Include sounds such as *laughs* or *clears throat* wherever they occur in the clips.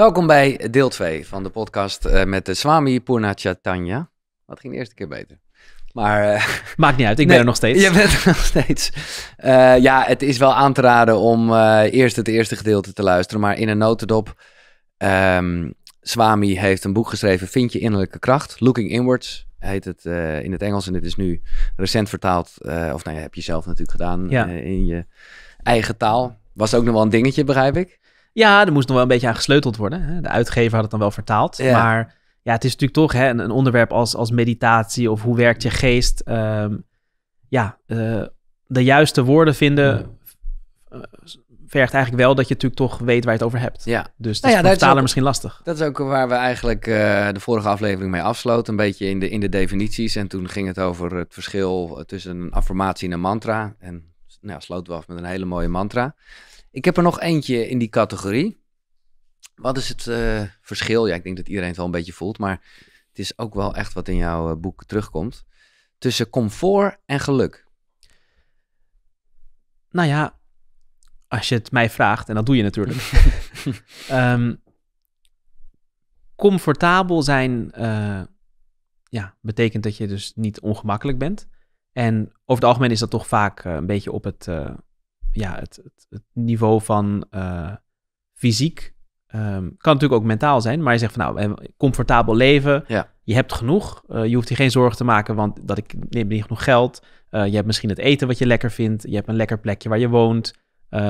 Welkom bij deel 2 van de podcast eh, met de eh, Swami Purnachatanya. Wat ging de eerste keer beter? Maar, eh, *laughs* Maakt niet uit, ik ben er nog steeds. Je bent er *laughs* nog steeds. ja, het is wel aan te raden om eerst het eerste gedeelte te luisteren. Maar in een notendop, ehm, Swami heeft een boek geschreven, Vind je innerlijke kracht? Looking Inwards heet het in het Engels. En dit is nu recent vertaald, of nou ja, heb je zelf natuurlijk gedaan in je eigen taal. Was ook nog wel een dingetje, begrijp ik. Ja, er moest nog wel een beetje aan gesleuteld worden. Hè? De uitgever had het dan wel vertaald. Maar ja, het is natuurlijk toch hè, een, onderwerp als, als meditatie of hoe werkt je geest. Ehm, ja, eh, de juiste woorden vinden vergt eigenlijk wel dat je natuurlijk toch weet waar je het over hebt. Ja. Dus nou dat nou ja, is misschien lastig. Dat is ook waar we eigenlijk eh, de vorige aflevering mee afsloten. Een beetje in de, in de definities. En toen ging het over het verschil eh, tussen een affirmatie en een mantra. En nou, sloten we af met een hele mooie mantra. Ik heb er nog eentje in die categorie. Wat is het eh, verschil? Ja, ik denk dat iedereen het wel een beetje voelt, maar het is ook wel echt wat in jouw eh, boek terugkomt. Tussen comfort en geluk. Nou ja, als je het mij vraagt, en dat doe je natuurlijk. *laughs* Ehm, comfortabel zijn eh, ja, betekent dat je dus niet ongemakkelijk bent. En over het algemeen is dat toch vaak een beetje op het, ja, het, het, niveau van eh, fysiek. Ehm, kan natuurlijk ook mentaal zijn, maar je zegt van nou, comfortabel leven. Je hebt genoeg. Eh, je hoeft je geen zorgen te maken, want dat ik neem niet genoeg geld. Uh, je hebt misschien het eten wat je lekker vindt. Je hebt een lekker plekje waar je woont.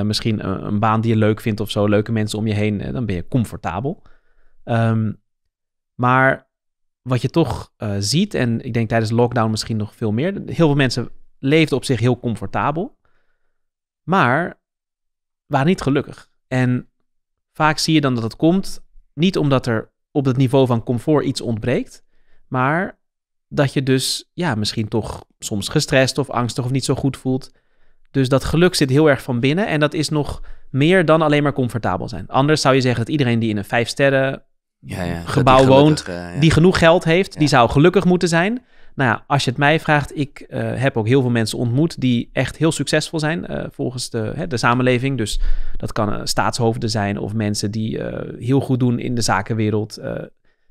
misschien een, een, baan die je leuk vindt of zo. Leuke mensen om je heen. dan ben je comfortabel. Ehm, maar wat je toch ziet, en ik denk tijdens lockdown misschien nog veel meer. Heel veel mensen leefden op zich heel comfortabel. Maar waren niet gelukkig. En vaak zie je dan dat het komt niet omdat er op het niveau van comfort iets ontbreekt, maar dat je dus ja, misschien toch soms gestrest of angstig of niet zo goed voelt. Dus dat geluk zit heel erg van binnen en dat is nog meer dan alleen maar comfortabel zijn. Anders zou je zeggen dat iedereen die in een vijf sterren ja, ja, gebouw woont, eh, die genoeg geld heeft, die zou gelukkig moeten zijn. Nou ja, als je het mij vraagt, ik eh, heb ook heel veel mensen ontmoet die echt heel succesvol zijn eh, volgens de, hè, de samenleving. Dus dat kan eh, staatshoofden zijn of mensen die heel goed doen in de zakenwereld.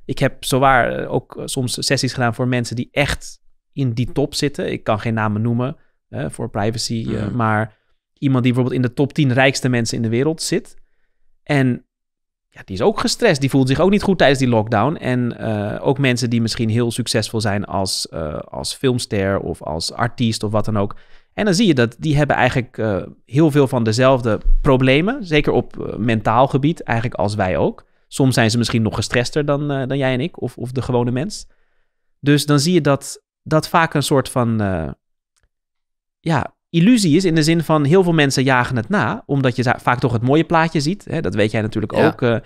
ik heb zowaar ook soms sessies gedaan voor mensen die echt in die top zitten. Ik kan geen namen noemen voor privacy, mm. maar iemand die bijvoorbeeld in de top 10 rijkste mensen in de wereld zit. En ja, die is ook gestrest. Die voelt zich ook niet goed tijdens die lockdown. En eh, ook mensen die misschien heel succesvol zijn als, eh, als filmster of als artiest of wat dan ook. En dan zie je dat die hebben eigenlijk eh, heel veel van dezelfde problemen. Zeker op mentaal gebied, eigenlijk als wij ook. Soms zijn ze misschien nog gestrester dan, dan jij en ik of, of de gewone mens. Dus dan zie je dat dat vaak een soort van ja, illusie is in de zin van heel veel mensen jagen het na, omdat je vaak toch het mooie plaatje ziet. Hè? Dat weet jij natuurlijk ook. Eh,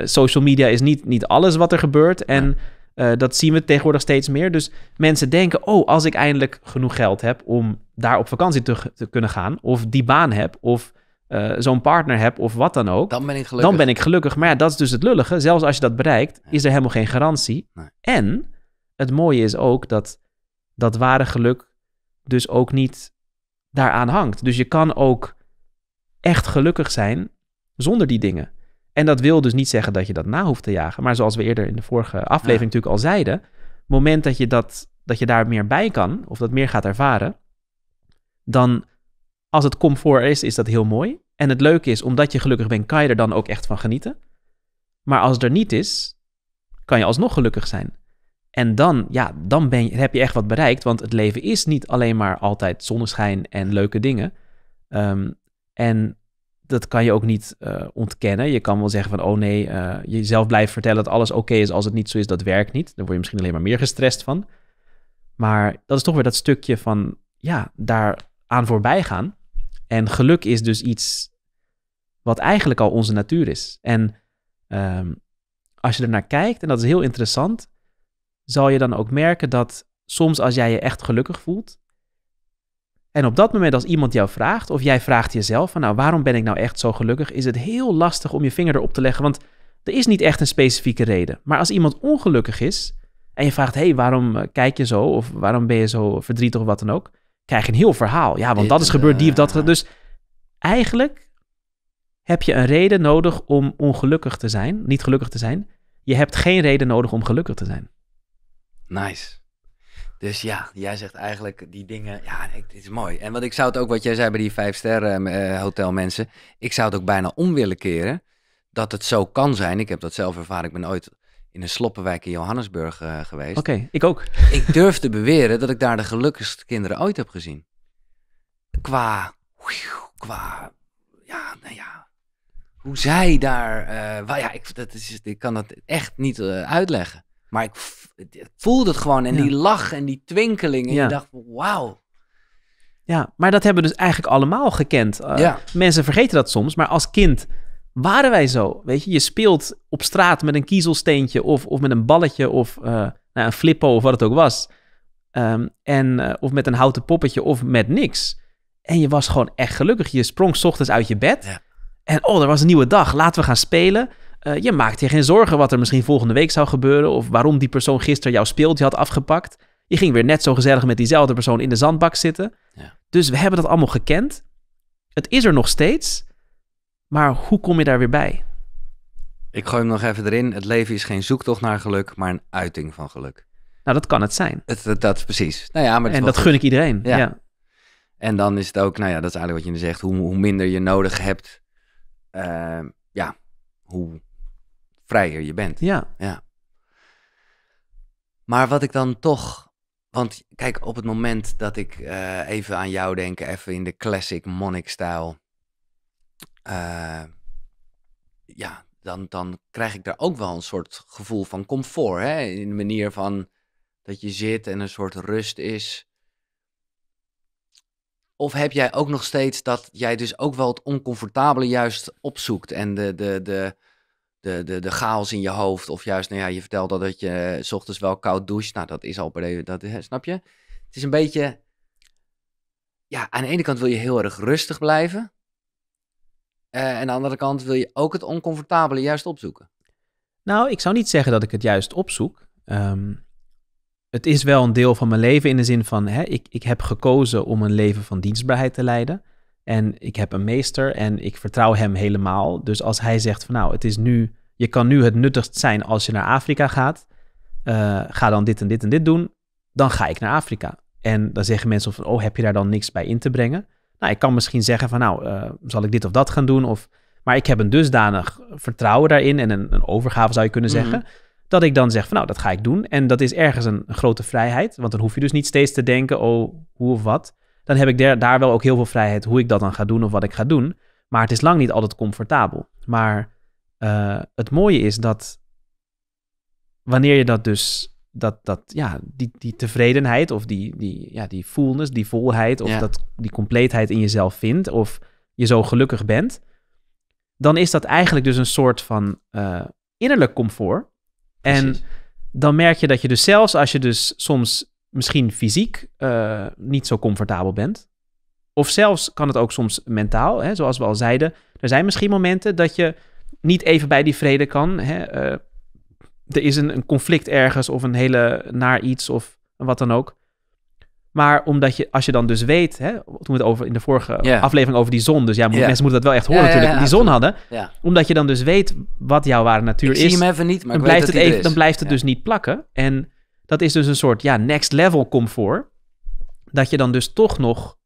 eh, social media is niet, niet alles wat er gebeurt. En eh, dat zien we tegenwoordig steeds meer. Dus mensen denken: oh, als ik eindelijk genoeg geld heb om daar op vakantie te, te kunnen gaan, of die baan heb, of. zo'n partner heb of wat dan ook. Dan ben ik gelukkig. Dan ben ik gelukkig. Maar ja, dat is dus het lullige. Zelfs als je dat bereikt, is er helemaal geen garantie. En het mooie is ook dat dat ware geluk dus ook niet daaraan hangt. Dus je kan ook echt gelukkig zijn zonder die dingen. En dat wil dus niet zeggen dat je dat na hoeft te jagen. Maar zoals we eerder in de vorige aflevering natuurlijk al zeiden, het moment dat je, dat, dat je daar meer bij kan, of dat meer gaat ervaren, dan als het comfort is, is dat heel mooi. En het leuke is, omdat je gelukkig bent, kan je er dan ook echt van genieten. Maar als het er niet is, kan je alsnog gelukkig zijn. En dan, ja, dan ben je, heb je echt wat bereikt. Want het leven is niet alleen maar altijd zonneschijn en leuke dingen. Ehm, en dat kan je ook niet eh, ontkennen. Je kan wel zeggen van, oh nee, eh, jezelf blijft vertellen dat alles oké is. Als het niet zo is, dat werkt niet. Dan word je misschien alleen maar meer gestrest van. Maar dat is toch weer dat stukje van, ja, daar aan voorbij gaan. En geluk is dus iets wat eigenlijk al onze natuur is. En ehm, als je er naar kijkt, en dat is heel interessant, zal je dan ook merken dat soms als jij je echt gelukkig voelt, en op dat moment als iemand jou vraagt, of jij vraagt jezelf van nou waarom ben ik nou echt zo gelukkig, is het heel lastig om je vinger erop te leggen, want er is niet echt een specifieke reden. Maar als iemand ongelukkig is en je vraagt hé hey, waarom eh, kijk je zo of waarom ben je zo verdrietig of wat dan ook, krijg je een heel verhaal. Ja, want dat is gebeurd, die of dat. Dus eigenlijk heb je een reden nodig om ongelukkig te zijn, niet gelukkig te zijn. Je hebt geen reden nodig om gelukkig te zijn. Nice. Dus ja, jij zegt eigenlijk die dingen. Ja, het is mooi. En wat ik zou het ook, wat jij zei bij die vijf sterren uh, mensen, Ik zou het ook bijna om willen keren. Dat het zo kan zijn. Ik heb dat zelf ervaren. Ik ben ooit in een sloppenwijk in Johannesburg eh, geweest. Oké, ik ook. *laughs* Ik durf te beweren dat ik daar de gelukkigste kinderen ooit heb gezien. Qua, qua, ja, nou ja, hoe zij daar, uh, ja, ik, dat is, ik kan dat echt niet uitleggen. Maar ik, voelde het gewoon. En die lach en die twinkeling. En je dacht, wauw. Ja, maar dat hebben we dus eigenlijk allemaal gekend. Uh, mensen vergeten dat soms. Maar als kind waren wij zo. Weet je, je speelt op straat met een kiezelsteentje of, of met een balletje of eh, nou, een flippo of wat het ook was. Ehm, en, eh, of met een houten poppetje of met niks. En je was gewoon echt gelukkig. Je sprong ochtends uit je bed. En oh, er was een nieuwe dag. Laten we gaan spelen. Eh, je maakt je geen zorgen wat er misschien volgende week zou gebeuren of waarom die persoon gisteren jouw speeltje had afgepakt. Je ging weer net zo gezellig met diezelfde persoon in de zandbak zitten. Ja. Dus we hebben dat allemaal gekend. Het is er nog steeds, maar hoe kom je daar weer bij? Ik gooi hem nog even erin. Het leven is geen zoektocht naar geluk, maar een uiting van geluk. Nou, dat kan het zijn. dat, dat, precies. Nou ja, maar en dat gun ik iedereen. Ja. En dan is het ook, nou ja, dat is eigenlijk wat je nu zegt. Hoe, hoe minder je nodig hebt, eh, ja, hoe vrijer je bent. Ja. ja. Maar wat ik dan toch. Want kijk, op het moment dat ik eh, even aan jou denk, even in de classic monnik-stijl. Eh, ja, dan, dan krijg ik daar ook wel een soort gevoel van comfort. Hè? In de manier van dat je zit en een soort rust is. Of heb jij ook nog steeds dat jij dus ook wel het oncomfortabele juist opzoekt en de, de, de, de, de, de chaos in je hoofd. Of juist, nou ja, je vertelt dat je eh, s ochtends wel koud doucht. Nou, dat is al beneden, dat, snap je? Het is een beetje, ja, aan de ene kant wil je heel erg rustig blijven. Eh, en aan de andere kant wil je ook het oncomfortabele juist opzoeken. Nou, ik zou niet zeggen dat ik het juist opzoek. Ehm, het is wel een deel van mijn leven in de zin van, hè, ik, ik heb gekozen om een leven van dienstbaarheid te leiden. En ik heb een meester en ik vertrouw hem helemaal. Dus als hij zegt van nou, het is nu, je kan nu het nuttigst zijn als je naar Afrika gaat. Eh, ga dan dit en dit en dit doen. Dan ga ik naar Afrika. En dan zeggen mensen van oh, heb je daar dan niks bij in te brengen? Nou, ik kan misschien zeggen van nou, eh, zal ik dit of dat gaan doen? Of, maar ik heb een dusdanig vertrouwen daarin en een, overgave zou je kunnen mhm. zeggen. Dat ik dan zeg van nou, dat ga ik doen. En dat is ergens een grote vrijheid. Want dan hoef je dus niet steeds te denken, oh, hoe of wat dan heb ik daar, daar wel ook heel veel vrijheid hoe ik dat dan ga doen of wat ik ga doen. Maar het is lang niet altijd comfortabel. Maar eh, het mooie is dat wanneer je dat dus, dat, dat, ja, die, die tevredenheid of die, die, ja, die fullness, die volheid of dat, die compleetheid in jezelf vindt of je zo gelukkig bent, dan is dat eigenlijk dus een soort van eh, innerlijk comfort. En dan merk je dat je dus zelfs als je dus soms misschien fysiek eh, niet zo comfortabel bent. Of zelfs kan het ook soms mentaal, hè, zoals we al zeiden. Er zijn misschien momenten dat je niet even bij die vrede kan. Hè, eh, er is een, een, conflict ergens of een hele naar iets of wat dan ook. Maar omdat je, als je dan dus weet, hè, toen we het over in de vorige aflevering over die zon, dus ja, mensen moeten dat wel echt horen natuurlijk, die zon hadden. Omdat je dan dus weet wat jouw ware natuur Ik is. even niet, maar dan blijft het even, Dan blijft het dus niet plakken. En dat is dus een soort ja, next level comfort. Dat je dan dus toch nog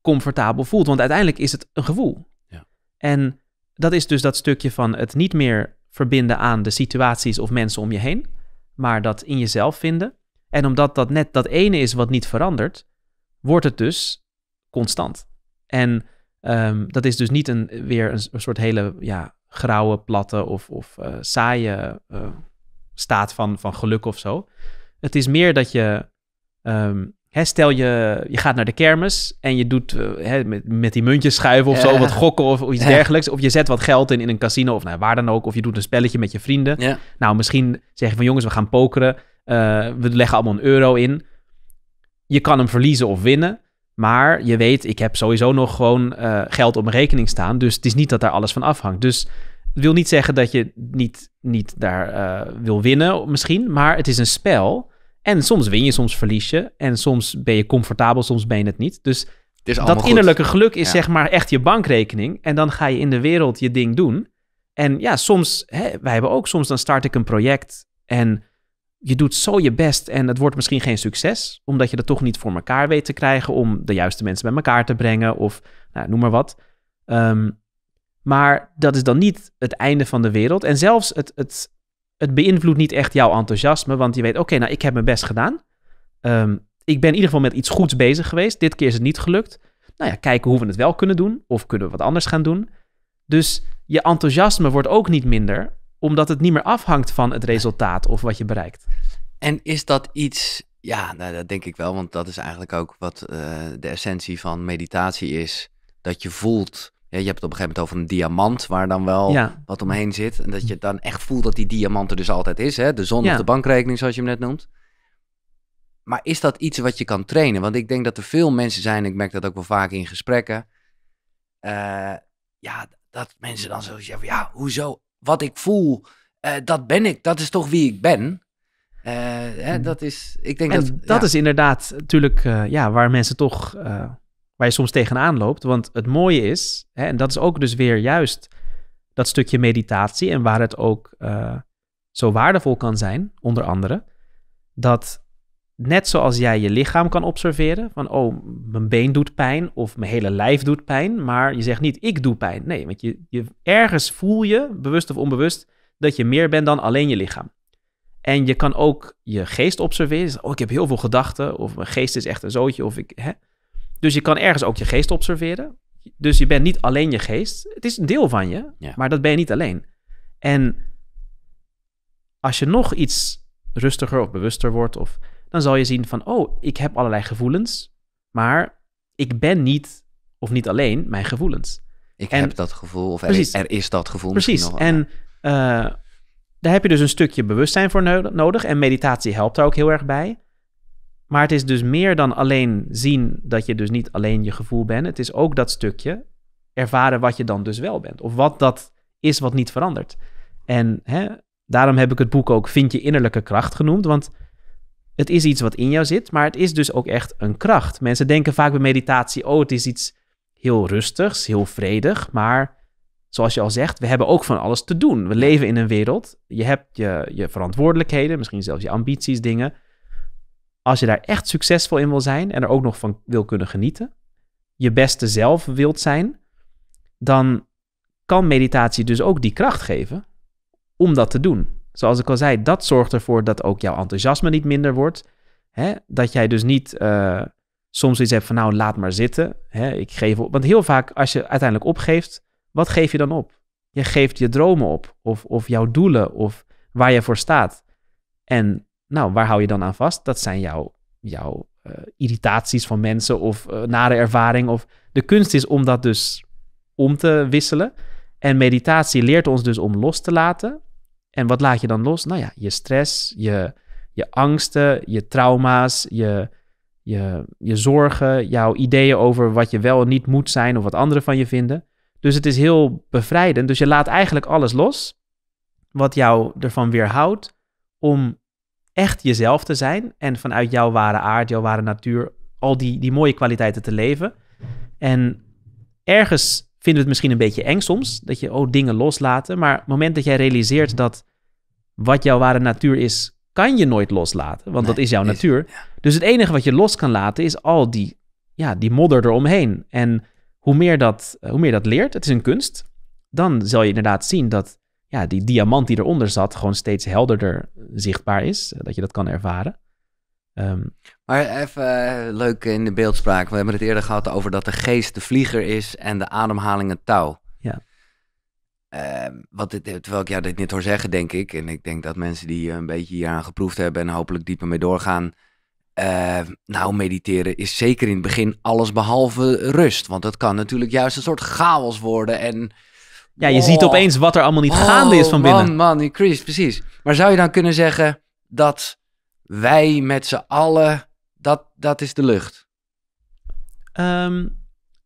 comfortabel voelt. Want uiteindelijk is het een gevoel. Ja. En dat is dus dat stukje van het niet meer verbinden aan de situaties of mensen om je heen. Maar dat in jezelf vinden. En omdat dat net dat ene is wat niet verandert, wordt het dus constant. En ehm, dat is dus niet een, weer een, soort hele ja, grauwe, platte of, of eh, saaie eh, staat van, van geluk of zo. Het is meer dat je. Ehm, hè, stel je, je gaat naar de kermis en je doet eh, hè, met, met, die muntjes schuiven of zo, wat gokken of, iets dergelijks. Of je zet wat geld in in een casino of nou, waar dan ook. Of je doet een spelletje met je vrienden. Nou, misschien zeg je van jongens, we gaan pokeren. Eh, we leggen allemaal een euro in. Je kan hem verliezen of winnen. Maar je weet, ik heb sowieso nog gewoon eh, geld op mijn rekening staan. Dus het is niet dat daar alles van afhangt. Dus wil niet zeggen dat je niet, niet daar eh, wil winnen misschien, maar het is een spel. En soms win je, soms verlies je. En soms ben je comfortabel, soms ben je het niet. Dus het dat innerlijke geluk is zeg maar echt je bankrekening. En dan ga je in de wereld je ding doen. En ja, soms, hè, wij hebben ook soms, dan start ik een project en je doet zo je best en het wordt misschien geen succes, omdat je dat toch niet voor elkaar weet te krijgen om de juiste mensen bij elkaar te brengen of nou, noem maar wat. Ehm, maar dat is dan niet het einde van de wereld. En zelfs het, het, het beïnvloedt niet echt jouw enthousiasme. Want je weet, oké, nou, ik heb mijn best gedaan. Ehm, ik ben in ieder geval met iets goeds bezig geweest. Dit keer is het niet gelukt. Nou ja, kijken hoe we het wel kunnen doen. Of kunnen we wat anders gaan doen. Dus je enthousiasme wordt ook niet minder. Omdat het niet meer afhangt van het resultaat of wat je bereikt. En is dat iets. Ja, nou, dat denk ik wel. Want dat is eigenlijk ook wat eh, de essentie van meditatie is. Dat je voelt ja, je hebt het op een gegeven moment over een diamant waar dan wel wat omheen zit. En dat je dan echt voelt dat die diamant er dus altijd is. Hè? De zon ja. de bankrekening, zoals je hem net noemt. Maar is dat iets wat je kan trainen? Want ik denk dat er veel mensen zijn, ik merk dat ook wel vaak in gesprekken. Eh, ja, dat mensen dan zo zeggen, ja, hoezo? Wat ik voel, eh, dat ben ik. Dat is toch wie ik ben? Eh, hè, mm. dat is, ik denk dat... dat is inderdaad natuurlijk ja, waar mensen toch waar je soms tegenaan loopt. Want het mooie is, hè, en dat is ook dus weer juist dat stukje meditatie en waar het ook eh, zo waardevol kan zijn, onder andere, dat net zoals jij je lichaam kan observeren, van oh, mijn been doet pijn of mijn hele lijf doet pijn, maar je zegt niet ik doe pijn. Nee, want je, je, ergens voel je, bewust of onbewust, dat je meer bent dan alleen je lichaam. En je kan ook je geest observeren. oh, ik heb heel veel gedachten, of mijn geest is echt een zootje, of ik. Hè? Dus je kan ergens ook je geest observeren. Dus je bent niet alleen je geest. Het is een deel van je, maar dat ben je niet alleen. En als je nog iets rustiger of bewuster wordt, of, dan zal je zien van, oh, ik heb allerlei gevoelens, maar ik ben niet, of niet alleen, mijn gevoelens. Ik heb dat gevoel, of er, is, dat gevoel. Precies. en eh, daar heb je dus een stukje bewustzijn voor nodig. En meditatie helpt daar ook heel erg bij. Maar het is dus meer dan alleen zien dat je dus niet alleen je gevoel bent. Het is ook dat stukje ervaren wat je dan dus wel bent. Of wat dat is wat niet verandert. En hè, daarom heb ik het boek ook Vind je innerlijke kracht genoemd. Want het is iets wat in jou zit, maar het is dus ook echt een kracht. Mensen denken vaak bij meditatie, oh het is iets heel rustigs, heel vredig. Maar zoals je al zegt, we hebben ook van alles te doen. We leven in een wereld. Je hebt je, je verantwoordelijkheden, misschien zelfs je ambities, dingen als je daar echt succesvol in wil zijn en er ook nog van wil kunnen genieten, je beste zelf wilt zijn, dan kan meditatie dus ook die kracht geven om dat te doen. Zoals ik al zei, dat zorgt ervoor dat ook jouw enthousiasme niet minder wordt. Hè? Dat jij dus niet eh, soms iets hebt van nou laat maar zitten, hè? ik geef op. Want heel vaak als je uiteindelijk opgeeft, wat geef je dan op? Je geeft je dromen op of, of jouw doelen of waar je voor staat. En nou, waar hou je dan aan vast? Dat zijn jouw, jouw eh, irritaties van mensen of eh, nare ervaring. Of... De kunst is om dat dus om te wisselen. En meditatie leert ons dus om los te laten. En wat laat je dan los? Nou ja, je stress, je, je angsten, je trauma's, je, je, je zorgen, jouw ideeën over wat je wel en niet moet zijn of wat anderen van je vinden. Dus het is heel bevrijdend. Dus je laat eigenlijk alles los wat jou ervan weerhoudt om echt jezelf te zijn en vanuit jouw ware aard, jouw ware natuur, al die, die mooie kwaliteiten te leven. En ergens vinden we het misschien een beetje eng soms, dat je oh, dingen loslaten, maar op het moment dat jij realiseert dat wat jouw ware natuur is, kan je nooit loslaten, want dat is jouw natuur. Dus het enige wat je los kan laten is al die, ja, die modder eromheen. En hoe meer, dat, eh, hoe meer dat leert, het is een kunst, dan zal je inderdaad zien dat ja, die diamant die eronder zat, gewoon steeds helderder zichtbaar is. Eh, dat je dat kan ervaren. Ehm, maar even eh, leuk in de beeldspraak. We hebben het eerder gehad over dat de geest de vlieger is en de ademhaling het touw. Ja. Ehm, wat terwijl ik jou dit niet hoor zeggen, denk ik. En ik denk dat mensen die eh, een beetje hier aan geproefd hebben en hopelijk dieper mee doorgaan. Ehm, nou, mediteren is zeker in het begin alles behalve rust. Want dat kan natuurlijk juist een soort chaos worden. En ja, je ziet oh. opeens wat er allemaal niet gaande is oh, van binnen. Man, man, die Chris, precies. Maar zou je dan kunnen zeggen dat wij met z'n allen, dat, dat is de lucht? Ehm,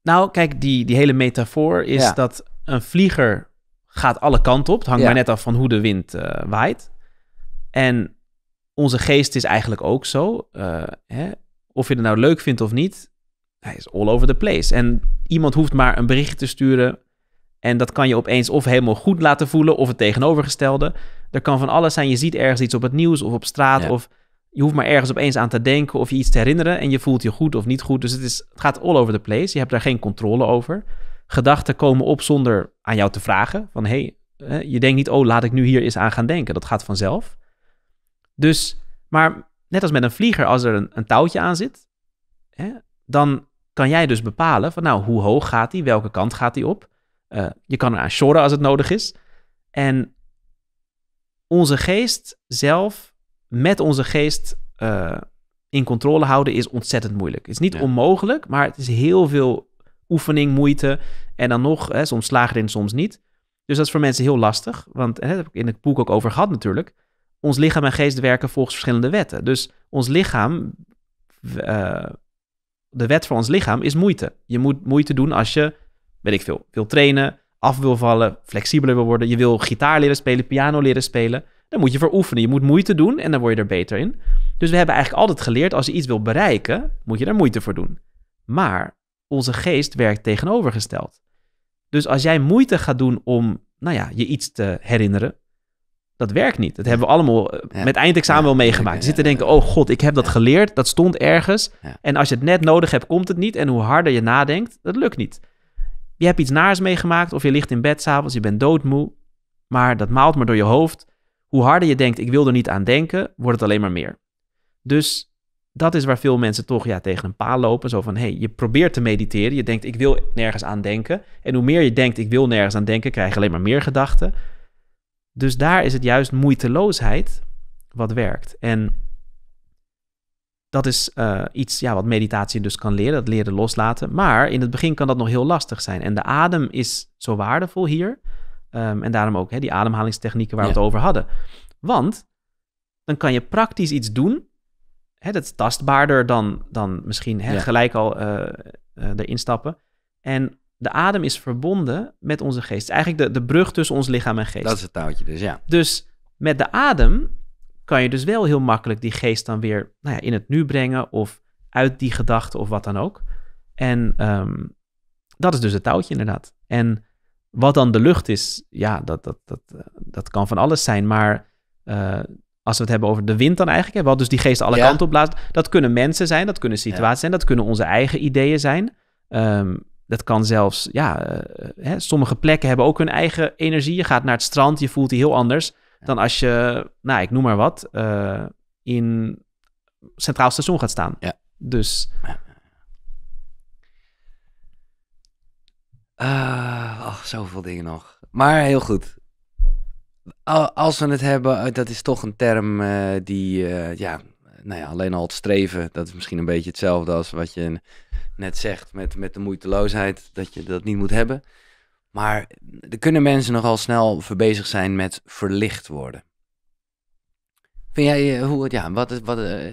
nou, kijk, die, die hele metafoor is dat een vlieger gaat alle kanten op. Het hangt maar net af van hoe de wind eh, waait. En onze geest is eigenlijk ook zo. Eh, hè? Of je het nou leuk vindt of niet, hij is all over the place. En iemand hoeft maar een berichtje te sturen en dat kan je opeens of helemaal goed laten voelen of het tegenovergestelde. Er kan van alles zijn. Je ziet ergens iets op het nieuws of op straat. Of je hoeft maar ergens opeens aan te denken of je iets te herinneren. En je voelt je goed of niet goed. Dus het, is, het gaat all over the place. Je hebt daar geen controle over. Gedachten komen op zonder aan jou te vragen. Van hé, hey, je denkt niet, oh laat ik nu hier eens aan gaan denken. Dat gaat vanzelf. Dus, maar net als met een vlieger, als er een, een touwtje aan zit, hè, dan kan jij dus bepalen van nou, hoe hoog gaat die? Welke kant gaat die op? Eh, je kan eraan shoren als het nodig is. En onze geest zelf, met onze geest eh, in controle houden, is ontzettend moeilijk. Het is niet onmogelijk, maar het is heel veel oefening, moeite. En dan nog, hè, soms slagen erin, soms niet. Dus dat is voor mensen heel lastig. Want hè, heb ik in het boek ook over gehad natuurlijk. Ons lichaam en geest werken volgens verschillende wetten. Dus ons lichaam, eh, de wet voor ons lichaam is moeite. Je moet moeite doen als je weet ik veel, wil trainen, af wil vallen, flexibeler wil worden, je wil gitaar leren spelen, piano leren spelen, dan moet je voor oefenen. Je moet moeite doen en dan word je er beter in. Dus we hebben eigenlijk altijd geleerd, als je iets wil bereiken, moet je daar moeite voor doen. Maar onze geest werkt tegenovergesteld. Dus als jij moeite gaat doen om, nou ja, je iets te herinneren, dat werkt niet. Dat hebben we allemaal eh, met eindexamen wel meegemaakt. Je zit te denken, oh god, ik heb dat geleerd, dat stond ergens. En als je het net nodig hebt, komt het niet. En hoe harder je nadenkt, dat lukt niet. Je hebt iets naars meegemaakt of je ligt in bed s'avonds, je bent doodmoe, maar dat maalt maar door je hoofd. Hoe harder je denkt, ik wil er niet aan denken, wordt het alleen maar meer. Dus dat is waar veel mensen toch ja, tegen een paal lopen. Zo van, hé, hey, je probeert te mediteren. Je denkt, ik wil nergens aan denken. En hoe meer je denkt, ik wil nergens aan denken, krijg je alleen maar meer gedachten. Dus daar is het juist moeiteloosheid wat werkt. En dat is eh, iets ja, wat meditatie dus kan leren, dat leren loslaten. Maar in het begin kan dat nog heel lastig zijn. En de adem is zo waardevol hier. Ehm, en daarom ook hè, die ademhalingstechnieken waar we het over hadden. Want dan kan je praktisch iets doen. Hè, dat is tastbaarder dan, dan misschien hè, gelijk al uh, uh, erin stappen. En de adem is verbonden met onze geest. Eigenlijk de, de brug tussen ons lichaam en geest. Dat is het touwtje dus, ja. Dus met de adem kan je dus wel heel makkelijk die geest dan weer nou ja, in het nu brengen of uit die gedachte of wat dan ook. En ehm, dat is dus het touwtje inderdaad. En wat dan de lucht is, ja, dat, dat, dat, eh, dat kan van alles zijn. Maar eh, als we het hebben over de wind dan eigenlijk, hè, wat dus die geest alle kanten op blaast, dat kunnen mensen zijn, dat kunnen situaties zijn, dat kunnen onze eigen ideeën zijn. Ehm, dat kan zelfs, ja, eh, hè, sommige plekken hebben ook hun eigen energie. Je gaat naar het strand, je voelt die heel anders dan als je, nou, ik noem maar wat, uh, in Centraal Station gaat staan. Ja. Dus. Uh, zoveel dingen nog. Maar heel goed. Als we het hebben, eh, dat is toch een term die, ja, nou ja, alleen al het streven, dat is misschien een beetje hetzelfde als wat je net zegt met, met de moeiteloosheid, dat je dat niet moet hebben. Maar er kunnen mensen nogal snel verbezig zijn met verlicht worden. Vind jij, eh, hoe, het? ja, wat is, wat, eh,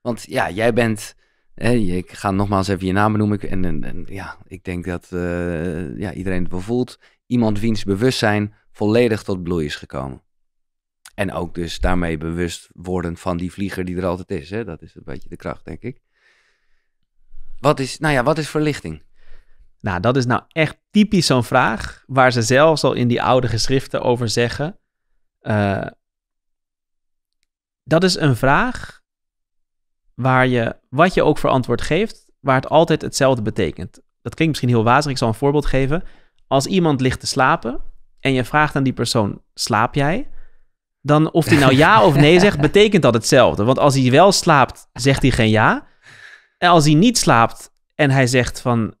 want ja, jij bent, hè, ik ga nogmaals even je naam noemen. En, en, en ja, ik denk dat eh, ja, iedereen het voelt. Iemand wiens bewustzijn volledig tot bloei is gekomen. En ook dus daarmee bewust worden van die vlieger die er altijd is. Hè? Dat is een beetje de kracht, denk ik. Wat is, nou ja, wat is verlichting? Nou, dat is nou echt typisch zo'n vraag waar ze zelfs al in die oude geschriften over zeggen. Eh, dat is een vraag waar je, wat je ook voor antwoord geeft, waar het altijd hetzelfde betekent. Dat klinkt misschien heel wazig, ik zal een voorbeeld geven. Als iemand ligt te slapen en je vraagt aan die persoon, slaap jij? Dan of hij nou ja of nee zegt, *laughs* betekent dat hetzelfde. Want als hij wel slaapt, zegt hij geen ja. En als hij niet slaapt en hij zegt van,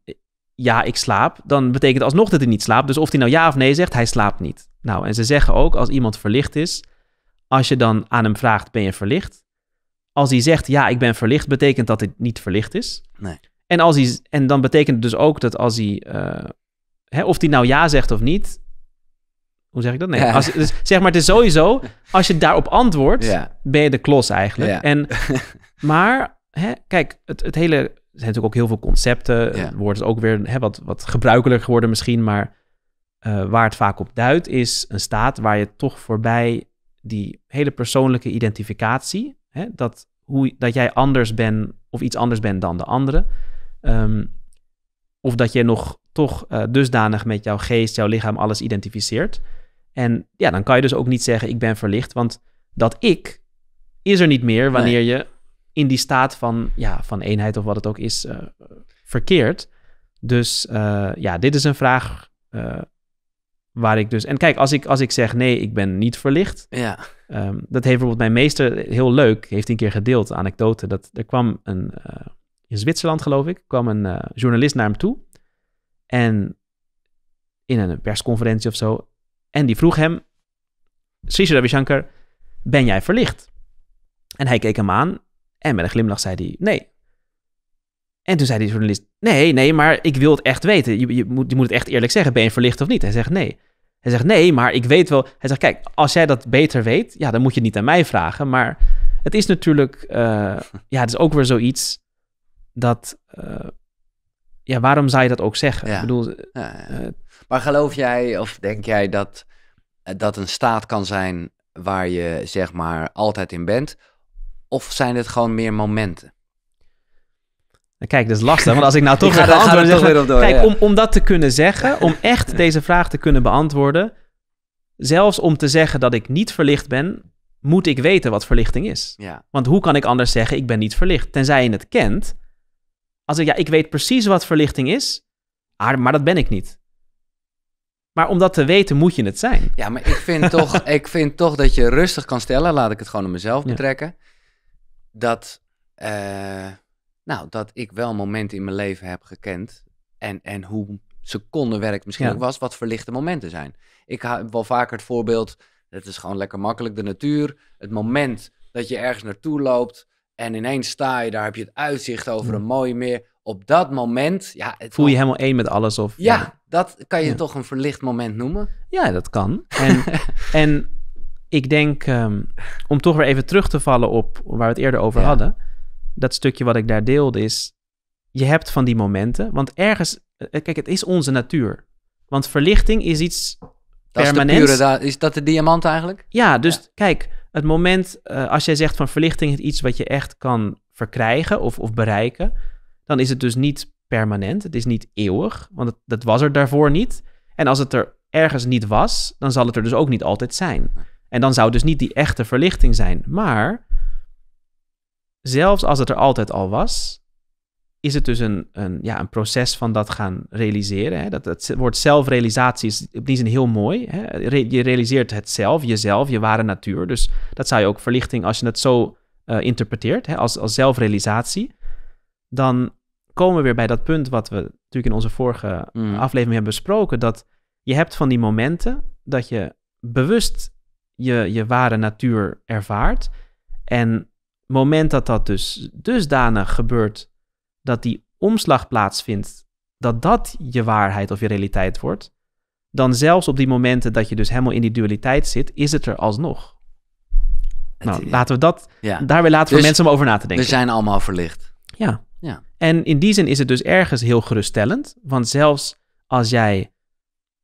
ja, ik slaap, dan betekent alsnog dat hij niet slaapt. Dus of hij nou ja of nee zegt, hij slaapt niet. Nou, en ze zeggen ook, als iemand verlicht is, als je dan aan hem vraagt, ben je verlicht? Als hij zegt, ja, ik ben verlicht, betekent dat hij niet verlicht is. Nee. En, als hij, en dan betekent het dus ook dat als hij, eh, hè, of hij nou ja zegt of niet, hoe zeg ik dat? Nee. Als, dus zeg maar, het is sowieso, als je daarop antwoordt, ben je de klos eigenlijk. En, maar, hè, kijk, het, het hele zijn natuurlijk ook heel veel concepten. Ja. Het woord is ook weer wat, wat gebruikelijker geworden misschien, maar eh, waar het vaak op duidt is een staat waar je toch voorbij die hele persoonlijke identificatie, hè, dat, hoe, dat jij anders bent of iets anders bent dan de anderen, ehm, of dat je nog toch eh, dusdanig met jouw geest, jouw lichaam, alles identificeert. En ja, dan kan je dus ook niet zeggen ik ben verlicht, want dat ik is er niet meer wanneer je in die staat van, ja, van eenheid of wat het ook is, eh, verkeerd Dus eh, ja, dit is een vraag eh, waar ik dus... En kijk, als ik, als ik zeg nee, ik ben niet verlicht. Ja. Ehm, dat heeft bijvoorbeeld mijn meester heel leuk, heeft een keer gedeeld, anekdote. Dat er kwam een, in Zwitserland geloof ik, kwam een journalist naar hem toe. En in een persconferentie of zo. En die vroeg hem, Sri Ravi Shankar, ben jij verlicht? En hij keek hem aan en met een glimlach zei hij, nee. En toen zei die journalist, nee, nee, maar ik wil het echt weten. Je, je, moet, je moet het echt eerlijk zeggen, ben je verlicht of niet? Hij zegt, nee. Hij zegt, nee, maar ik weet wel... Hij zegt, kijk, als jij dat beter weet, ja, dan moet je het niet aan mij vragen. Maar het is natuurlijk, eh, ja, het is ook weer zoiets dat... Eh, ja, waarom zou je dat ook zeggen? Ja. Ik bedoel, eh, maar geloof jij of denk jij dat dat een staat kan zijn waar je zeg maar altijd in bent? Of zijn het gewoon meer momenten? Nou, kijk, dat is lastig, want als ik nou *laughs* toch ga, antwoord, toch weer op door. Kijk, om, om dat te kunnen zeggen, om echt *laughs* deze vraag te kunnen beantwoorden, zelfs om te zeggen dat ik niet verlicht ben, moet ik weten wat verlichting is. Ja. Want hoe kan ik anders zeggen, ik ben niet verlicht? Tenzij je het kent. Als ik, ja, ik weet precies wat verlichting is, maar dat ben ik niet. Maar om dat te weten moet je het zijn. Ja, maar ik vind toch, *laughs* ik vind toch dat je rustig kan stellen, laat ik het gewoon op mezelf betrekken dat, eh, nou, dat ik wel momenten in mijn leven heb gekend. En, en hoe secondenwerk misschien ook was, wat verlichte momenten zijn. Ik heb wel vaker het voorbeeld, het is gewoon lekker makkelijk, de natuur. Het moment dat je ergens naartoe loopt en ineens sta je daar, heb je het uitzicht over een mooi meer. Op dat moment, ja, het voel je helemaal één met alles. Of, ja, dat kan je toch een verlicht moment noemen. Ja, dat kan. En, *laughs* en ik denk, ehm, om toch weer even terug te vallen op waar we het eerder over hadden. Dat stukje wat ik daar deelde is, je hebt van die momenten. Want ergens, eh, eh, kijk, het is onze natuur. Want verlichting is iets permanents. Dat is, pure, is dat de diamant eigenlijk? Ja, dus kijk, het moment eh, als jij zegt van verlichting is iets wat je echt kan verkrijgen of, of bereiken. Dan is het dus niet permanent, het is niet eeuwig, want dat was er daarvoor niet. En als het er ergens niet was, dan zal het er dus ook niet altijd zijn. En dan zou dus niet die echte verlichting zijn. Maar zelfs als het er altijd al was, is het dus een, een, ja, een proces van dat gaan realiseren. Hè? Dat, het woord zelfrealisatie is op die zin heel mooi. Hè? je realiseert het zelf, jezelf, je ware natuur. Dus dat zou je ook verlichting, als je het zo eh, interpreteert, hè? Als, als zelfrealisatie. Dan komen we weer bij dat punt wat we natuurlijk in onze vorige mm. aflevering hebben besproken. Dat je hebt van die momenten dat je bewust je, je ware natuur ervaart. En het moment dat dat dus dusdanig gebeurt dat die omslag plaatsvindt, dat dat je waarheid of je realiteit wordt, dan zelfs op die momenten dat je dus helemaal in die dualiteit zit, is het er alsnog. Nou, laten we dat, daar weer laten we dus mensen om over na te denken. We zijn allemaal verlicht. Ja. ja. En in die zin is het dus ergens heel geruststellend, want zelfs als jij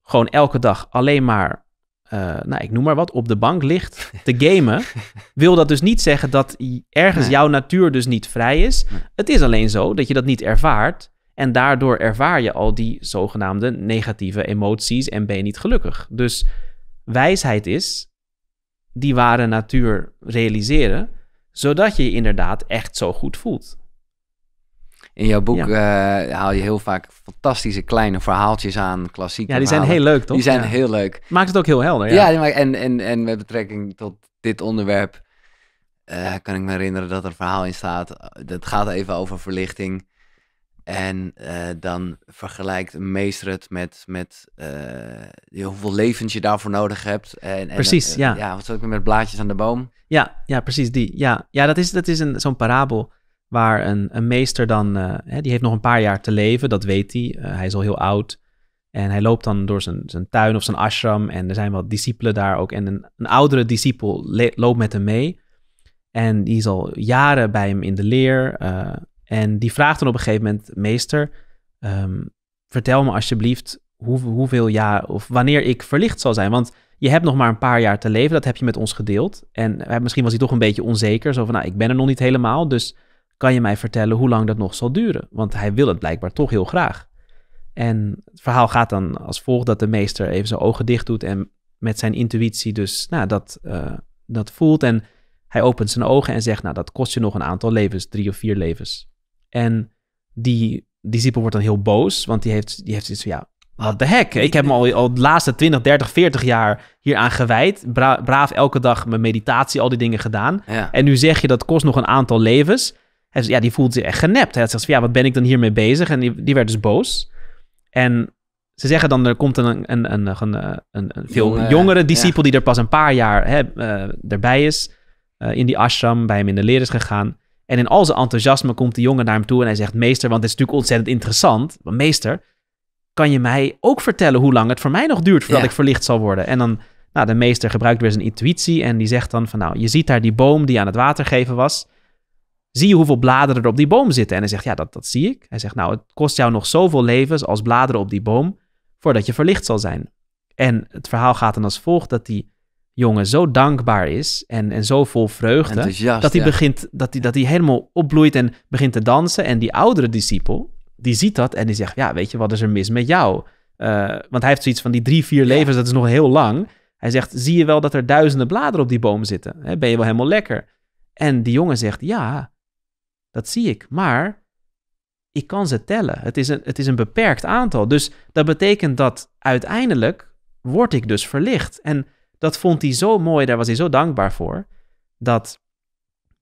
gewoon elke dag alleen maar eh, nou, ik noem maar wat, op de bank ligt te gamen, *laughs* wil dat dus niet zeggen dat ergens jouw natuur dus niet vrij is. Het is alleen zo dat je dat niet ervaart. En daardoor ervaar je al die zogenaamde negatieve emoties en ben je niet gelukkig. Dus wijsheid is die ware natuur realiseren, zodat je je inderdaad echt zo goed voelt. In jouw boek eh, haal je heel vaak fantastische kleine verhaaltjes aan, klassieke Ja, die zijn heel leuk, toch? Die zijn heel leuk. Maakt het ook heel helder, ja. ja en, en, en met betrekking tot dit onderwerp eh, kan ik me herinneren dat er een verhaal in staat. Dat gaat even over verlichting. En eh, dan vergelijkt een meester het met, met hoeveel levens je daarvoor nodig hebt. En, en precies, ja. Ja, wat zou ik met blaadjes aan de boom? Ja, ja precies die. Ja, ja dat is, dat is een, zo'n parabel Waar een, een meester dan, eh, hè, die heeft nog een paar jaar te leven, dat weet hij. Eh, hij is al heel oud. En hij loopt dan door zijn, zijn tuin of zijn ashram. En er zijn wat discipelen daar ook. En een, oudere discipel loopt met hem mee. En die is al jaren bij hem in de leer. Eh, en die vraagt dan op een gegeven moment: Meester, ehm, vertel me alsjeblieft hoeveel jaar of wanneer ik verlicht zal zijn. Want je hebt nog maar een paar jaar te leven. Dat heb je met ons gedeeld. En misschien was hij toch een beetje onzeker. Zo van: Nou, ik ben er nog niet helemaal. Dus kan je mij vertellen hoe lang dat nog zal duren? Want hij wil het blijkbaar toch heel graag. En het verhaal gaat dan als volgt dat de meester even zijn ogen dicht doet en met zijn intuïtie dus nou, dat, eh, dat voelt. En hij opent zijn ogen en zegt, nou dat kost je nog een aantal levens, drie of vier levens. En die discipel wordt dan heel boos, want die heeft, die heeft iets van, ja, wat de hek? Ik heb me al, al de laatste 20, 30, 40 jaar hieraan gewijd. braaf elke dag mijn meditatie, al die dingen gedaan. En nu zeg je dat kost nog een aantal levens. En ja, die voelt zich echt genept. Hij zegt van, ja, wat ben ik dan hiermee bezig? En die, die werd dus boos. En ze zeggen dan, er komt een, een, een, een, eh, een veel jongere discipel die er pas een paar jaar hè, uh, erbij is. Eh, in die ashram, bij hem in de leer is gegaan. En in al zijn enthousiasme komt die jongen naar hem toe en hij zegt... Meester, want het is natuurlijk ontzettend interessant. Meester, kan je mij ook vertellen hoe lang het voor mij nog duurt voordat ik verlicht zal worden? En dan, nou, de meester gebruikt weer zijn intuïtie en die zegt dan van... Nou, je ziet daar die boom die aan het water geven was zie je hoeveel bladeren er op die boom zitten? En hij zegt, ja, dat, dat zie ik. Hij zegt, nou, het kost jou nog zoveel levens als bladeren op die boom, voordat je verlicht zal zijn. En het verhaal gaat dan als volgt, dat die jongen zo dankbaar is en, en zo vol vreugde, dat hij begint, dat hij, dat hij helemaal opbloeit en begint te dansen. En die oudere discipel, die ziet dat en die zegt, ja, weet je, wat is er mis met jou? Eh, want hij heeft zoiets van die drie, vier levens, dat is nog heel lang. Hij zegt, zie je wel dat er duizenden bladeren op die boom zitten? ben je wel helemaal lekker? En die jongen zegt, ja, dat zie ik. Maar ik kan ze tellen. Het is een, het is een beperkt aantal. Dus dat betekent dat uiteindelijk word ik dus verlicht. En dat vond hij zo mooi, daar was hij zo dankbaar voor. Dat,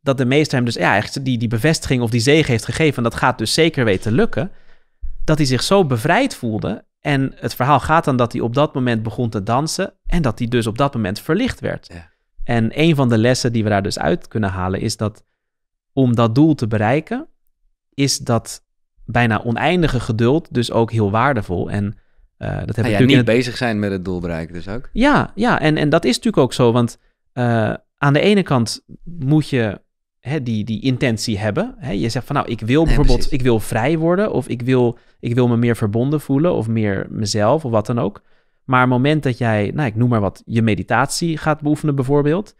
dat de meester hem dus ja, echt die, die bevestiging of die zege heeft gegeven. En dat gaat dus zeker weten lukken. Dat hij zich zo bevrijd voelde. En het verhaal gaat dan dat hij op dat moment begon te dansen. En dat hij dus op dat moment verlicht werd. Ja. En een van de lessen die we daar dus uit kunnen halen is dat om dat doel te bereiken, is dat bijna oneindige geduld dus ook heel waardevol. En uh, dat heb ah, natuurlijk niet bezig zijn met het doel bereiken dus ook. Ja, ja en, en dat is natuurlijk ook zo, want eh, aan de ene kant moet je hè, die, die intentie hebben. Hè? Je zegt van nou, ik wil bijvoorbeeld, ik wil vrij worden of ik wil, ik wil me meer verbonden voelen of meer mezelf of wat dan ook. Maar het moment dat jij, nou ik noem maar wat, je meditatie gaat beoefenen bijvoorbeeld.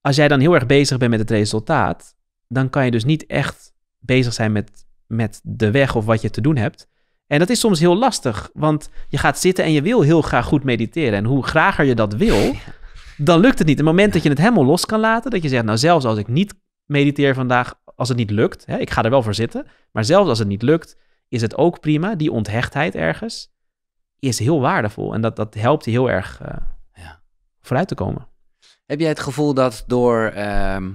Als jij dan heel erg bezig bent met het resultaat, dan kan je dus niet echt bezig zijn met, met de weg of wat je te doen hebt. En dat is soms heel lastig, want je gaat zitten en je wil heel graag goed mediteren. En hoe grager je dat wil, *laughs* dan lukt het niet. Het moment dat je het helemaal los kan laten, dat je zegt, nou zelfs als ik niet mediteer vandaag, als het niet lukt, hè, ik ga er wel voor zitten, maar zelfs als het niet lukt, is het ook prima. Die onthechtheid ergens is heel waardevol en dat, dat helpt je heel erg eh, ja. vooruit te komen. Heb jij het gevoel dat door ehm,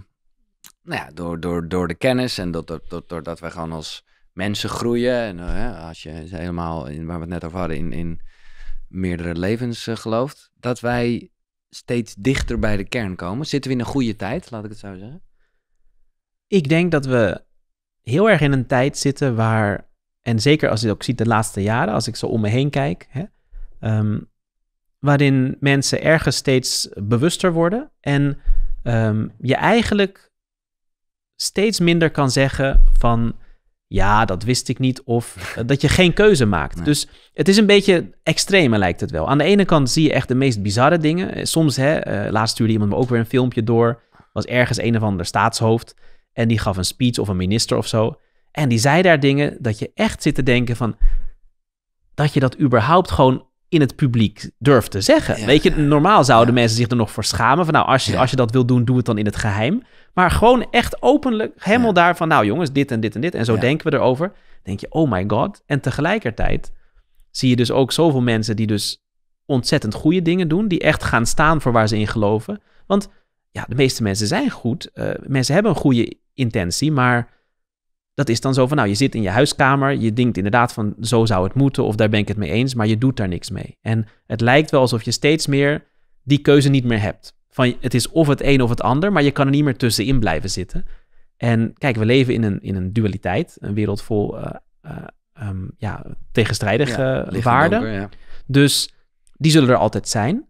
nou ja, door, door, door de kennis en doordat, dat wij gewoon als mensen groeien. En eh, als je helemaal, in, waar we het net over hadden, in, in meerdere levens eh, gelooft. Dat wij steeds dichter bij de kern komen. Zitten we in een goede tijd, laat ik het zo zeggen? Ik denk dat we heel erg in een tijd zitten waar, en zeker als je ook ziet de laatste jaren, als ik zo om me heen kijk, hè, ehm, waarin mensen ergens steeds bewuster worden en ehm, je eigenlijk steeds minder kan zeggen van ja, dat wist ik niet, of *laughs* eh, dat je geen keuze maakt. Dus het is een beetje extreme lijkt het wel. Aan de ene kant zie je echt de meest bizarre dingen. Eh, soms, hè, eh, laatst stuurde iemand me ook weer een filmpje door, was ergens een of ander staatshoofd en die gaf een speech of een minister of zo. En die zei daar dingen dat je echt zit te denken van dat je dat überhaupt gewoon in het publiek durft te zeggen. Weet je, normaal zouden mensen zich er nog voor schamen. Van nou, als je, als je dat wil doen, doe het dan in het geheim. Maar gewoon echt openlijk, helemaal daar van nou jongens, dit en dit en dit. En zo denken we erover. denk je, oh my god. En tegelijkertijd zie je dus ook zoveel mensen die dus ontzettend goede dingen doen. Die echt gaan staan voor waar ze in geloven. Want ja, de meeste mensen zijn goed. Uh, mensen hebben een goede intentie, maar dat is dan zo van, nou, je zit in je huiskamer, je denkt inderdaad van, zo zou het moeten, of daar ben ik het mee eens, maar je doet daar niks mee. En het lijkt wel alsof je steeds meer die keuze niet meer hebt. Van, het is of het een of het ander, maar je kan er niet meer tussenin blijven zitten. En kijk, we leven in een, in een dualiteit, een wereld vol uh, ja, tegenstrijdige waarden. Dus die zullen er altijd zijn.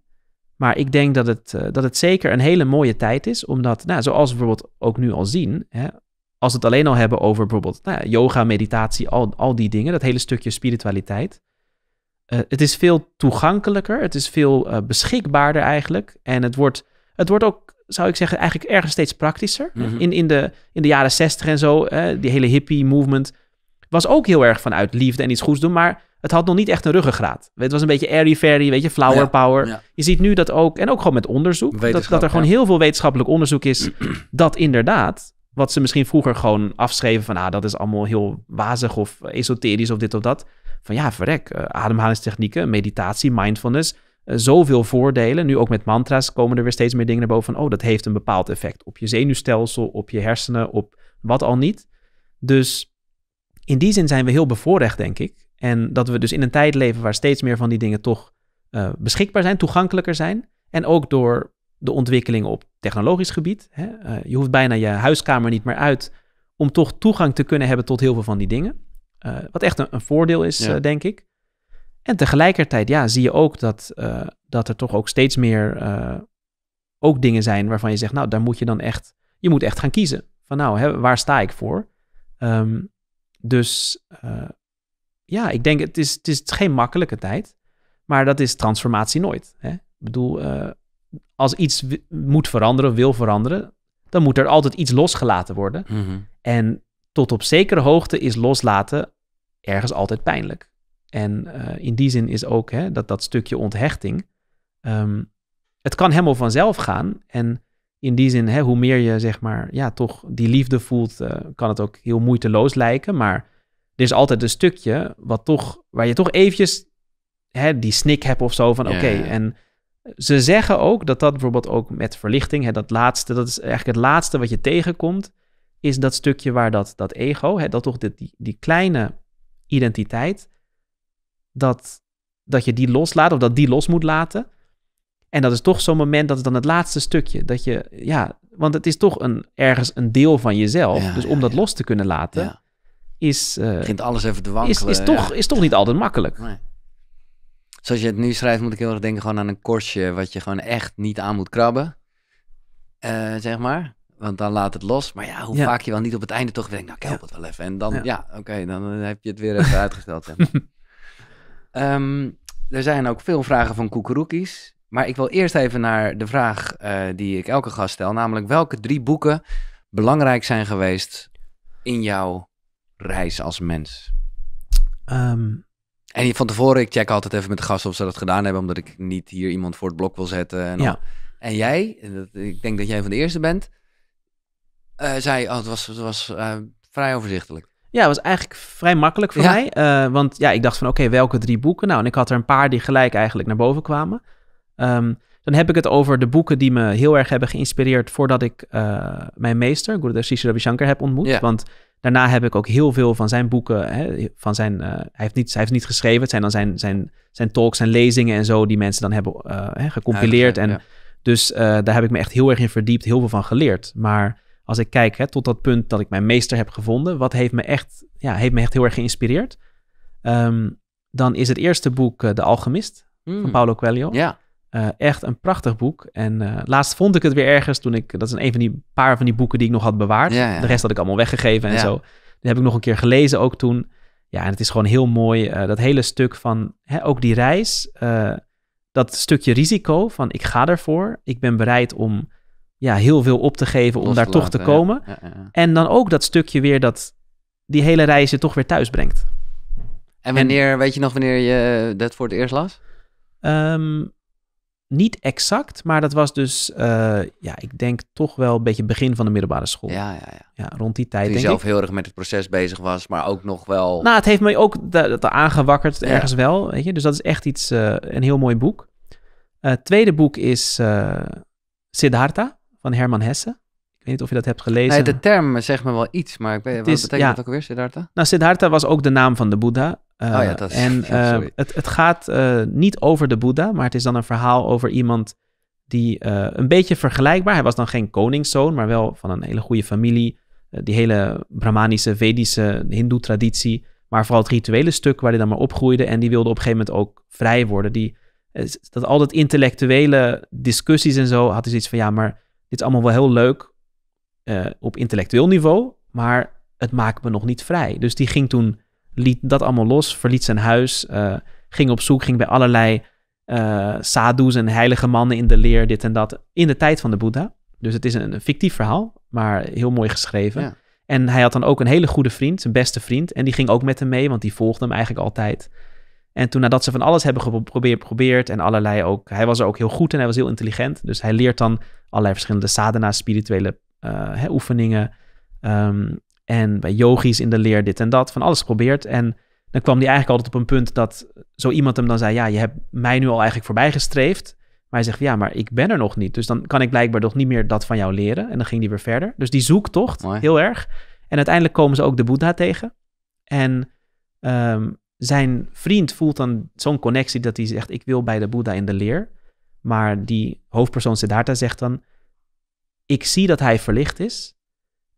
Maar ik denk dat het, eh, dat het zeker een hele mooie tijd is, omdat, nou, zoals we bijvoorbeeld ook nu al zien, hè, als we het alleen al hebben over bijvoorbeeld nou yoga, meditatie, al, al die dingen, dat hele stukje spiritualiteit. Eh, het is veel toegankelijker, het is veel eh, beschikbaarder eigenlijk. En het wordt, het wordt ook, zou ik zeggen, eigenlijk ergens steeds praktischer. Mhm. in, in, de, in de jaren zestig en zo, eh, die hele hippie-movement was ook heel erg vanuit liefde en iets goeds doen, maar het had nog niet echt een ruggengraat. Het was een beetje airy-fairy, weet je, flower power. Je ziet nu dat ook, en ook gewoon met onderzoek, dat, dat er gewoon heel veel wetenschappelijk onderzoek is *clears throat* dat inderdaad wat ze misschien vroeger gewoon afschreven van, ah, dat is allemaal heel wazig of esoterisch of dit of dat. Van ja, verrek, eh, ademhalingstechnieken, meditatie, mindfulness, eh, zoveel voordelen. Nu ook met mantra's komen er weer steeds meer dingen naar boven van, oh, dat heeft een bepaald effect op je zenuwstelsel, op je hersenen, op wat al niet. Dus in die zin zijn we heel bevoorrecht, denk ik. En dat we dus in een tijd leven waar steeds meer van die dingen toch eh, beschikbaar zijn, toegankelijker zijn. En ook door de ontwikkelingen op technologisch gebied. Hè. Eh, je hoeft bijna je huiskamer niet meer uit om toch toegang te kunnen hebben tot heel veel van die dingen. Eh, wat echt een, een voordeel is, eh, denk ik. En tegelijkertijd ja, zie je ook dat, dat er toch ook steeds meer ook dingen zijn waarvan je zegt, nou, daar moet je dan echt, je moet echt gaan kiezen. Van nou, hè, waar sta ik voor? Ehm, dus ja, ik denk, het is, het is geen makkelijke tijd, maar dat is transformatie nooit. Hè? Ik bedoel, als iets moet veranderen, wil veranderen, dan moet er altijd iets losgelaten worden. Mhm. En tot op zekere hoogte is loslaten ergens altijd pijnlijk. En eh, in die zin is ook hè, dat, dat stukje onthechting. Ehm, het kan helemaal vanzelf gaan. En in die zin, hè, hoe meer je zeg maar, ja, toch die liefde voelt, eh, kan het ook heel moeiteloos lijken. Maar er is altijd een stukje wat toch, waar je toch eventjes hè, die snik hebt of zo van: oké, en ze zeggen ook dat dat bijvoorbeeld ook met verlichting, hè, dat laatste, dat is eigenlijk het laatste wat je tegenkomt, is dat stukje waar dat, dat ego, hè, dat toch die, die kleine identiteit, dat, dat je die loslaat of dat die los moet laten. En dat is toch zo'n moment, dat het dan het laatste stukje. Dat je, ja, want het is toch een, ergens een deel van jezelf. dus om dat los te kunnen laten, is... Uh, Begint alles even te wankelen. Is, is toch, is toch niet altijd makkelijk. Nee zoals je het nu schrijft, moet ik heel erg denken gewoon aan een korstje wat je gewoon echt niet aan moet krabben. Eh, zeg maar. Want dan laat het los. Maar ja, hoe vaak je wel niet op het einde toch denkt, nou, ik help het wel even. En dan, ja, oké, dan eh, heb je het weer even *laughs* uitgesteld. Ehm, er zijn ook veel vragen van koekeroekies. Maar ik wil eerst even naar de vraag eh, die ik elke gast stel. Namelijk, welke drie boeken belangrijk zijn geweest in jouw reis als mens? Um, en van tevoren, ik check altijd even met de gasten of ze dat gedaan hebben, omdat ik niet hier iemand voor het blok wil zetten. En, ja. en jij, ik denk dat jij van de eerste bent, uh, zei, oh, het was, het was eh, vrij overzichtelijk. Ja, het was eigenlijk vrij makkelijk voor mij. Eh, want ja, ik dacht van oké, welke drie boeken? Nou, en ik had er een paar die gelijk eigenlijk naar boven kwamen. Ehm, dan heb ik het over de boeken die me heel erg hebben geïnspireerd voordat ik mijn meester, Gurudev Sisi heb ontmoet. Ja. Want Daarna heb ik ook heel veel van zijn boeken, hè, van zijn, eh, hij, heeft niet, hij heeft niet geschreven, het zijn dan zijn, zijn, zijn talks, zijn lezingen en zo, die mensen dan hebben eh, hè, gecompileerd. en Dus eh, daar heb ik me echt heel erg in verdiept, heel veel van geleerd. Maar als ik kijk hè, tot dat punt dat ik mijn meester heb gevonden, wat heeft me echt, ja, heeft me echt heel erg geïnspireerd, ehm, dan is het eerste boek De Alchemist van mm. Paulo Coelho. Ja. Eh, echt een prachtig boek. En eh, laatst vond ik het weer ergens toen ik. Dat is een van die paar van die boeken die ik nog had bewaard. De rest had ik allemaal weggegeven en zo. Die heb ik nog een keer gelezen ook toen. Ja, en het is gewoon heel mooi. Eh, dat hele stuk van hè, ook die reis. dat stukje risico van ik ga ervoor. Ik ben bereid om ja, heel veel op te geven om daar toch te komen. En dan ook dat stukje weer dat die hele reis je toch weer thuis brengt. En wanneer, weet je nog wanneer je dat voor het eerst las? Ehm, niet exact, maar dat was dus, eh, ja, ik denk toch wel een beetje begin van de middelbare school. Ja, ja, ja. ja rond die tijd. Toen je zelf heel erg met het proces bezig was, maar ook nog wel. Nou, het heeft mij ook dat aangewakkerd ergens wel. Weet je? Dus dat is echt iets, eh, een heel mooi boek. Eh, het tweede boek is Siddhartha van Herman Hesse. Ik weet niet of je dat hebt gelezen. de term zegt me wel iets, maar ik weet, wat is, betekent dat ook weer, Siddhartha? Nou, Siddhartha was ook de naam van de Boeddha. Eh, oh en *laughs* eh, het, het, gaat eh, niet over de Boeddha, maar het is dan een verhaal over iemand die een beetje vergelijkbaar. Hij was dan geen koningszoon, maar wel van een hele goede familie. die hele Brahmanische, Vedische, Hindoe-traditie. Maar vooral het rituele stuk waar hij dan maar opgroeide. En die wilde op een gegeven moment ook vrij worden. Die, dat al dat intellectuele discussies en zo had hij zoiets van: ja, maar dit is allemaal wel heel leuk op intellectueel niveau. Maar het maakt me nog niet vrij. Dus die ging toen liet dat allemaal los, verliet zijn huis, eh, ging op zoek, ging bij allerlei uh, eh, sadhus en heilige mannen in de leer, dit en dat, in de tijd van de Boeddha. Dus het is een, fictief verhaal, maar heel mooi geschreven. En hij had dan ook een hele goede vriend, zijn beste vriend, en die ging ook met hem mee, want die volgde hem eigenlijk altijd. En toen nadat ze van alles hebben geprobeerd, geprobeerd en allerlei ook, hij was er ook heel goed en hij was heel intelligent. Dus hij leert dan allerlei verschillende sadhana spirituele eh, oefeningen. Um, en bij yogis in de leer dit en dat, van alles geprobeerd. En dan kwam hij eigenlijk altijd op een punt dat zo iemand hem dan zei: Ja, je hebt mij nu al eigenlijk voorbij gestreefd. Maar hij zegt: Ja, maar ik ben er nog niet. Dus dan kan ik blijkbaar nog niet meer dat van jou leren. En dan ging hij weer verder. Dus die zoektocht heel erg. En uiteindelijk komen ze ook de Boeddha tegen. En ehm, zijn vriend voelt dan zo'n connectie dat hij zegt: Ik wil bij de Boeddha in de leer. Maar die hoofdpersoon Siddhartha zegt dan: Ik zie dat hij verlicht is.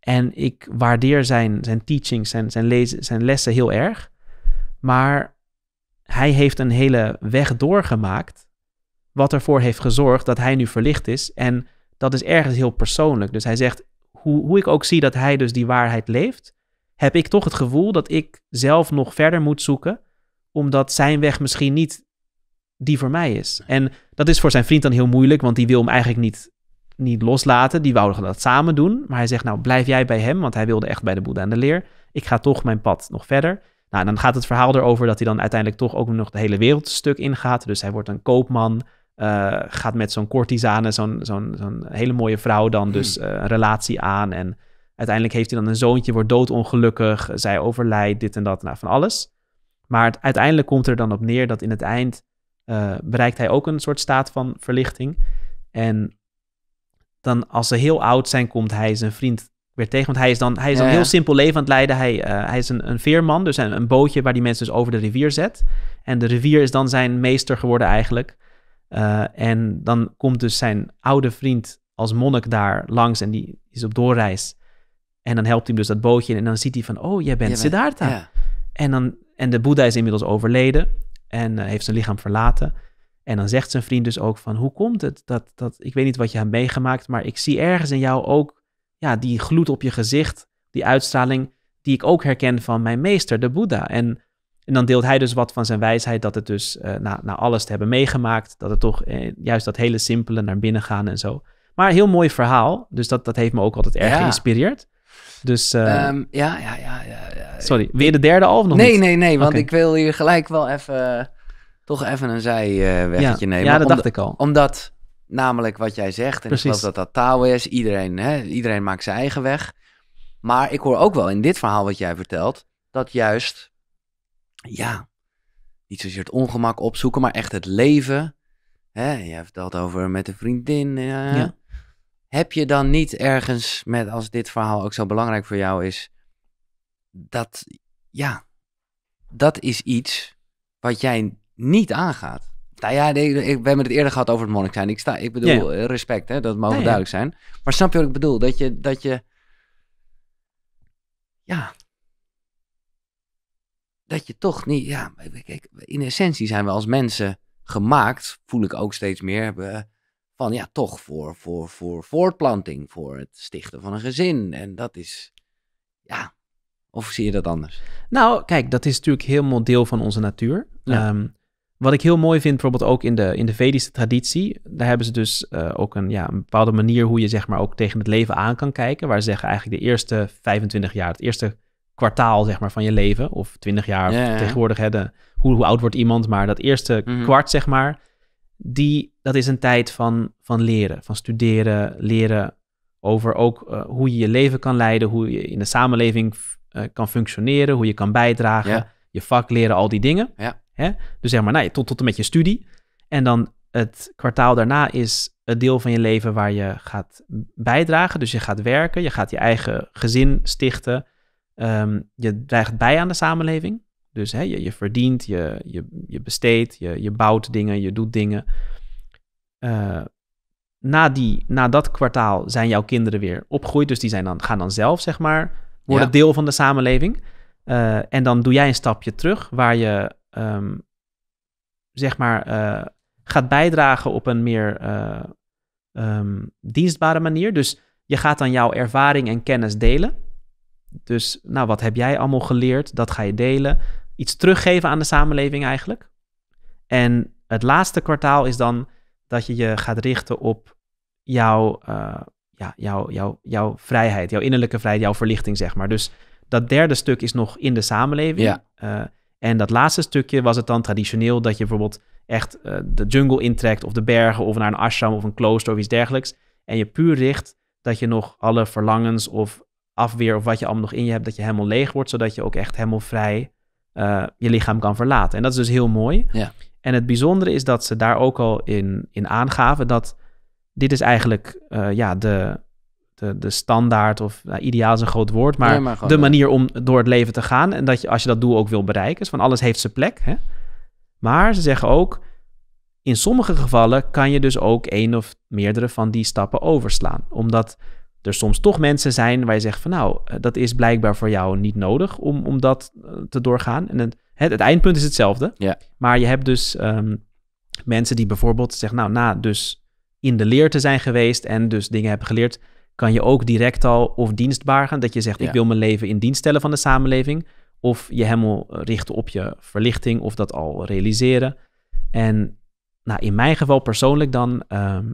En ik waardeer zijn, zijn teachings, zijn, zijn, zijn lessen heel erg. Maar hij heeft een hele weg doorgemaakt. Wat ervoor heeft gezorgd dat hij nu verlicht is. En dat is ergens heel persoonlijk. Dus hij zegt, hoe, hoe ik ook zie dat hij dus die waarheid leeft, heb ik toch het gevoel dat ik zelf nog verder moet zoeken. Omdat zijn weg misschien niet die voor mij is. En dat is voor zijn vriend dan heel moeilijk, want die wil hem eigenlijk niet niet loslaten. Die wouden dat samen doen. Maar hij zegt, nou blijf jij bij hem, want hij wilde echt bij de Boeddha en de leer. Ik ga toch mijn pad nog verder. Nou, dan gaat het verhaal erover dat hij dan uiteindelijk toch ook nog de hele wereld stuk ingaat. Dus hij wordt een koopman, eh, gaat met zo'n courtisane, zo'n zo'n hele mooie vrouw dan hmm. dus eh, een relatie aan. En uiteindelijk heeft hij dan een zoontje, wordt doodongelukkig, zij overlijdt, dit en dat, nou van alles. Maar uiteindelijk komt er dan op neer dat in het eind eh, bereikt hij ook een soort staat van verlichting. En dan als ze heel oud zijn, komt hij zijn vriend weer tegen. Want hij is dan, hij is dan heel simpel leven aan het leiden. Hij, eh, hij is een, een veerman, dus een, bootje waar die mensen dus over de rivier zet. En de rivier is dan zijn meester geworden eigenlijk. Eh, en dan komt dus zijn oude vriend als monnik daar langs en die is op doorreis. En dan helpt hij dus dat bootje en dan ziet hij van, oh, jij bent, Siddhartha. En, dan, en de Boeddha is inmiddels overleden en eh, heeft zijn lichaam verlaten. En dan zegt zijn vriend dus ook van, hoe komt het dat, dat ik weet niet wat je hebt meegemaakt, maar ik zie ergens in jou ook ja, die gloed op je gezicht, die uitstraling die ik ook herken van mijn meester, de Boeddha. En, en dan deelt hij dus wat van zijn wijsheid, dat het dus eh, na, alles te hebben meegemaakt, dat het toch eh, juist dat hele simpele naar binnen gaan en zo. Maar heel mooi verhaal, dus dat, dat heeft me ook altijd erg geïnspireerd. Dus, eh, ehm, ja, ja, ja, ja, Sorry, weer de derde al of nog nee, niet? Nee, nee, want ik wil hier gelijk wel even toch even een zijweggetje ja, nemen. Ja, dat dacht ik al. Omdat namelijk wat jij zegt, en ik geloof dat dat taal is, iedereen, hè, iedereen maakt zijn eigen weg. Maar ik hoor ook wel in dit verhaal wat jij vertelt, dat juist, ja, niet zozeer het ongemak opzoeken, maar echt het leven. Hè, jij vertelt over met een vriendin. Eh, heb je dan niet ergens met, als dit verhaal ook zo belangrijk voor jou is, dat, ja, dat is iets wat jij niet aangaat. Nou ja, ik, we hebben het eerder gehad over het monnik zijn. Ik, sta, ik bedoel, eh, respect, hè, dat mogen duidelijk zijn. Maar snap je wat ik bedoel? Dat je, dat je, ja, dat je toch niet, ja, kijk, in essentie zijn we als mensen gemaakt, voel ik ook steeds meer, eh, van ja, toch voor, voor, voor voortplanting, voor het stichten van een gezin. En dat is, ja, of zie je dat anders? Nou, kijk, dat is natuurlijk helemaal deel van onze natuur. Ja. Ehm, wat ik heel mooi vind, bijvoorbeeld ook in de, in de Vedische traditie, daar hebben ze dus eh, ook een, ja, een bepaalde manier hoe je zeg maar ook tegen het leven aan kan kijken. Waar ze zeggen eigenlijk de eerste 25 jaar, het eerste kwartaal zeg maar van je leven, of 20 jaar tegenwoordig, hè, hoe, hoe oud wordt iemand, maar dat eerste mhm. kwart zeg maar, die, dat is een tijd van, van leren, van studeren, leren over ook eh, hoe je je leven kan leiden, hoe je in de samenleving eh, kan functioneren, hoe je kan bijdragen, je vak leren, al die dingen. Ja. Hè? Dus zeg maar, nou, tot, tot en met je studie. En dan het kwartaal daarna is het deel van je leven waar je gaat bijdragen. Dus je gaat werken, je gaat je eigen gezin stichten. Ehm, je draagt bij aan de samenleving. Dus hè, je, je verdient, je, je, je besteedt, je, je bouwt dingen, je doet dingen. Eh, na, die, na dat kwartaal zijn jouw kinderen weer opgegroeid. Dus die zijn dan, gaan dan zelf, zeg maar, worden deel van de samenleving. Eh, en dan doe jij een stapje terug waar je Ehm, zeg maar, eh, gaat bijdragen op een meer eh, ehm, dienstbare manier. Dus je gaat dan jouw ervaring en kennis delen. Dus, nou, wat heb jij allemaal geleerd? Dat ga je delen. Iets teruggeven aan de samenleving eigenlijk. En het laatste kwartaal is dan dat je je gaat richten op jouw, eh, ja, jouw, jouw, jouw vrijheid, jouw innerlijke vrijheid, jouw verlichting, zeg maar. Dus dat derde stuk is nog in de samenleving. Ja. En dat laatste stukje was het dan traditioneel dat je bijvoorbeeld echt eh, de jungle intrekt of de bergen of naar een ashram of een klooster of iets dergelijks. En je puur richt dat je nog alle verlangens of afweer of wat je allemaal nog in je hebt, dat je helemaal leeg wordt, zodat je ook echt helemaal vrij eh, je lichaam kan verlaten. En dat is dus heel mooi. Ja. En het bijzondere is dat ze daar ook al in, in aangaven dat dit is eigenlijk eh, ja, de, de, standaard of nou, ideaal is een groot woord, maar, de manier om door het leven te gaan en dat je als je dat doel ook wil bereiken, is van alles heeft zijn plek. Hè? Maar ze zeggen ook, in sommige gevallen kan je dus ook één of meerdere van die stappen overslaan, omdat er soms toch mensen zijn waar je zegt van nou, eh, dat is blijkbaar voor jou niet nodig om, om dat eh, te doorgaan. En het, het, eindpunt is hetzelfde, ja. maar je hebt dus ehm, mensen die bijvoorbeeld zeggen nou, na dus in de leer te zijn geweest en dus dingen hebben geleerd, kan je ook direct al of dienstbaar gaan. Dat je zegt, ik wil mijn leven in dienst stellen van de samenleving. Of je helemaal richten op je verlichting of dat al realiseren. En nou, in mijn geval persoonlijk dan, ehm,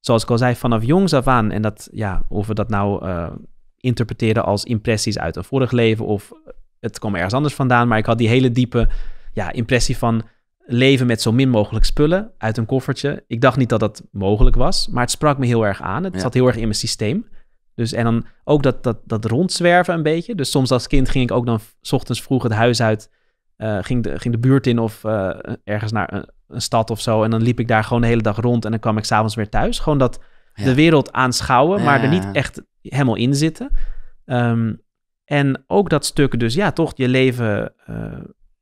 zoals ik al zei, vanaf jongs af aan. En dat, ja, of we dat nou uh, interpreteren als impressies uit een vorig leven of het kwam ergens anders vandaan. Maar ik had die hele diepe ja, impressie van leven met zo min mogelijk spullen uit een koffertje. Ik dacht niet dat dat mogelijk was, maar het sprak me heel erg aan. Het zat heel erg in mijn systeem. Dus en dan ook dat, dat, dat rondzwerven een beetje. Dus soms als kind ging ik ook dan s ochtends vroeg het huis uit. Eh, ging, de, ging de buurt in of eh, ergens naar een, stad of zo. En dan liep ik daar gewoon de hele dag rond en dan kwam ik s'avonds weer thuis. Gewoon dat de wereld aanschouwen, maar er niet echt helemaal in zitten. Ehm, en ook dat stuk dus, ja, toch je leven eh,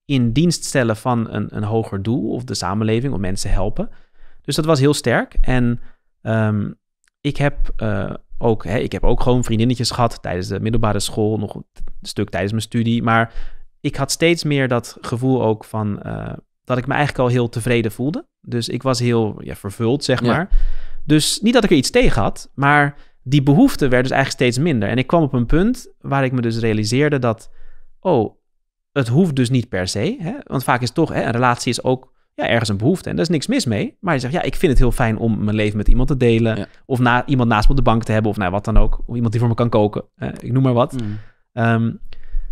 in dienst stellen van een, een hoger doel of de samenleving of mensen helpen. Dus dat was heel sterk. En ehm, ik, heb, eh, ook, hè, ik heb ook gewoon vriendinnetjes gehad tijdens de middelbare school, nog een stuk tijdens mijn studie. Maar ik had steeds meer dat gevoel ook van eh, dat ik me eigenlijk al heel tevreden voelde. Dus ik was heel ja, vervuld, zeg maar. Dus niet dat ik er iets tegen had, maar die behoefte werd dus eigenlijk steeds minder. En ik kwam op een punt waar ik me dus realiseerde dat, oh, het hoeft dus niet per se. Hè? Want vaak is toch, hè, een relatie is ook ja, ergens een behoefte. En daar is niks mis mee. Maar je zegt, ja, ik vind het heel fijn om mijn leven met iemand te delen. Of na, iemand naast me op de bank te hebben. Of nou, wat dan ook. Of iemand die voor me kan koken. ik noem maar wat. Mm. Ehm,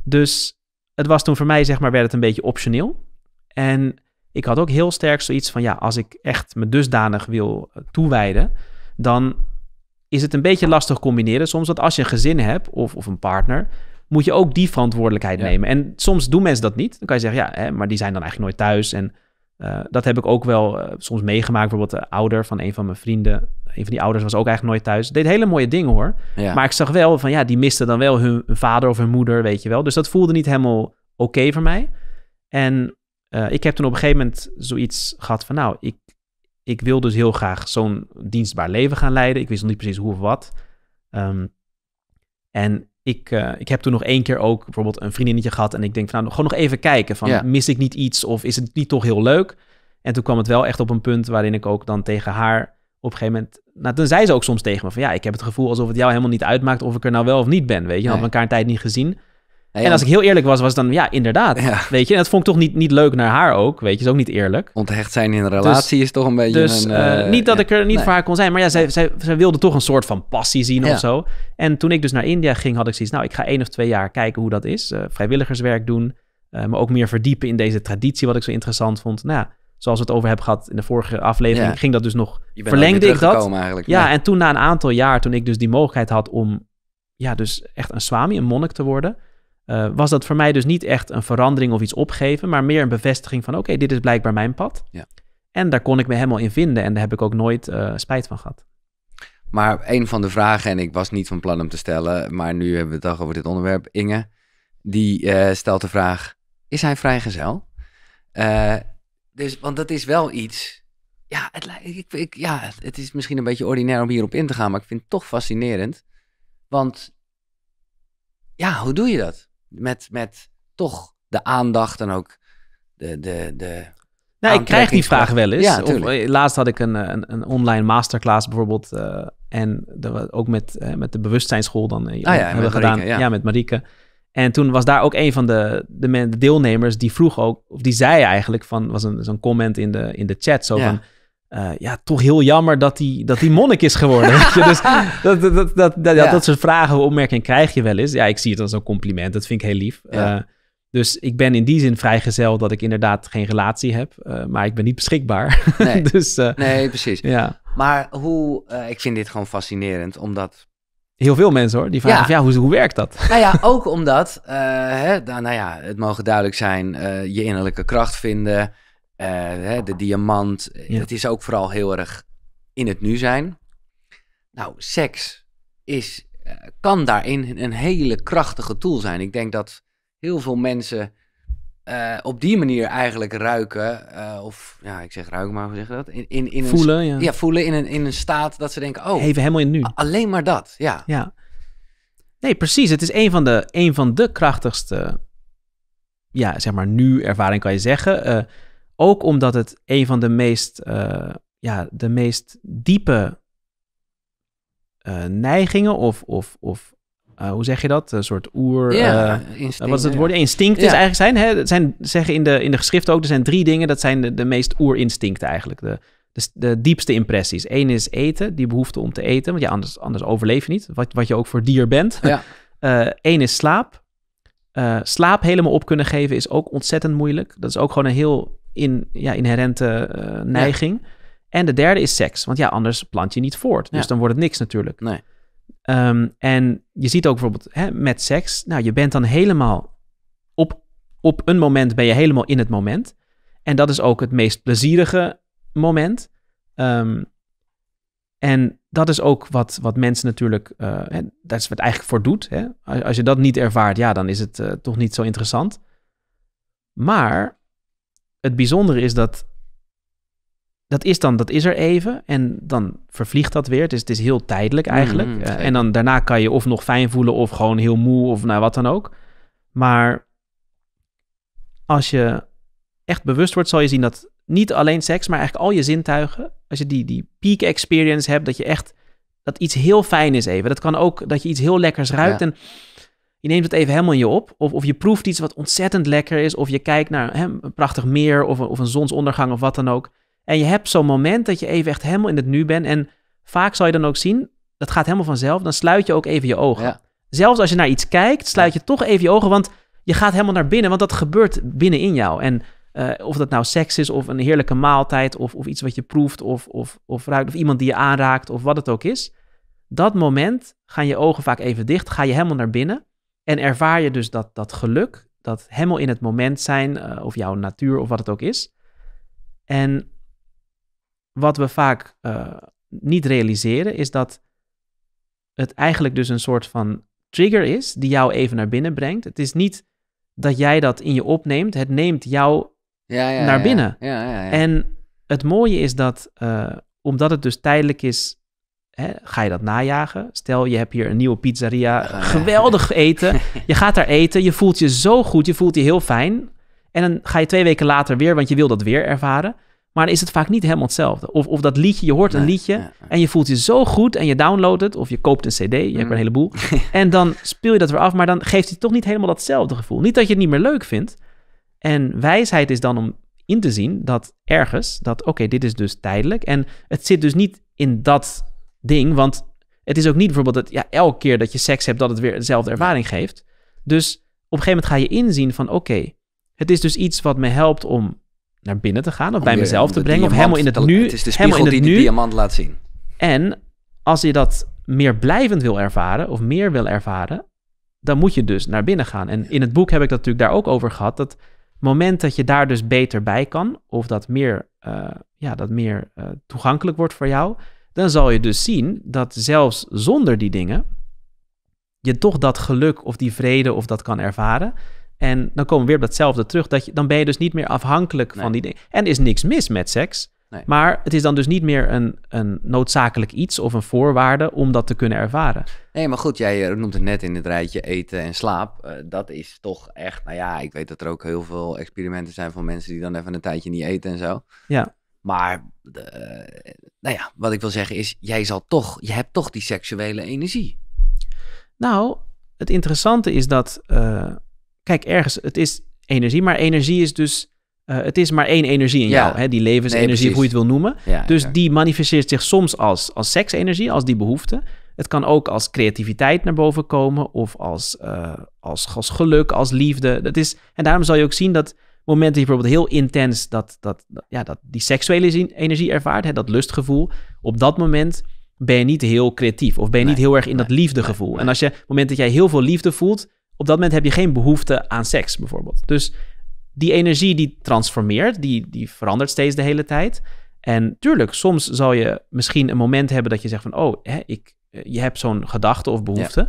dus het was toen voor mij, zeg maar, werd het een beetje optioneel. En ik had ook heel sterk zoiets van, ja, als ik echt me dusdanig wil toewijden, dan is het een beetje lastig combineren soms. Dat als je een gezin hebt of, of een partner, moet je ook die verantwoordelijkheid nemen. En soms doen mensen dat niet. Dan kan je zeggen, ja, hè, maar die zijn dan eigenlijk nooit thuis. En eh, dat heb ik ook wel eh, soms meegemaakt. Bijvoorbeeld de ouder van een van mijn vrienden. Een van die ouders was ook eigenlijk nooit thuis. Deed hele mooie dingen hoor. Maar ik zag wel van, ja, die misten dan wel hun, vader of hun moeder, weet je wel. Dus dat voelde niet helemaal oké voor mij. En eh, ik heb toen op een gegeven moment zoiets gehad van, nou, ik, ik wil dus heel graag zo'n dienstbaar leven gaan leiden. Ik wist nog niet precies hoe of wat. Ehm, en ik, eh, ik heb toen nog één keer ook bijvoorbeeld een vriendinnetje gehad. En ik denk van nou, gewoon nog even kijken. Van, Mis ik niet iets of is het niet toch heel leuk? En toen kwam het wel echt op een punt waarin ik ook dan tegen haar op een gegeven moment... Nou, dan zei ze ook soms tegen me van ja, ik heb het gevoel alsof het jou helemaal niet uitmaakt of ik er nou wel of niet ben. Weet je, dan hadden we elkaar een tijd niet gezien en als ik heel eerlijk was, was dan ja, inderdaad. Weet je, en dat vond ik toch niet, niet leuk naar haar ook. Weet je, is ook niet eerlijk. Onthecht zijn in een dus- relatie is toch een beetje. Dus een, eh, eh, niet dat ik er niet voor haar kon zijn, maar ja, zij, zij, zij wilde toch een soort van passie zien ja. of zo. En toen ik dus naar India ging, had ik zoiets, nou, ik ga één of twee jaar kijken hoe dat is. Eh, vrijwilligerswerk doen, maar ook meer verdiepen in deze traditie, wat ik zo interessant vond. Nou zoals we het over hebben gehad in de vorige aflevering, ging dat dus nog. verlengde ik dat. ja, en toen na een aantal jaar, toen ik dus die mogelijkheid had om, ja, dus echt een swami, een monnik te worden eh, was dat voor mij dus niet echt een verandering of iets opgeven, maar meer een bevestiging van oké, dit is blijkbaar mijn pad. Ja. En daar kon ik me helemaal in vinden en daar heb ik ook nooit eh, spijt van gehad. Maar een van de vragen, en ik was niet van plan om te stellen, maar nu hebben we het al over dit onderwerp. Inge, die eh, stelt de vraag, is hij vrijgezel? dus, want dat is wel iets ja, het, ik, ik, ja, het is misschien een beetje ordinair om hierop in te gaan, maar ik vind het toch fascinerend. Want ja, hoe doe je dat? met, met toch de aandacht en ook de. de, de nou, ik krijg die vraag wel eens. Ja, eh, laatst had ik een, eh, een, een online masterclass bijvoorbeeld. Uh, en de, ook met, met de bewustzijnsschool dan ah, ja, hebben we gedaan. ja. met Marieke. En toen was daar ook een van de, de, de, deelnemers die vroeg ook, of die zei eigenlijk van, was een, zo'n comment in de, in de chat zo van, eh, ja, toch heel jammer dat die, dat die monnik is geworden. Dus *laughs* dat, dat, dat, dat, ja. dat soort vragen of opmerkingen krijg je wel eens. Ja, ik zie het als een compliment. Dat vind ik heel lief. Eh, dus ik ben in die zin vrijgezel dat ik inderdaad geen relatie heb. Eh, maar ik ben niet beschikbaar. *laughs* Nee, dus, nee precies. Ja. Maar hoe, ik vind dit gewoon fascinerend, omdat... Heel veel mensen hoor, die vragen ja, hoe, hoe werkt dat? Nou ja, ook omdat, hè, nou, nou, ja, het mogen duidelijk zijn, je innerlijke kracht vinden... Eh, de diamant. Het eh, is ook vooral heel erg in het nu zijn. Nou, seks is, eh, kan daarin een hele krachtige tool zijn. Ik denk dat heel veel mensen op die manier eigenlijk ruiken. of ja, ik zeg ruiken, maar hoe zeg je dat? In, in, in voelen, een, ja. voelen in een, in een staat dat ze denken: oh, even helemaal in nu. Alleen maar dat, ja. Ja. Nee, precies. Het is een van de, een van de krachtigste, ja, zeg maar, nu-ervaring kan je zeggen. Ook omdat het een van de meest, eh, ja, de meest diepe eh, neigingen of, of, of eh, hoe zeg je dat? Een soort oer. Ja, instinct, wat is het woord? instinct is eigenlijk zijn. Hè? zijn zeggen in de, in de geschriften ook, er zijn drie dingen. Dat zijn de, de meest oerinstincten eigenlijk. De, de, diepste impressies. Eén is eten, die behoefte om te eten. Want ja, anders, anders overleef je niet. Wat, wat je ook voor dier bent. Ja. *laughs* Eén is slaap. slaap helemaal op kunnen geven is ook ontzettend moeilijk. Dat is ook gewoon een heel in, ja, inherente eh, neiging. En de derde is seks. Want ja, anders plant je niet voort. Dus dan wordt het niks natuurlijk. Nee. Ehm, en je ziet ook bijvoorbeeld hè, met seks. Nou, je bent dan helemaal op, op een moment ben je helemaal in het moment. En dat is ook het meest plezierige moment. Ehm, en dat is ook wat, wat mensen natuurlijk, uh, dat is wat eigenlijk voor doet. Hè? Als, als, je dat niet ervaart, ja, dan is het eh, toch niet zo interessant. Maar het bijzondere is dat dat is dan, dat is er even en dan vervliegt dat weer. Het is, het is heel tijdelijk mm, eigenlijk. Mm, eh, en dan daarna kan je of nog fijn voelen of gewoon heel moe of nou wat dan ook. Maar als je echt bewust wordt, zal je zien dat niet alleen seks, maar eigenlijk al je zintuigen, als je die, die peak experience hebt, dat je echt dat iets heel fijn is even. Dat kan ook dat je iets heel lekkers ruikt en je neemt het even helemaal in je op. Of, of je proeft iets wat ontzettend lekker is. Of je kijkt naar hè, een prachtig meer of, of een zonsondergang of wat dan ook. En je hebt zo'n moment dat je even echt helemaal in het nu bent. En vaak zal je dan ook zien, dat gaat helemaal vanzelf. Dan sluit je ook even je ogen. Zelfs als je naar iets kijkt, sluit je toch even je ogen. Want je gaat helemaal naar binnen, want dat gebeurt binnenin jou. En eh, of dat nou seks is, of een heerlijke maaltijd, of, of iets wat je proeft, of, of, of ruikt, of iemand die je aanraakt, of wat het ook is. Dat moment gaan je ogen vaak even dicht, ga je helemaal naar binnen. En ervaar je dus dat, dat geluk, dat helemaal in het moment zijn, eh, of jouw natuur of wat het ook is. En wat we vaak eh, niet realiseren, is dat het eigenlijk dus een soort van trigger is die jou even naar binnen brengt. Het is niet dat jij dat in je opneemt, het neemt jou ja, ja, naar binnen. Ja, en het mooie is dat, eh, omdat het dus tijdelijk is ga je dat najagen? Stel, je hebt hier een nieuwe pizzeria, geweldig eten. *laughs* Je gaat daar eten, je voelt je zo goed, je voelt je heel fijn. En dan ga je twee weken later weer, want je wil dat weer ervaren. Maar dan is het vaak niet helemaal hetzelfde. Of, of dat liedje, je hoort een liedje en je voelt je zo goed en je downloadt het. Of je koopt een cd, je hebt een mm. heleboel. *laughs* en dan speel je dat weer af, maar dan geeft hij toch niet helemaal datzelfde gevoel. Niet dat je het niet meer leuk vindt. En wijsheid is dan om in te zien dat ergens, dat oké, dit is dus tijdelijk. En het zit dus niet in dat ding. Want het is ook niet bijvoorbeeld dat ja, elke keer dat je seks hebt, dat het weer dezelfde ervaring geeft. Dus op een gegeven moment ga je inzien van oké, het is dus iets wat me helpt om naar binnen te gaan of bij mezelf te brengen of helemaal in het nu. Het is de spiegel in die de diamant laat zien. En als je dat meer blijvend wil ervaren of meer wil ervaren, dan moet je dus naar binnen gaan. En in het boek heb ik dat natuurlijk daar ook over gehad. Dat moment dat je daar dus beter bij kan, of dat meer, eh, ja, dat meer eh, toegankelijk wordt voor jou, dan zal je dus zien dat zelfs zonder die dingen je toch dat geluk of die vrede of dat kan ervaren. En dan komen we weer op datzelfde terug. Dat je, dan ben je dus niet meer afhankelijk van die dingen. En is niks mis met seks. Maar het is dan dus niet meer een, een noodzakelijk iets of een voorwaarde om dat te kunnen ervaren. Nee, maar goed, jij eh, noemt het net in het rijtje eten en slaap. Eh, dat is toch echt, nou ja, ik weet dat er ook heel veel experimenten zijn van mensen die dan even een tijdje niet eten en zo. Ja. Maar eh, nou ja, wat ik wil zeggen is, jij zal toch, je hebt toch die seksuele energie. Nou, het interessante is dat, eh, kijk, ergens, het is energie, maar energie is dus, eh, het is maar één energie in jou, hè? die levensenergie, hoe je het wil noemen. dus die manifesteert zich soms als, als seksenergie, als die behoefte. Het kan ook als creativiteit naar boven komen of als, als, als geluk, als liefde. Dat is, en daarom zal je ook zien dat momenten die je bijvoorbeeld heel intens dat, dat, ja, dat, die seksuele energie ervaart, hè, dat lustgevoel, op dat moment ben je niet heel creatief of ben je niet heel erg in dat liefdegevoel. en als je, op het moment dat jij heel veel liefde voelt, op dat moment heb je geen behoefte aan seks bijvoorbeeld. Dus die energie die transformeert, die, die verandert steeds de hele tijd. En tuurlijk, soms zal je misschien een moment hebben dat je zegt van, oh, hè, ik, eh, je hebt zo'n gedachte of behoefte.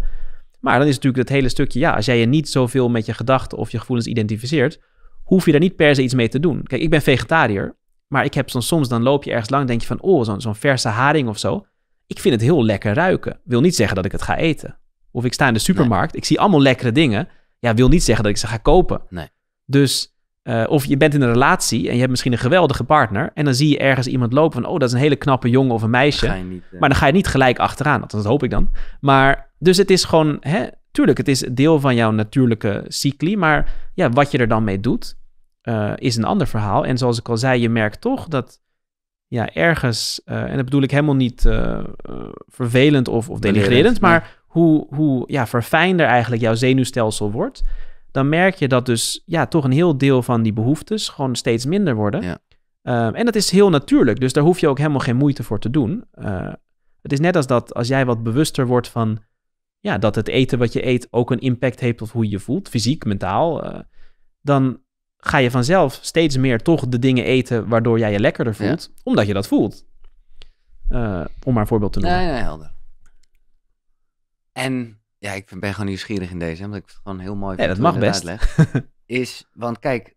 Maar dan is natuurlijk dat hele stukje, ja, als jij je niet zoveel met je gedachten of je gevoelens identificeert, hoef je daar niet per se iets mee te doen. Kijk, ik ben vegetariër, maar ik heb dan soms, dan loop je ergens lang, denk je van, oh, zo'n zo'n verse haring of zo. Ik vind het heel lekker ruiken. Wil niet zeggen dat ik het ga eten. Of ik sta in de supermarkt, ik zie allemaal lekkere dingen. Ja, wil niet zeggen dat ik ze ga kopen. Nee. Dus, eh, of je bent in een relatie en je hebt misschien een geweldige partner. En dan zie je ergens iemand lopen van, oh, dat is een hele knappe jongen of een meisje. niet, eh, Maar dan ga je niet gelijk achteraan, dat hoop ik dan. Maar, dus het is gewoon, hè, tuurlijk, het is deel van jouw natuurlijke cycli, maar ja, wat je er dan mee doet, eh, is een ander verhaal. En zoals ik al zei, je merkt toch dat ja, ergens, eh, en dat bedoel ik helemaal niet eh, vervelend of, of denigrerend, maar hoe, hoe ja, verfijnder eigenlijk jouw zenuwstelsel wordt, dan merk je dat dus ja, toch een heel deel van die behoeftes gewoon steeds minder worden. Ja. en dat is heel natuurlijk, dus daar hoef je ook helemaal geen moeite voor te doen. het is net als dat als jij wat bewuster wordt van ja, dat het eten wat je eet ook een impact heeft op hoe je je voelt, fysiek, mentaal, eh, dan ga je vanzelf steeds meer toch de dingen eten waardoor jij je lekkerder voelt, omdat je dat voelt. Eh, om maar een voorbeeld te noemen. Ja, helder. En ja, ik ben gewoon nieuwsgierig in deze, omdat ik het gewoon heel mooi vind. Ja, dat mag best. *laughs* is, want kijk,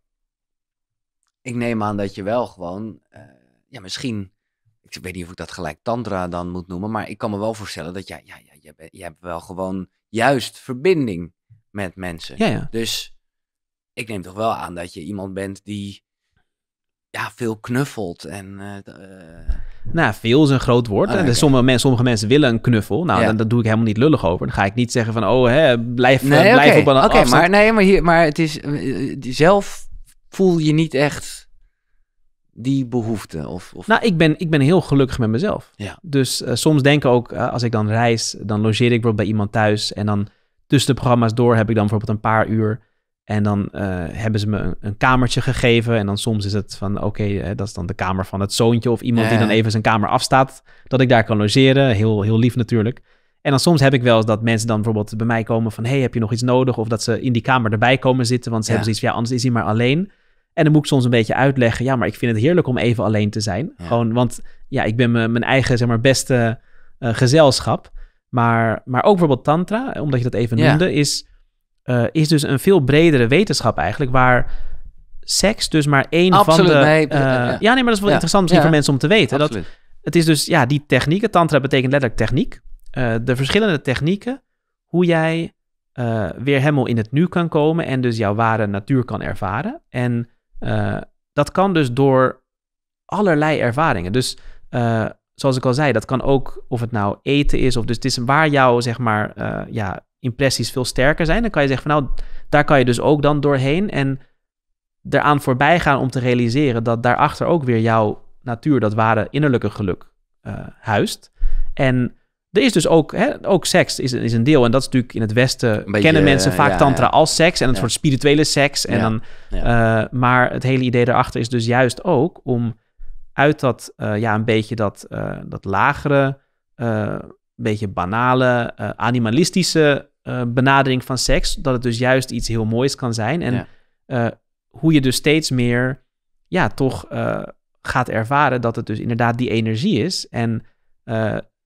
ik neem aan dat je wel gewoon, eh, ja, misschien, ik weet niet of ik dat gelijk tantra dan moet noemen, maar ik kan me wel voorstellen dat jij, je, je hebt wel gewoon juist verbinding met mensen. Ja, ja. Dus ik neem toch wel aan dat je iemand bent die ja, veel knuffelt. En, eh, eh, nou, veel is een groot woord. Oh, sommige, mensen, mensen willen een knuffel. Nou, dan, dat doe ik helemaal niet lullig over. Dan ga ik niet zeggen van, oh, hè, blijf, blijf op een okay, afstand. Maar, nee, maar, hier, maar het is, eh, zelf voel je niet echt die behoefte? Of, of, Nou, ik ben, ik ben heel gelukkig met mezelf. Ja. Dus eh, soms denk ik ook, eh, als ik dan reis, dan logeer ik bijvoorbeeld bij iemand thuis. En dan tussen de programma's door heb ik dan bijvoorbeeld een paar uur. En dan eh, hebben ze me een, een, kamertje gegeven. En dan soms is het van, oké, dat is dan de kamer van het zoontje. Of iemand die dan even zijn kamer afstaat. Dat ik daar kan logeren. Heel, heel lief natuurlijk. En dan soms heb ik wel eens dat mensen dan bijvoorbeeld bij mij komen van... hey, heb je nog iets nodig? Of dat ze in die kamer erbij komen zitten, want ze hebben zoiets van... ja, anders is hij maar alleen. En dan moet ik soms een beetje uitleggen, ja, maar ik vind het heerlijk om even alleen te zijn. Gewoon, want ja, ik ben mijn eigen, zeg maar, beste eh, gezelschap. Maar, maar ook bijvoorbeeld tantra, eh, omdat je dat even noemde, is, eh, is dus een veel bredere wetenschap eigenlijk, waar seks dus maar één Absoluut, van de... Nee, ja. nee, maar dat is wel interessant misschien voor mensen om te weten. Dat, het is dus, ja, die technieken, tantra betekent letterlijk techniek. de verschillende technieken, hoe jij weer helemaal in het nu kan komen en dus jouw ware natuur kan ervaren. En eh, dat kan dus door allerlei ervaringen. Dus eh, zoals ik al zei, dat kan ook of het nou eten is of dus het is waar jouw zeg maar eh, ja, impressies veel sterker zijn. Dan kan je zeggen van nou, daar kan je dus ook dan doorheen en eraan voorbij gaan om te realiseren dat daarachter ook weer jouw natuur, dat ware innerlijke geluk huist. En er is dus ook, hè, ook seks is, is een deel. En dat is natuurlijk in het Westen kennen mensen eh, vaak tantra als seks en een wordt soort spirituele seks. En dan, eh, maar het hele idee daarachter is dus juist ook om uit dat, eh, ja, een beetje dat, dat lagere, een beetje banale, animalistische benadering van seks, dat het dus juist iets heel moois kan zijn. En hoe je dus steeds meer, ja, toch gaat ervaren dat het dus inderdaad die energie is. En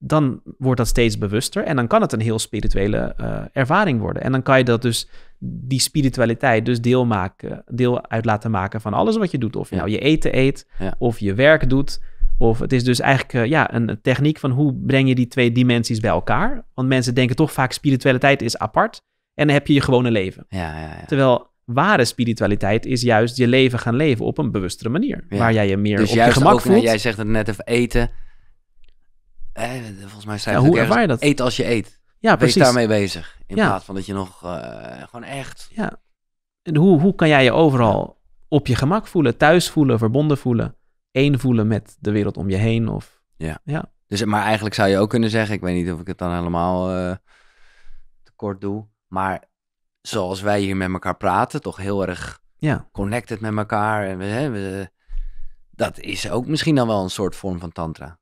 dan wordt dat steeds bewuster en dan kan het een heel spirituele eh, ervaring worden. En dan kan je dat dus, die spiritualiteit, dus deel, maken, deel uit laten maken van alles wat je doet. Of je nou je eten eet, of je werk doet. Of het is dus eigenlijk eh, ja, een techniek van hoe breng je die twee dimensies bij elkaar. Want mensen denken toch vaak spiritualiteit is apart en dan heb je je gewone leven. Ja, Terwijl ware spiritualiteit is juist je leven gaan leven op een bewustere manier. Waar jij je meer dus op je gemak nou, voelt. jij zegt het net even eten eh, volgens mij zijn ja, hoe ervaar je dat? Eet als je eet. Ja, precies. Wees daarmee bezig. In plaats van dat je nog eh, gewoon echt. Ja. En hoe, hoe kan jij je overal op je gemak voelen, thuis voelen, verbonden voelen, één voelen met de wereld om je heen? Of... Ja. ja. Dus, maar eigenlijk zou je ook kunnen zeggen, ik weet niet of ik het dan helemaal uh, tekort doe, maar zoals wij hier met elkaar praten, toch heel erg ja. connected met elkaar. En we, hè, we, dat is ook misschien dan wel een soort vorm van tantra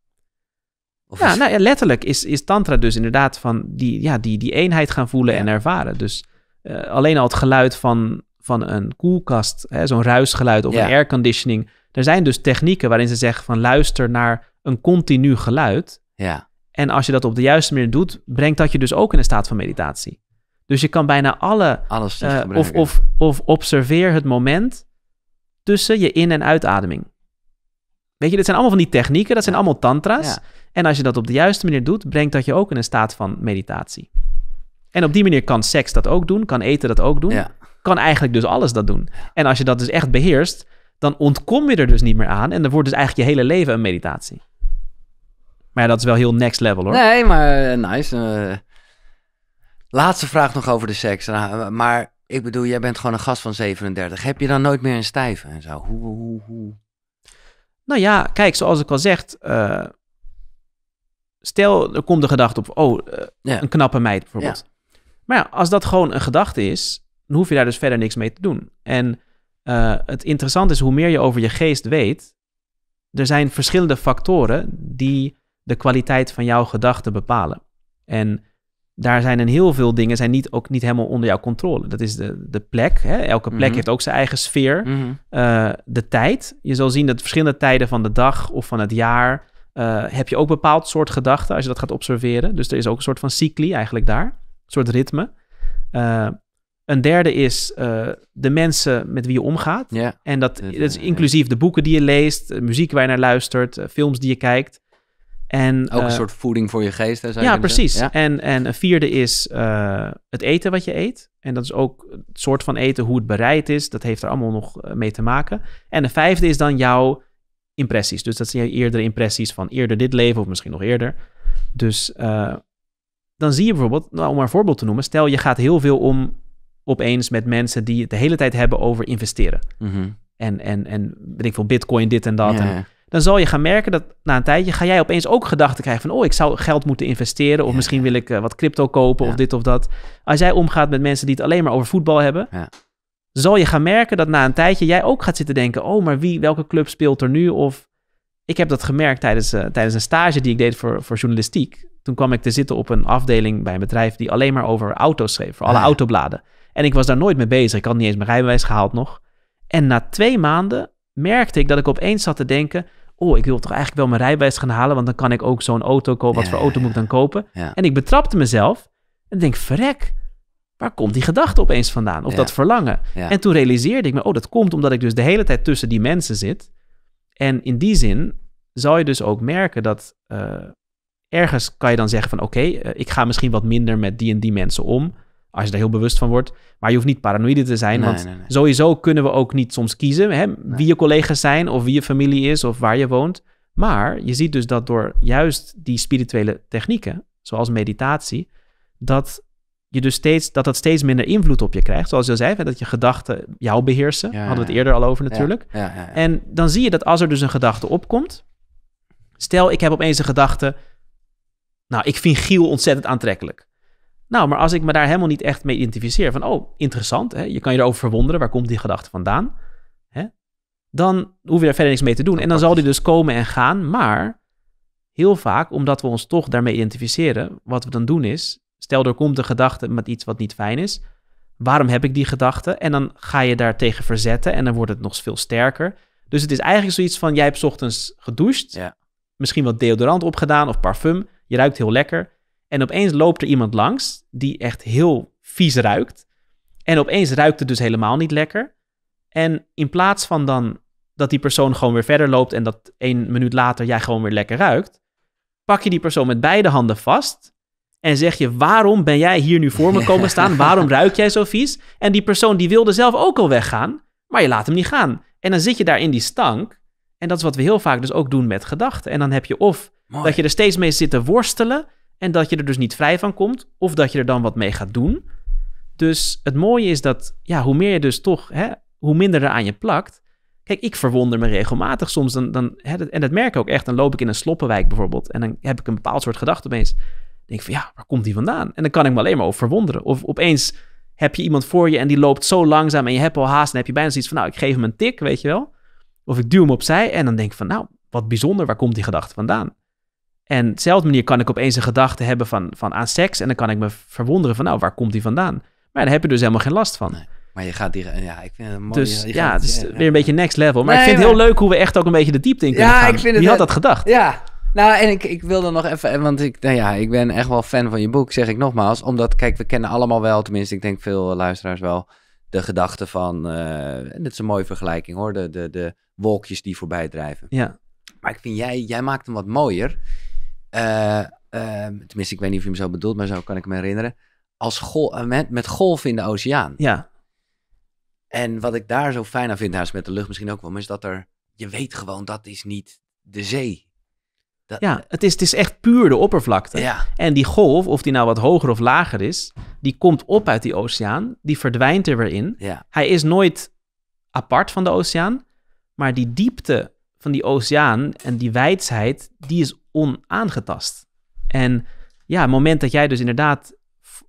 ja, nou ja, letterlijk is, is tantra dus inderdaad van die, ja, die, die eenheid gaan voelen en ervaren. Dus eh, alleen al het geluid van, van een koelkast, zo'n ruisgeluid of een airconditioning. Er zijn dus technieken waarin ze zeggen van luister naar een continu geluid. Ja. En als je dat op de juiste manier doet, brengt dat je dus ook in een staat van meditatie. Dus je kan bijna alle... Alles uh, of, of, of observeer het moment tussen je in- en uitademing. Weet je, dit zijn allemaal van die technieken, dat zijn allemaal tantra's. En als je dat op de juiste manier doet, brengt dat je ook in een staat van meditatie. En op die manier kan seks dat ook doen, kan eten dat ook doen, kan eigenlijk dus alles dat doen. En als je dat dus echt beheerst, dan ontkom je er dus niet meer aan en dan wordt dus eigenlijk je hele leven een meditatie. Maar ja, dat is wel heel next level hoor. Nee, maar eh, nice. Eh. laatste vraag nog over de seks. Nou, eh, maar ik bedoel, jij bent gewoon een gast van 37. Heb je dan nooit meer een stijve en zo? Hoe, hoe, hoe? Nou ja, kijk, zoals ik al zeg, eh, stel er komt de gedachte op, oh, eh, een knappe meid bijvoorbeeld. Maar ja, als dat gewoon een gedachte is, dan hoef je daar dus verder niks mee te doen. En eh, het interessante is, hoe meer je over je geest weet, er zijn verschillende factoren die de kwaliteit van jouw gedachten bepalen. En daar zijn een heel veel dingen zijn niet, ook niet helemaal onder jouw controle. Dat is de, de plek. Hè? Elke plek mhm. heeft ook zijn eigen sfeer. Mhm. Eh, de tijd. Je zal zien dat verschillende tijden van de dag of van het jaar... Eh, heb je ook bepaald soort gedachten als je dat gaat observeren. Dus er is ook een soort van cycli eigenlijk daar. Een soort ritme. Eh, een derde is de mensen met wie je omgaat. En dat, dat, is inclusief de boeken die je leest, muziek waar je naar luistert, films die je kijkt. En, Ook een eh, soort voeding voor je geest. ja, precies. En, en een vierde is eh, het eten wat je eet. En dat is ook het soort van eten, hoe het bereid is. Dat heeft er allemaal nog eh, mee te maken. En de vijfde is dan jouw impressies. Dus dat zijn je eerdere impressies van eerder dit leven of misschien nog eerder. Dus dan zie je bijvoorbeeld, nou, om maar een voorbeeld te noemen. Stel je gaat heel veel om opeens met mensen die het de hele tijd hebben over investeren. Mhm. En, en, en weet ik veel, bitcoin, dit en dat. Ja. En, dan zal je gaan merken dat na een tijdje ga jij opeens ook gedachten krijgen van, oh, ik zou geld moeten investeren of misschien wil ik eh, wat crypto kopen of dit of dat. Als jij omgaat met mensen die het alleen maar over voetbal hebben, zal je gaan merken dat na een tijdje jij ook gaat zitten denken, oh, maar wie, welke club speelt er nu? Of ik heb dat gemerkt tijdens, eh, tijdens een stage die ik deed voor, voor journalistiek. Toen kwam ik te zitten op een afdeling bij een bedrijf die alleen maar over auto's schreef, voor alle ah, autobladen. En ik was daar nooit mee bezig. Ik had niet eens mijn rijbewijs gehaald nog. En na twee maanden merkte ik dat ik opeens zat te denken: oh, ik wil toch eigenlijk wel mijn rijbewijs gaan halen, want dan kan ik ook zo'n auto kopen. Wat voor auto moet ik dan kopen? En ik betrapte mezelf en denk, verrek, waar komt die gedachte opeens vandaan? Of dat verlangen? En toen realiseerde ik me, oh, dat komt omdat ik dus de hele tijd tussen die mensen zit. En in die zin zou je dus ook merken dat eh, ergens kan je dan zeggen van, oké, eh, ik ga misschien wat minder met die en die mensen om. Als je er heel bewust van wordt. Maar je hoeft niet paranoïde te zijn. want sowieso kunnen we ook niet soms kiezen hè, wie je collega's zijn of wie je familie is of waar je woont. Maar je ziet dus dat door juist die spirituele technieken, zoals meditatie, dat je dus steeds, dat dat steeds minder invloed op je krijgt. Zoals je al zei, dat je gedachten jou beheersen. Ja, Hadden we het eerder al over natuurlijk. Ja, ja, en dan zie je dat als er dus een gedachte opkomt. Stel, ik heb opeens een gedachte. Nou, ik vind Giel ontzettend aantrekkelijk. Nou, maar als ik me daar helemaal niet echt mee identificeer, van oh, interessant, hè, je kan je erover verwonderen, waar komt die gedachte vandaan? Hè? Dan hoef je daar verder niks mee te doen. En dan zal dus. die dus komen en gaan, maar heel vaak, omdat we ons toch daarmee identificeren, wat we dan doen is, stel er komt een gedachte met iets wat niet fijn is, waarom heb ik die gedachte? En dan ga je daartegen verzetten en dan wordt het nog veel sterker. Dus het is eigenlijk zoiets van, jij hebt ochtends gedoucht, ja. misschien wat deodorant opgedaan of parfum, je ruikt heel lekker. En opeens loopt er iemand langs die echt heel vies ruikt. En opeens ruikt het dus helemaal niet lekker. En in plaats van dan dat die persoon gewoon weer verder loopt en dat één minuut later jij gewoon weer lekker ruikt, pak je die persoon met beide handen vast en zeg je: waarom ben jij hier nu voor me komen staan? Waarom *laughs* ruik jij zo vies? En die persoon die wilde zelf ook al weggaan, maar je laat hem niet gaan. En dan zit je daar in die stank. En dat is wat we heel vaak dus ook doen met gedachten. En dan heb je of dat je er steeds mee zit te worstelen. En dat je er dus niet vrij van komt, of dat je er dan wat mee gaat doen. Dus het mooie is dat, ja, hoe meer je dus toch, hè, hoe minder er aan je plakt. Kijk, ik verwonder me regelmatig soms. Dan, dan, hè, en dat merk ik ook echt. Dan loop ik in een sloppenwijk bijvoorbeeld. En dan heb ik een bepaald soort gedachte opeens. Dan denk ik van, ja, waar komt die vandaan? En dan kan ik me alleen maar over verwonderen. Of opeens heb je iemand voor je en die loopt zo langzaam en je hebt al haast. En heb je bijna zoiets van, nou, ik geef hem een tik, weet je wel. Of ik duw hem opzij en dan denk ik van, nou, wat bijzonder, waar komt die gedachte vandaan? En op dezelfde manier kan ik opeens een gedachte hebben van, van aan seks. En dan kan ik me verwonderen van, nou, waar komt die vandaan? Maar daar heb je dus helemaal geen last van. maar je gaat die... Ja, ik vind het mooi. Dus ja, het is weer een beetje next level. Maar ik vind het heel leuk hoe we echt ook een beetje de diepte in kunnen ja, gaan. Ik vind het, Wie had dat gedacht? Ja, nou, en ik, ik wilde nog even, want ik, nou ja, ik ben echt wel fan van je boek, zeg ik nogmaals. Omdat, kijk, we kennen allemaal wel, tenminste, ik denk veel luisteraars wel, de gedachte van, eh, en dit is een mooie vergelijking hoor, de, de, de wolkjes die voorbij drijven. Ja. Maar ik vind, jij, jij maakt hem wat mooier. Uh, uh, tenminste, ik weet niet of je hem zo bedoelt, maar zo kan ik me herinneren. Als gol eh, met, met golven in de oceaan. Ja. En wat ik daar zo fijn aan vind, nou met de lucht misschien ook wel, maar is dat er, je weet gewoon, dat is niet de zee. Dat, ja, het is, het is echt puur de oppervlakte. Ja. En die golf, of die nou wat hoger of lager is, die komt op uit die oceaan, die verdwijnt er weer in. Ja. Hij is nooit apart van de oceaan, maar die diepte van die oceaan en die wijdsheid, die is onaangetast. En ja, het moment dat jij dus inderdaad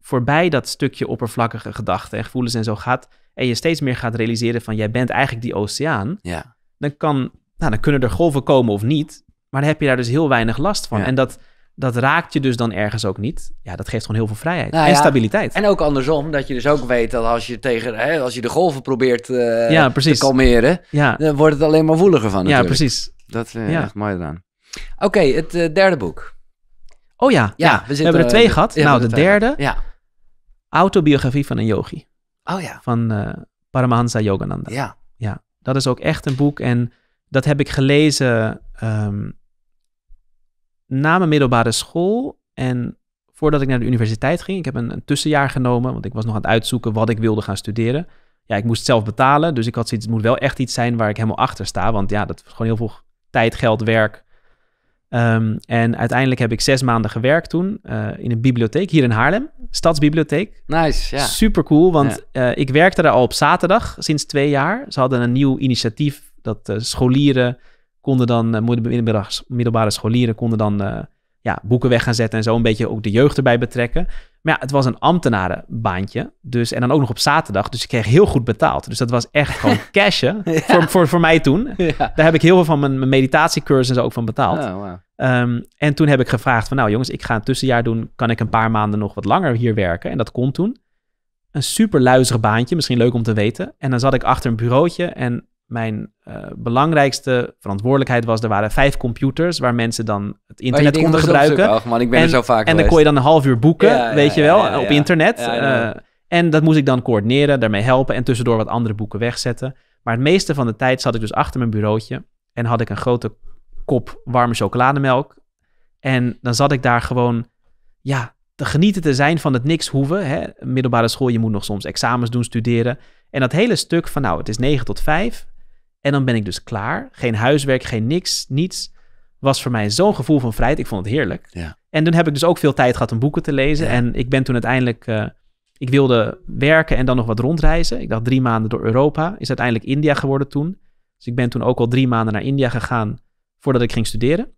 voorbij dat stukje oppervlakkige gedachten en gevoelens en zo gaat, en je steeds meer gaat realiseren van jij bent eigenlijk die oceaan, ja. dan, kan, nou, dan kunnen er golven komen of niet, maar dan heb je daar dus heel weinig last van. En dat, dat raakt je dus dan ergens ook niet. Ja, dat geeft gewoon heel veel vrijheid nou en ja, stabiliteit. En ook andersom, dat je dus ook weet dat als je, tegen, hè, als je de golven probeert eh, ja, te kalmeren, dan wordt het alleen maar woeliger van natuurlijk. Ja, precies. Dat is uh, echt mooi gedaan. Oké, het eh, derde boek. Oh ja, ja, We, zitten, hebben er twee gehad. nou, de, derde. Ja. Autobiografie van een yogi. Oh ja. Van uh, Paramahansa Yogananda. Ja. Ja, dat is ook echt een boek. En dat heb ik gelezen ehm, na mijn middelbare school. En voordat ik naar de universiteit ging. Ik heb een, tussenjaar genomen, want ik was nog aan het uitzoeken wat ik wilde gaan studeren. Ja, ik moest zelf betalen, dus ik had zoiets, het moet wel echt iets zijn waar ik helemaal achter sta. Want ja, dat is gewoon heel veel tijd, geld, werk Ehm, en uiteindelijk heb ik zes maanden gewerkt toen eh, in een bibliotheek hier in Haarlem, stadsbibliotheek. Nice, ja. Super cool, want eh, ik werkte daar al op zaterdag sinds twee jaar. Ze hadden een nieuw initiatief dat eh, scholieren konden dan, middelbare, scholieren konden dan ja, boeken weg gaan zetten en zo een beetje ook de jeugd erbij betrekken. Maar ja, het was een ambtenarenbaantje. Dus, en dan ook nog op zaterdag. Dus ik kreeg heel goed betaald. Dus dat was echt gewoon *laughs* cashen *laughs* voor, voor, voor mij toen. Daar heb ik heel veel van mijn, mijn meditatiecursus ook van betaald. Oh, ehm, en toen heb ik gevraagd van... Nou jongens, ik ga een tussenjaar doen. Kan ik een paar maanden nog wat langer hier werken? En dat kon toen. Een super luizig baantje. Misschien leuk om te weten. En dan zat ik achter een bureautje. En mijn eh, belangrijkste verantwoordelijkheid was... er waren vijf computers waar mensen dan het internet konden gebruiken. en, En dan kon je dan een half uur boeken, weet je wel, op internet. Eh, en dat moest ik dan coördineren, daarmee helpen... en tussendoor wat andere boeken wegzetten. Maar het meeste van de tijd zat ik dus achter mijn bureautje... en had ik een grote kop warme chocolademelk. En dan zat ik daar gewoon... ja, te genieten te zijn van het niks hoeven. Hè? Middelbare school, je moet nog soms examens doen, studeren. En dat hele stuk van nou, het is 9 tot 5. En dan ben ik dus klaar. Geen huiswerk, geen niks, niets. Was voor mij zo'n gevoel van vrijheid. Ik vond het heerlijk. Ja. En toen heb ik dus ook veel tijd gehad om boeken te lezen. En ik ben toen uiteindelijk... Eh, ik wilde werken en dan nog wat rondreizen. Ik dacht drie maanden door Europa. Is uiteindelijk India geworden toen. Dus ik ben toen ook al drie maanden naar India gegaan voordat ik ging studeren.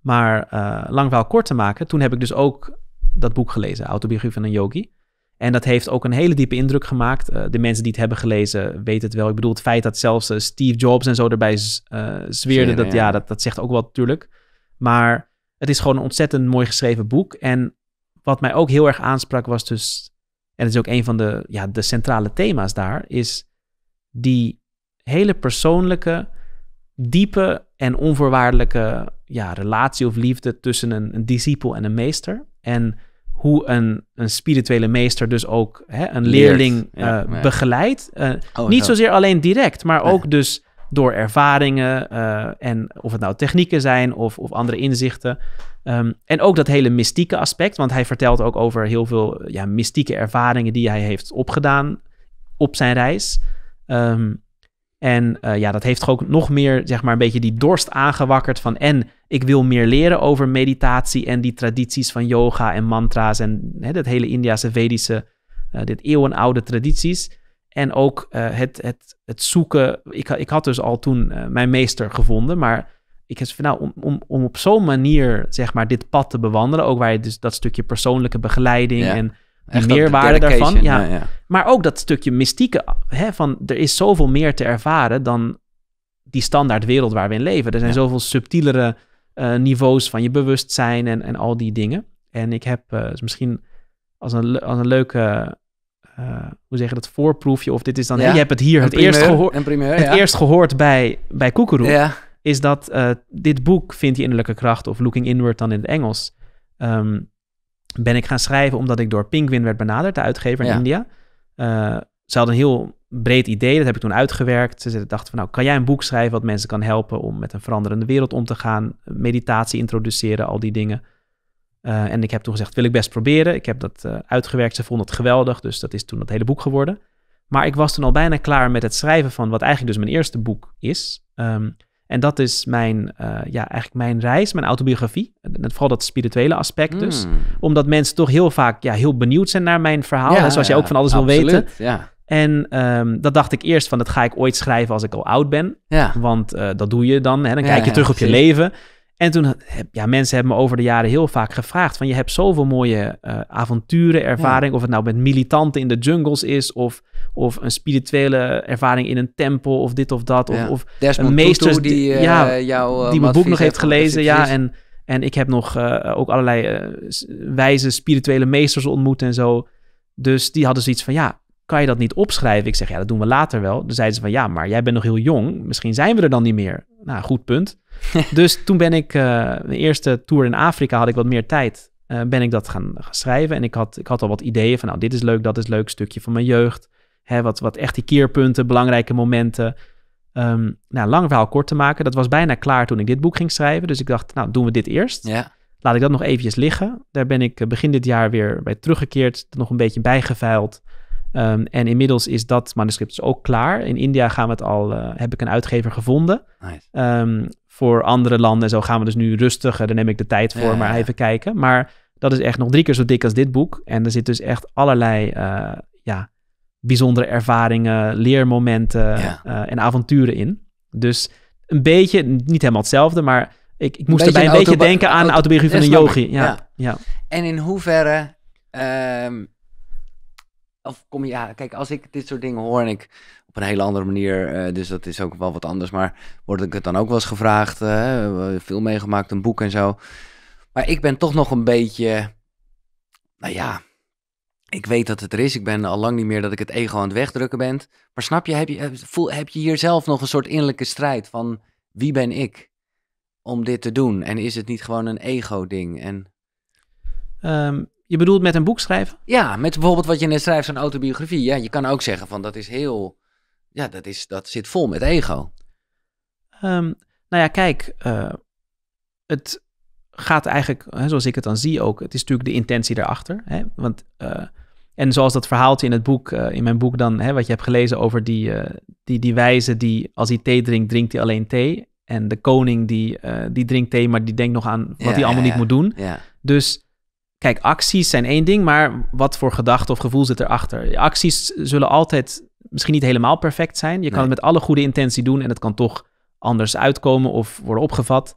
Maar eh, lang wel kort te maken, toen heb ik dus ook dat boek gelezen, Autobiografie van een Yogi. En dat heeft ook een hele diepe indruk gemaakt. Eh, de mensen die het hebben gelezen weten het wel. Ik bedoel, het feit dat zelfs eh, Steve Jobs en zo erbij uh, dat, ja. dat, dat zegt ook wel natuurlijk. Maar het is gewoon een ontzettend mooi geschreven boek. En wat mij ook heel erg aansprak was dus, en dat is ook een van de, ja, de centrale thema's daar, is die hele persoonlijke, diepe en onvoorwaardelijke ja, relatie of liefde tussen een, een discipel en een meester. En hoe een, een spirituele meester dus ook hè, een leerling eh, begeleidt. Eh, oh, niet zozeer alleen direct, maar ook dus door ervaringen eh, en of het nou technieken zijn of, of andere inzichten. Ehm, en ook dat hele mystieke aspect, want hij vertelt ook over heel veel ja, mystieke ervaringen die hij heeft opgedaan op zijn reis. Ehm, en ja, dat heeft ook nog meer, zeg maar, een beetje die dorst aangewakkerd van en ik wil meer leren over meditatie en die tradities van yoga en mantra's en hè, dat hele Indiase, Vedische, uh, dit eeuwenoude tradities. En ook eh, het, het, het zoeken. Ik, ik had dus al toen eh, mijn meester gevonden, maar ik heb van nou, om, om, om op zo'n manier zeg maar dit pad te bewandelen, ook waar je dus dat stukje persoonlijke begeleiding en die meerwaarde daarvan. Ja. ja. Maar ook dat stukje mystieke, hè, van er is zoveel meer te ervaren dan die standaard wereld waar we in leven. Er zijn zoveel subtielere eh, niveaus van je bewustzijn en, en al die dingen. En ik heb eh, dus misschien als een, als een leuke, eh, hoe zeg je dat, voorproefje, of dit is dan, je hebt het hier het, eerst gehoor, primeur, het eerst gehoord bij, bij Koekeroe, ja. is dat dit boek, vind je innerlijke kracht, of Looking Inward dan in het Engels, ehm, ben ik gaan schrijven omdat ik door Penguin werd benaderd, de uitgever in India. ze hadden een heel breed idee. Dat heb ik toen uitgewerkt. Ze dachten van, nou, kan jij een boek schrijven wat mensen kan helpen om met een veranderende wereld om te gaan? Meditatie introduceren, al die dingen. Eh, en ik heb toen gezegd, wil ik best proberen. Ik heb dat eh, uitgewerkt. Ze vonden het geweldig, dus dat is toen dat hele boek geworden. Maar ik was toen al bijna klaar met het schrijven van wat eigenlijk dus mijn eerste boek is. Ehm, en dat is mijn, eh, ja, eigenlijk mijn reis, mijn autobiografie. En vooral dat spirituele aspect dus. Hmm. Omdat mensen toch heel vaak ja, heel benieuwd zijn naar mijn verhaal. Zoals ja, jij ook van alles wil weten. Ja. En ehm, dat dacht ik eerst van, dat ga ik ooit schrijven als ik al oud ben. Ja. Want eh, dat doe je dan. Hè? Dan kijk je terug op je leven. En toen, ja, mensen hebben me over de jaren heel vaak gevraagd van, je hebt zoveel mooie eh, avonturen, ervaring. Of het nou met militanten in de jungles is, of, of een spirituele ervaring in een tempel, of dit of dat. Of, of een meester die, eh, ja, die mijn boek nog heeft gelezen. Ja, en, en ik heb nog ook allerlei wijze spirituele meesters ontmoet en zo. Dus die hadden zoiets van, ja, kan je dat niet opschrijven? Ik zeg, ja, dat doen we later wel. Dan zeiden ze van, ja, maar jij bent nog heel jong. Misschien zijn we er dan niet meer. Nou, goed punt. *laughs* dus toen ben ik, uh, de eerste tour in Afrika had ik wat meer tijd. Eh, ben ik dat gaan, gaan, schrijven. En ik had, ik had al wat ideeën van, nou, dit is leuk, dat is leuk. Stukje van mijn jeugd. Hè, wat, wat echt die keerpunten, belangrijke momenten. Ehm, nou, lang verhaal kort te maken. Dat was bijna klaar toen ik dit boek ging schrijven. Dus ik dacht, nou, doen we dit eerst. Ja. Laat ik dat nog eventjes liggen. Daar ben ik eh, begin dit jaar weer bij teruggekeerd. Nog een beetje bijgevuild. Ehm, en inmiddels is dat manuscript dus ook klaar. In India gaan we het al, eh, heb ik een uitgever gevonden. Nice. Ehm, voor andere landen en zo gaan we dus nu rustiger. Daar neem ik de tijd voor, maar even kijken. Maar dat is echt nog drie keer zo dik als dit boek. En er zit dus echt allerlei eh, ja, bijzondere ervaringen, leermomenten eh, en avonturen in. Dus een beetje, niet helemaal hetzelfde, maar ik, ik moest erbij een beetje denken aan de autobiografie van een yogi. Ja, ja. En in hoeverre ehm, of kom je, ja, kijk, als ik dit soort dingen hoor en ik op een hele andere manier, eh, dus dat is ook wel wat anders, maar word ik het dan ook wel eens gevraagd, eh, veel meegemaakt, een boek en zo. Maar ik ben toch nog een beetje, nou ja, ik weet dat het er is. Ik ben al lang niet meer dat ik het ego aan het wegdrukken ben. Maar snap je, heb je, eh, voel, heb je hier zelf nog een soort innerlijke strijd van wie ben ik om dit te doen? En is het niet gewoon een ego-ding? En... Ehm, je bedoelt met een boek schrijven? Ja, met bijvoorbeeld wat je net schrijft, zo'n autobiografie. Ja, je kan ook zeggen van dat is heel. Ja, dat, is, dat zit vol met ego. Um, nou ja, kijk, eh, het gaat eigenlijk, hè, zoals ik het dan zie ook, het is natuurlijk de intentie daarachter. Hè? Want, eh, en zoals dat verhaaltje in het boek, eh, in mijn boek dan, hè, wat je hebt gelezen over die, die, die wijze die als hij thee drinkt, drinkt hij alleen thee. En de koning die, die drinkt thee, maar die denkt nog aan wat hij allemaal niet moet doen. Dus Kijk, acties zijn één ding, maar wat voor gedachte of gevoel zit erachter? Acties zullen altijd misschien niet helemaal perfect zijn. Je kan het met alle goede intentie doen en het kan toch anders uitkomen of worden opgevat.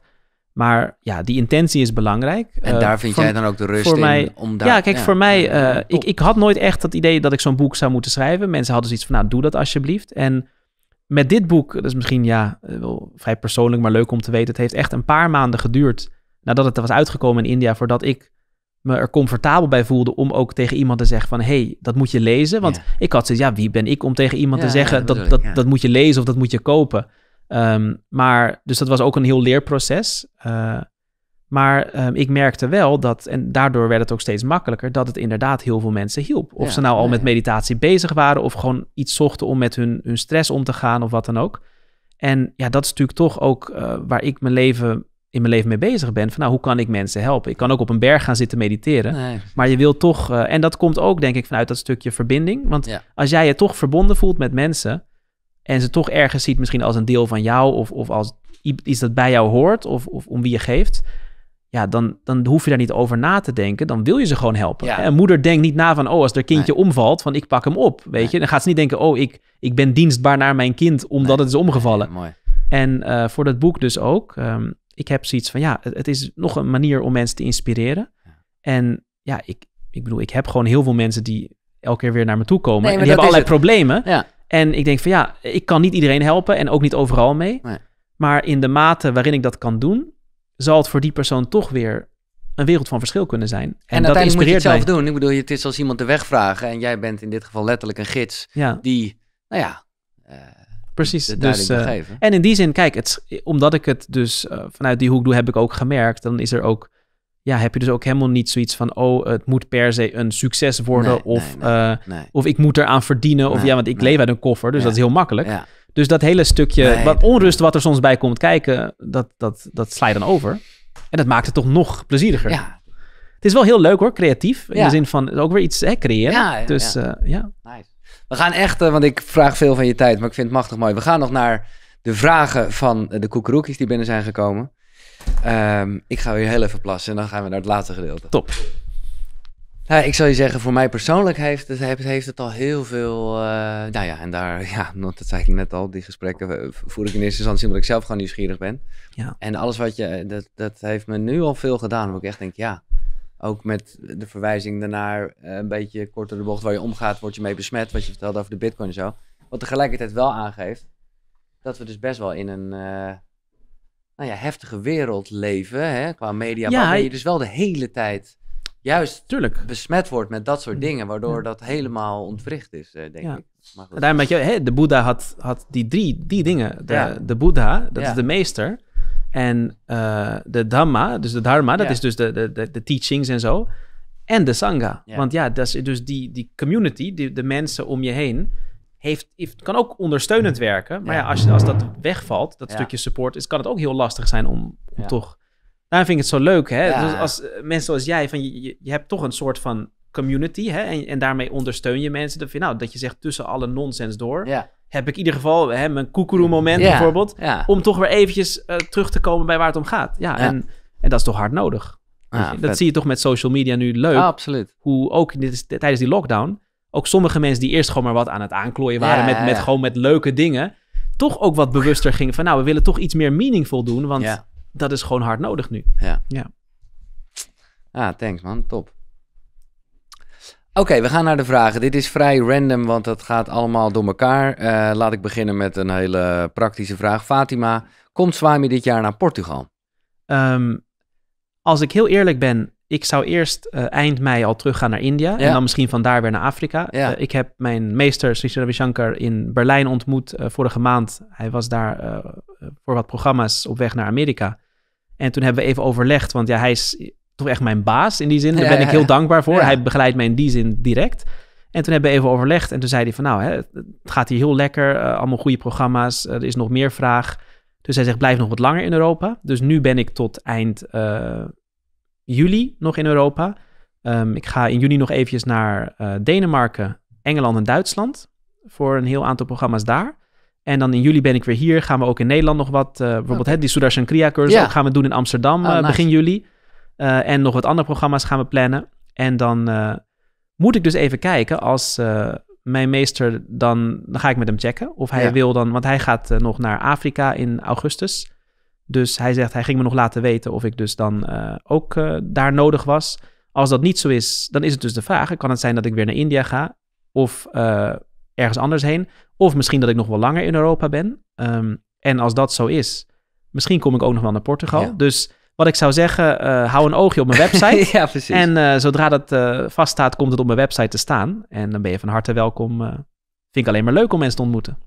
Maar ja, die intentie is belangrijk. En eh, daar vind jij dan ook de rust voor in? Mij, om daar, ja, kijk, voor mij... Uh, ik, ik had nooit echt dat idee dat ik zo'n boek zou moeten schrijven. Mensen hadden zoiets van, nou, doe dat alsjeblieft. En met dit boek, dat is misschien ja, eh, wel vrij persoonlijk, maar leuk om te weten. Het heeft echt een paar maanden geduurd nadat het er was uitgekomen in India... voordat ik me er comfortabel bij voelde om ook tegen iemand te zeggen van... hé, hey, dat moet je lezen. Want ik had zoiets, ja, wie ben ik om tegen iemand te zeggen... dat, dat, dat, moet je lezen of dat moet je kopen. Ehm, maar, dus dat was ook een heel leerproces. Eh, maar ehm, ik merkte wel dat, en daardoor werd het ook steeds makkelijker... dat het inderdaad heel veel mensen hielp. Of ze nou al met meditatie bezig waren... of gewoon iets zochten om met hun, hun stress om te gaan of wat dan ook. En ja, dat is natuurlijk toch ook eh, waar ik mijn leven in mijn leven mee bezig ben. Van nou, hoe kan ik mensen helpen? Ik kan ook op een berg gaan zitten mediteren. Maar je wil toch. Eh, en dat komt ook, denk ik, vanuit dat stukje verbinding. Want als jij je toch verbonden voelt met mensen. En ze toch ergens ziet, misschien als een deel van jou. Of, of als iets dat bij jou hoort. Of, of om wie je geeft. Ja, dan, dan hoef je daar niet over na te denken. Dan wil je ze gewoon helpen. Ja. moeder denkt niet na van, oh, als er kindje omvalt, van ik pak hem op. Weet je, dan gaat ze niet denken, oh, ik, ik ben dienstbaar naar mijn kind omdat het is omgevallen. En eh, voor dat boek dus ook. Ehm, ik heb zoiets van, ja, het, is nog een manier om mensen te inspireren. En ja, ik, ik bedoel, ik heb gewoon heel veel mensen die elke keer weer naar me toe komen. en die hebben allerlei problemen. En ik denk van, ja, ik kan niet iedereen helpen en ook niet overal mee. Maar in de mate waarin ik dat kan doen, zal het voor die persoon toch weer een wereld van verschil kunnen zijn. En, dat inspireert moet je het zelf mij. doen. Ik bedoel, het is als iemand de weg vragen en jij bent in dit geval letterlijk een gids die, nou ja, eh, precies. dus, eh, en in die zin, kijk, het, omdat ik het dus eh, vanuit die hoek doe, heb ik ook gemerkt, dan is er ook, ja, heb je dus ook helemaal niet zoiets van, oh, het moet per se een succes worden of, eh, of ik moet eraan verdienen of ja, want ik leef uit een koffer, dus dat is heel makkelijk. Dus dat hele stukje wat onrust wat er soms bij komt kijken, dat, dat, dat sla je dan over. En dat maakt het toch nog plezieriger. Ja. Het is wel heel leuk hoor, creatief. In de zin van ook weer iets hè, creëren. dus ja. Nice. We gaan echt, eh, want ik vraag veel van je tijd, maar ik vind het machtig mooi. We gaan nog naar de vragen van eh, de koekeroekjes die binnen zijn gekomen. Ehm, ik ga weer heel even plassen en dan gaan we naar het laatste gedeelte. Top. Nou, ik zal je zeggen, voor mij persoonlijk heeft het, heeft het al heel veel. Uh, nou ja, en daar, *laughs* ja, dat zei ik net al, die gesprekken voer ik in eerste instantie omdat ik zelf gewoon nieuwsgierig ben. Ja. En alles wat je, dat, dat heeft me nu al veel gedaan, waar ik echt denk, ja, ook met de verwijzing daarnaar eh, een beetje korter de bocht waar je omgaat, word je mee besmet. Wat je vertelde over de bitcoin en zo. Wat tegelijkertijd wel aangeeft dat we dus best wel in een eh, nou ja, heftige wereld leven. Hè, qua media, ja, je dus wel de hele tijd juist Tuurlijk. besmet wordt met dat soort mm. dingen. Waardoor dat helemaal ontwricht is, eh, denk ik. Maar Daarom met je, de Boeddha had, had die drie die dingen. De, de Boeddha, dat is de meester. En eh, de Dhamma, dus de Dharma, dat is dus de, de, de, teachings en zo. En de Sangha. Want ja, dat is dus die, die community, die, de mensen om je heen, heeft, heeft kan ook ondersteunend mm. werken. Maar ja, als, als dat wegvalt, dat stukje support, is, kan het ook heel lastig zijn om, toch. Daarom vind ik het zo leuk, hè? Dus als eh, mensen zoals jij, van je, je hebt toch een soort van community, hè? En, en daarmee ondersteun je mensen. Dat, nou, dat je zegt tussen alle nonsens door. Ja heb ik in ieder geval hè, mijn koekeroe-moment bijvoorbeeld. Om toch weer eventjes eh, terug te komen bij waar het om gaat. Ja, En, en dat is toch hard nodig. dat zie je toch met social media nu leuk. absoluut. Hoe ook tijdens die lockdown, ook sommige mensen die eerst gewoon maar wat aan het aanklooien waren met, met gewoon met leuke dingen, toch ook wat bewuster gingen van nou, we willen toch iets meer meaningful doen, want dat is gewoon hard nodig nu. Ja. Ja, ah, thanks man, top. Oké, we gaan naar de vragen. Dit is vrij random, want dat gaat allemaal door elkaar. Eh, laat ik beginnen met een hele praktische vraag. Fatima, komt Swami dit jaar naar Portugal? Ehm, als ik heel eerlijk ben, ik zou eerst eh, eind mei al teruggaan naar India. En dan misschien vandaar weer naar Afrika. Eh, ik heb mijn meester Sri Ravi in Berlijn ontmoet vorige maand. Hij was daar voor wat programma's op weg naar Amerika. En toen hebben we even overlegd, want ja, hij is toch echt mijn baas in die zin. Daar ben ik heel dankbaar voor. Hij begeleidt mij in die zin direct. En toen hebben we even overlegd. En toen zei hij van nou, hè, het gaat hier heel lekker. Eh, allemaal goede programma's. Eh, er is nog meer vraag. Dus hij zegt, blijf nog wat langer in Europa. Dus nu ben ik tot eind eh, juli nog in Europa. Ehm, ik ga in juni nog eventjes naar Denemarken, Engeland en Duitsland. Voor een heel aantal programma's daar. En dan in juli ben ik weer hier. Gaan we ook in Nederland nog wat. bijvoorbeeld okay. hè, die Sudarshan Kriya cursus ja. gaan we doen in Amsterdam oh, begin juli. Eh, en nog wat andere programma's gaan we plannen. En dan eh, moet ik dus even kijken als eh, mijn meester dan, dan ga ik met hem checken. Of hij wil dan, want hij gaat nog naar Afrika in augustus. Dus hij zegt, hij ging me nog laten weten of ik dus dan ook daar nodig was. Als dat niet zo is, dan is het dus de vraag. Kan het zijn dat ik weer naar India ga of ergens anders heen? Of misschien dat ik nog wel langer in Europa ben. Ehm, en als dat zo is, misschien kom ik ook nog wel naar Portugal. Dus wat ik zou zeggen, eh, hou een oogje op mijn website. *laughs* ja, precies. En eh, zodra dat uh, vaststaat, komt het op mijn website te staan. En dan ben je van harte welkom. vind ik alleen maar leuk om mensen te ontmoeten.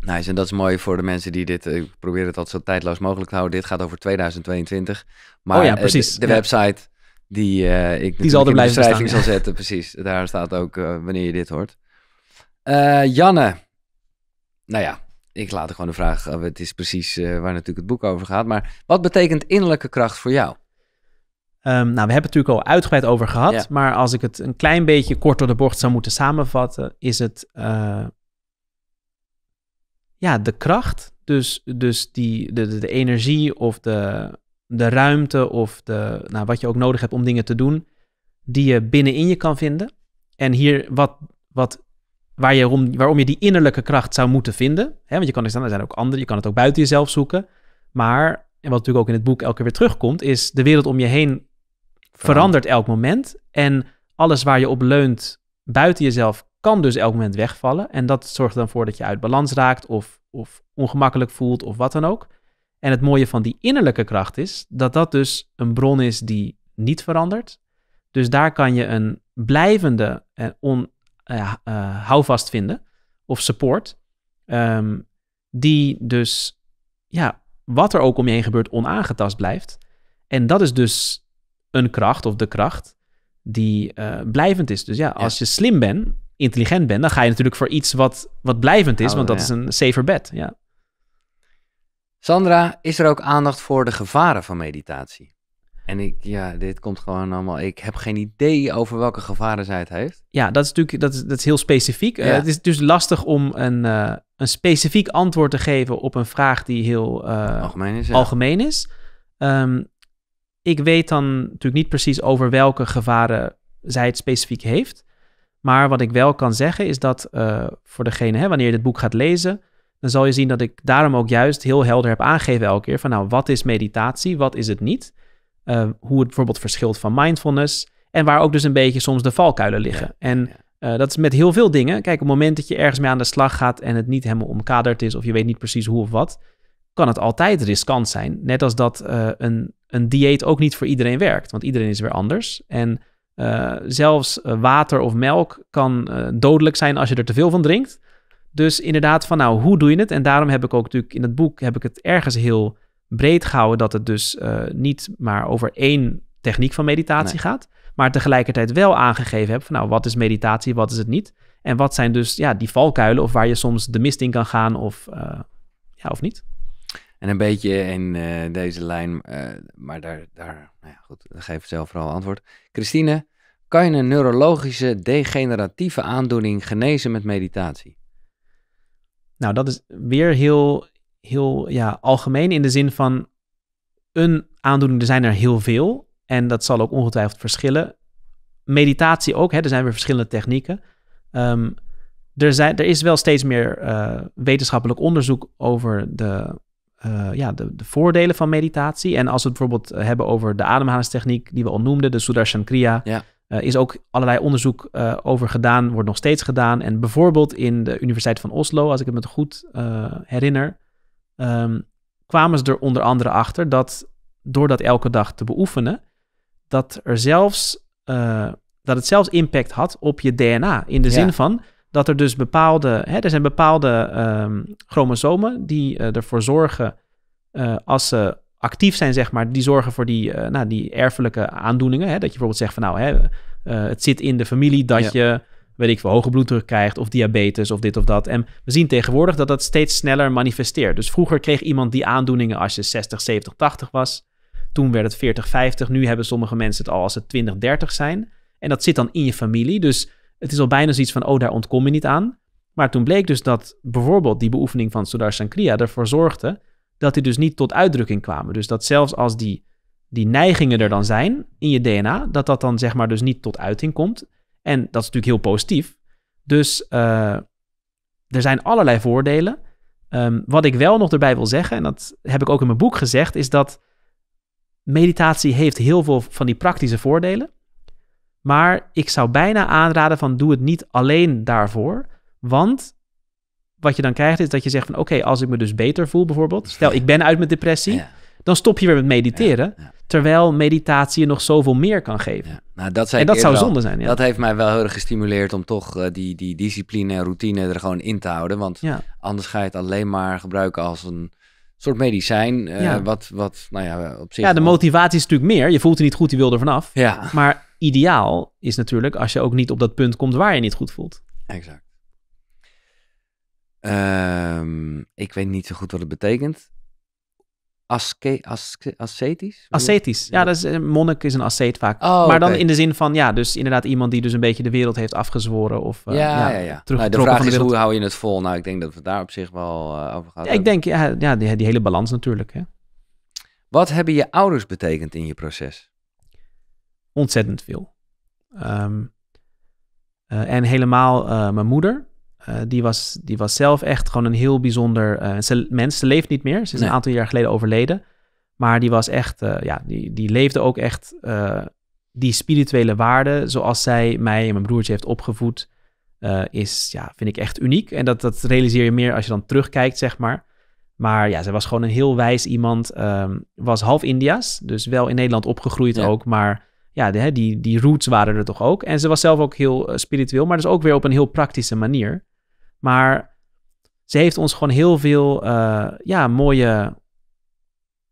Nice, en dat is mooi voor de mensen die dit... Ik probeer het altijd zo tijdloos mogelijk te houden. Dit gaat over 2022. Maar oh ja, precies. de website die ik die zal er in de beschrijving zal zetten. precies, daar staat ook wanneer je dit hoort. Janne, nou ja, ik laat er gewoon de vraag, het is precies eh, waar natuurlijk het boek over gaat. Maar wat betekent innerlijke kracht voor jou? Ehm, nou, we hebben het natuurlijk al uitgebreid over gehad. Maar als ik het een klein beetje kort door de bocht zou moeten samenvatten, is het eh, ja, de kracht. Dus, dus die, de, de, de, energie of de, de ruimte of de, nou, wat je ook nodig hebt om dingen te doen, die je binnenin je kan vinden. En hier wat, wat waarom, waarom je die innerlijke kracht zou moeten vinden. Hè? Want je kan, dus- er zijn ook anderen, je kan het ook buiten jezelf zoeken. Maar, en wat natuurlijk ook in het boek elke keer weer terugkomt, is de wereld om je heen verandert elk moment. En alles waar je op leunt buiten jezelf kan dus elk moment wegvallen. En dat zorgt dan voor dat je uit balans raakt of, of ongemakkelijk voelt of wat dan ook. En het mooie van die innerlijke kracht is dat dat dus een bron is die niet verandert. Dus daar kan je een blijvende en on, eh, eh, houvast vinden of support. Ehm, die dus, ja, wat er ook om je heen gebeurt, onaangetast blijft. En dat is dus een kracht of de kracht die eh, blijvend is. Dus ja, als je slim bent, intelligent bent, dan ga je natuurlijk voor iets wat, wat blijvend is, oh, want dat is een safer bed. Ja. Sandra, is er ook aandacht voor de gevaren van meditatie? En ik, ja, dit komt gewoon allemaal. Ik heb geen idee over welke gevaren zij het heeft. Ja, dat is natuurlijk dat is, dat is heel specifiek. Eh, het is dus lastig om een, eh, een specifiek antwoord te geven op een vraag die heel eh, algemeen is. Ja. is. Ehm, ik weet dan natuurlijk niet precies over welke gevaren zij het specifiek heeft. Maar wat ik wel kan zeggen is dat voor degene, hè, wanneer je dit boek gaat lezen, dan zal je zien dat ik daarom ook juist heel helder heb aangegeven elke keer van nou, wat is meditatie, wat is het niet? Eh, hoe het bijvoorbeeld verschilt van mindfulness. En waar ook dus een beetje soms de valkuilen liggen. en eh, dat is met heel veel dingen. Kijk, op het moment dat je ergens mee aan de slag gaat en het niet helemaal omkaderd is of je weet niet precies hoe of wat, kan het altijd riskant zijn. Net als dat eh, een, een dieet ook niet voor iedereen werkt, want iedereen is weer anders. En zelfs water of melk kan dodelijk zijn als je er te veel van drinkt. Dus inderdaad, van nou, hoe doe je het? En daarom heb ik ook natuurlijk in het boek heb ik het ergens heel breed gehouden dat het dus eh, niet maar over één techniek van meditatie gaat. Maar tegelijkertijd wel aangegeven heb van nou, wat is meditatie, wat is het niet? En wat zijn dus ja, die valkuilen of waar je soms de mist in kan gaan of, eh, ja, of niet? En een beetje in eh, deze lijn, maar daar, daar nou ja, goed, geef ik zelf vooral antwoord. Christine, kan je een neurologische degeneratieve aandoening genezen met meditatie? Nou, dat is weer heel heel ja, algemeen in de zin van een aandoening, er zijn er heel veel en dat zal ook ongetwijfeld verschillen. Meditatie ook, hè, er zijn weer verschillende technieken. Ehm, er, zijn, er is wel steeds meer eh, wetenschappelijk onderzoek over de, eh, ja, de, de, voordelen van meditatie. En als we het bijvoorbeeld eh, hebben over de ademhalingstechniek die we al noemden, de Sudarshan Kriya, ja. is ook allerlei onderzoek over gedaan, wordt nog steeds gedaan. En bijvoorbeeld in de Universiteit van Oslo, als ik het me goed herinner, Ehm, kwamen ze er onder andere achter dat door dat elke dag te beoefenen, dat, er zelfs, eh, dat het zelfs impact had op je DNA. In de zin van dat er dus bepaalde, hè, er zijn bepaalde ehm, chromosomen die eh, ervoor zorgen, eh, als ze actief zijn, zeg maar, die zorgen voor die, nou, die erfelijke aandoeningen. Hè, dat je bijvoorbeeld zegt van nou, hè, het zit in de familie dat je weet ik veel, hoge bloeddruk krijgt of diabetes of dit of dat. En we zien tegenwoordig dat dat steeds sneller manifesteert. Dus vroeger kreeg iemand die aandoeningen als je 60, 70, 80 was. Toen werd het 40, 50. Nu hebben sommige mensen het al als ze 20, 30 zijn. En dat zit dan in je familie. Dus het is al bijna zoiets van, oh, daar ontkom je niet aan. Maar toen bleek dus dat bijvoorbeeld die beoefening van Sudarshan kriya ervoor zorgde dat die dus niet tot uitdrukking kwamen. Dus dat zelfs als die, die neigingen er dan zijn in je DNA, dat dat dan zeg maar dus niet tot uiting komt. En dat is natuurlijk heel positief. Dus eh, er zijn allerlei voordelen. Ehm, wat ik wel nog erbij wil zeggen, en dat heb ik ook in mijn boek gezegd, is dat meditatie heeft heel veel van die praktische voordelen. Maar ik zou bijna aanraden van doe het niet alleen daarvoor. Want wat je dan krijgt is dat je zegt van oké, als ik me dus beter voel bijvoorbeeld. Stel, ik ben uit mijn depressie. Ja dan stop je weer met mediteren. Terwijl meditatie je nog zoveel meer kan geven. Ja. Nou, dat en dat zou zonde zijn. Dat heeft mij wel heel erg gestimuleerd om toch eh, die, die discipline en routine er gewoon in te houden. Want anders ga je het alleen maar gebruiken als een soort medicijn. Eh, wat, wat, nou ja, op zich. Ja, de motivatie is natuurlijk meer. Je voelt je niet goed, je wil er vanaf. Maar ideaal is natuurlijk als je ook niet op dat punt komt waar je niet goed voelt. Exact. Ehm, ik weet niet zo goed wat het betekent. Aske, ascetisch? Ascetisch. Ja, dat is, een monnik is een asceet vaak. Oh, maar dan in de zin van, ja, dus inderdaad iemand die dus een beetje de wereld heeft afgezworen of eh, ja, ja, ja, nou, de vraag is, hoe hou je het vol? Nou, ik denk dat we daar op zich wel eh, over gaan. ik denk, ja, ja die, hele balans natuurlijk. Hè? Wat hebben je ouders betekend in je proces? Ontzettend veel. Ehm, eh, en helemaal mijn moeder, eh, die, was, die was zelf echt gewoon een heel bijzonder uh, ze, mens. Ze leeft niet meer. Ze is een aantal jaar geleden overleden. Maar die was echt, eh, ja, die, die leefde ook echt die spirituele waarde. Zoals zij mij en mijn broertje heeft opgevoed. is, ja, vind ik echt uniek. En dat, dat realiseer je meer als je dan terugkijkt, zeg maar. Maar ja, zij was gewoon een heel wijs iemand. Ehm, was half India's, dus wel in Nederland opgegroeid ook. Maar ja, de, die, die roots waren er toch ook. En ze was zelf ook heel spiritueel, maar dus ook weer op een heel praktische manier. Maar ze heeft ons gewoon heel veel eh, ja, mooie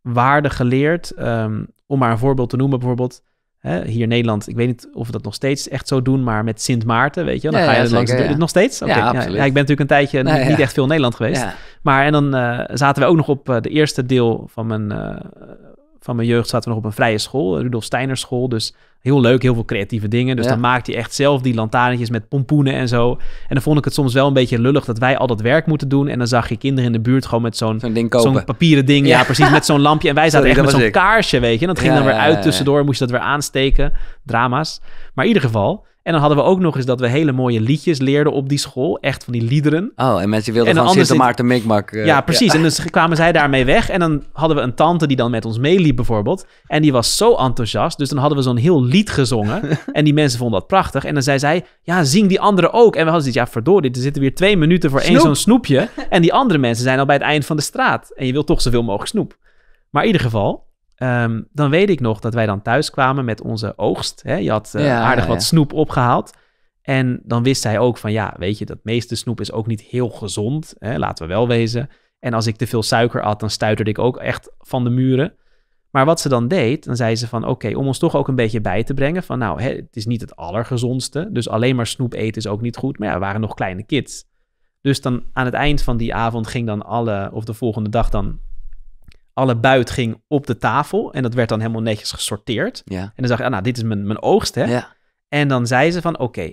waarden geleerd. Ehm, om maar een voorbeeld te noemen, bijvoorbeeld. Hè, hier in Nederland, ik weet niet of we dat nog steeds echt zo doen, maar met Sint Maarten, weet je, dan ga je ja, langs de ja. Nog steeds? Okay. Ja, ik ben natuurlijk een tijdje nou niet echt veel in Nederland geweest. Maar en dan eh, zaten we ook nog op eh, de eerste deel van mijn, van mijn jeugd, zaten we nog op een vrije school, Rudolf Steiner School. Dus Heel leuk, heel veel creatieve dingen. Dus dan maakt hij echt zelf die lantaarntjes met pompoenen en zo. En dan vond ik het soms wel een beetje lullig dat wij al dat werk moeten doen. En dan zag je kinderen in de buurt gewoon met zo'n papieren ding. Ja. precies, met zo'n lampje. En wij zaten echt met zo'n kaarsje, weet je. En dat ging dan weer uit tussendoor, moest je dat weer aansteken. Drama's. Maar in ieder geval, en dan hadden we ook nog eens dat we hele mooie liedjes leerden op die school. Echt van die liederen. Oh, en mensen wilden van Sint Maarten Mikmak. Eh, ja, precies. En dus kwamen zij daarmee weg. En dan hadden we een tante die dan met ons meeliep bijvoorbeeld. En die was zo enthousiast. Dus dan hadden we zo'n heel lied gezongen. *laughs* en die mensen vonden dat prachtig. En dan zei zij, ja, zing die anderen ook. En we hadden zoiets, ja, verdorie, er zitten weer twee minuten voor één zo'n snoepje. en die andere mensen zijn al bij het eind van de straat. En je wilt toch zoveel mogelijk snoep. Maar in ieder geval, Ehm, dan weet ik nog dat wij dan thuis kwamen met onze oogst. Hè? Je had eh, aardig wat snoep opgehaald. En dan wist zij ook van ja, weet je, dat meeste snoep is ook niet heel gezond. Hè? Laten we wel wezen. En als ik te veel suiker at, dan stuiterde ik ook echt van de muren. Maar wat ze dan deed, dan zei ze van oké, om ons toch ook een beetje bij te brengen van nou, hè, het is niet het allergezondste. Dus alleen maar snoep eten is ook niet goed. Maar ja, we waren nog kleine kids. Dus dan aan het eind van die avond ging dan alle, of de volgende dag dan alle buit ging op de tafel. En dat werd dan helemaal netjes gesorteerd. Ja. En dan zag je, ah, nou, dit is mijn, mijn oogst, hè? Ja. En dan zei ze van, oké,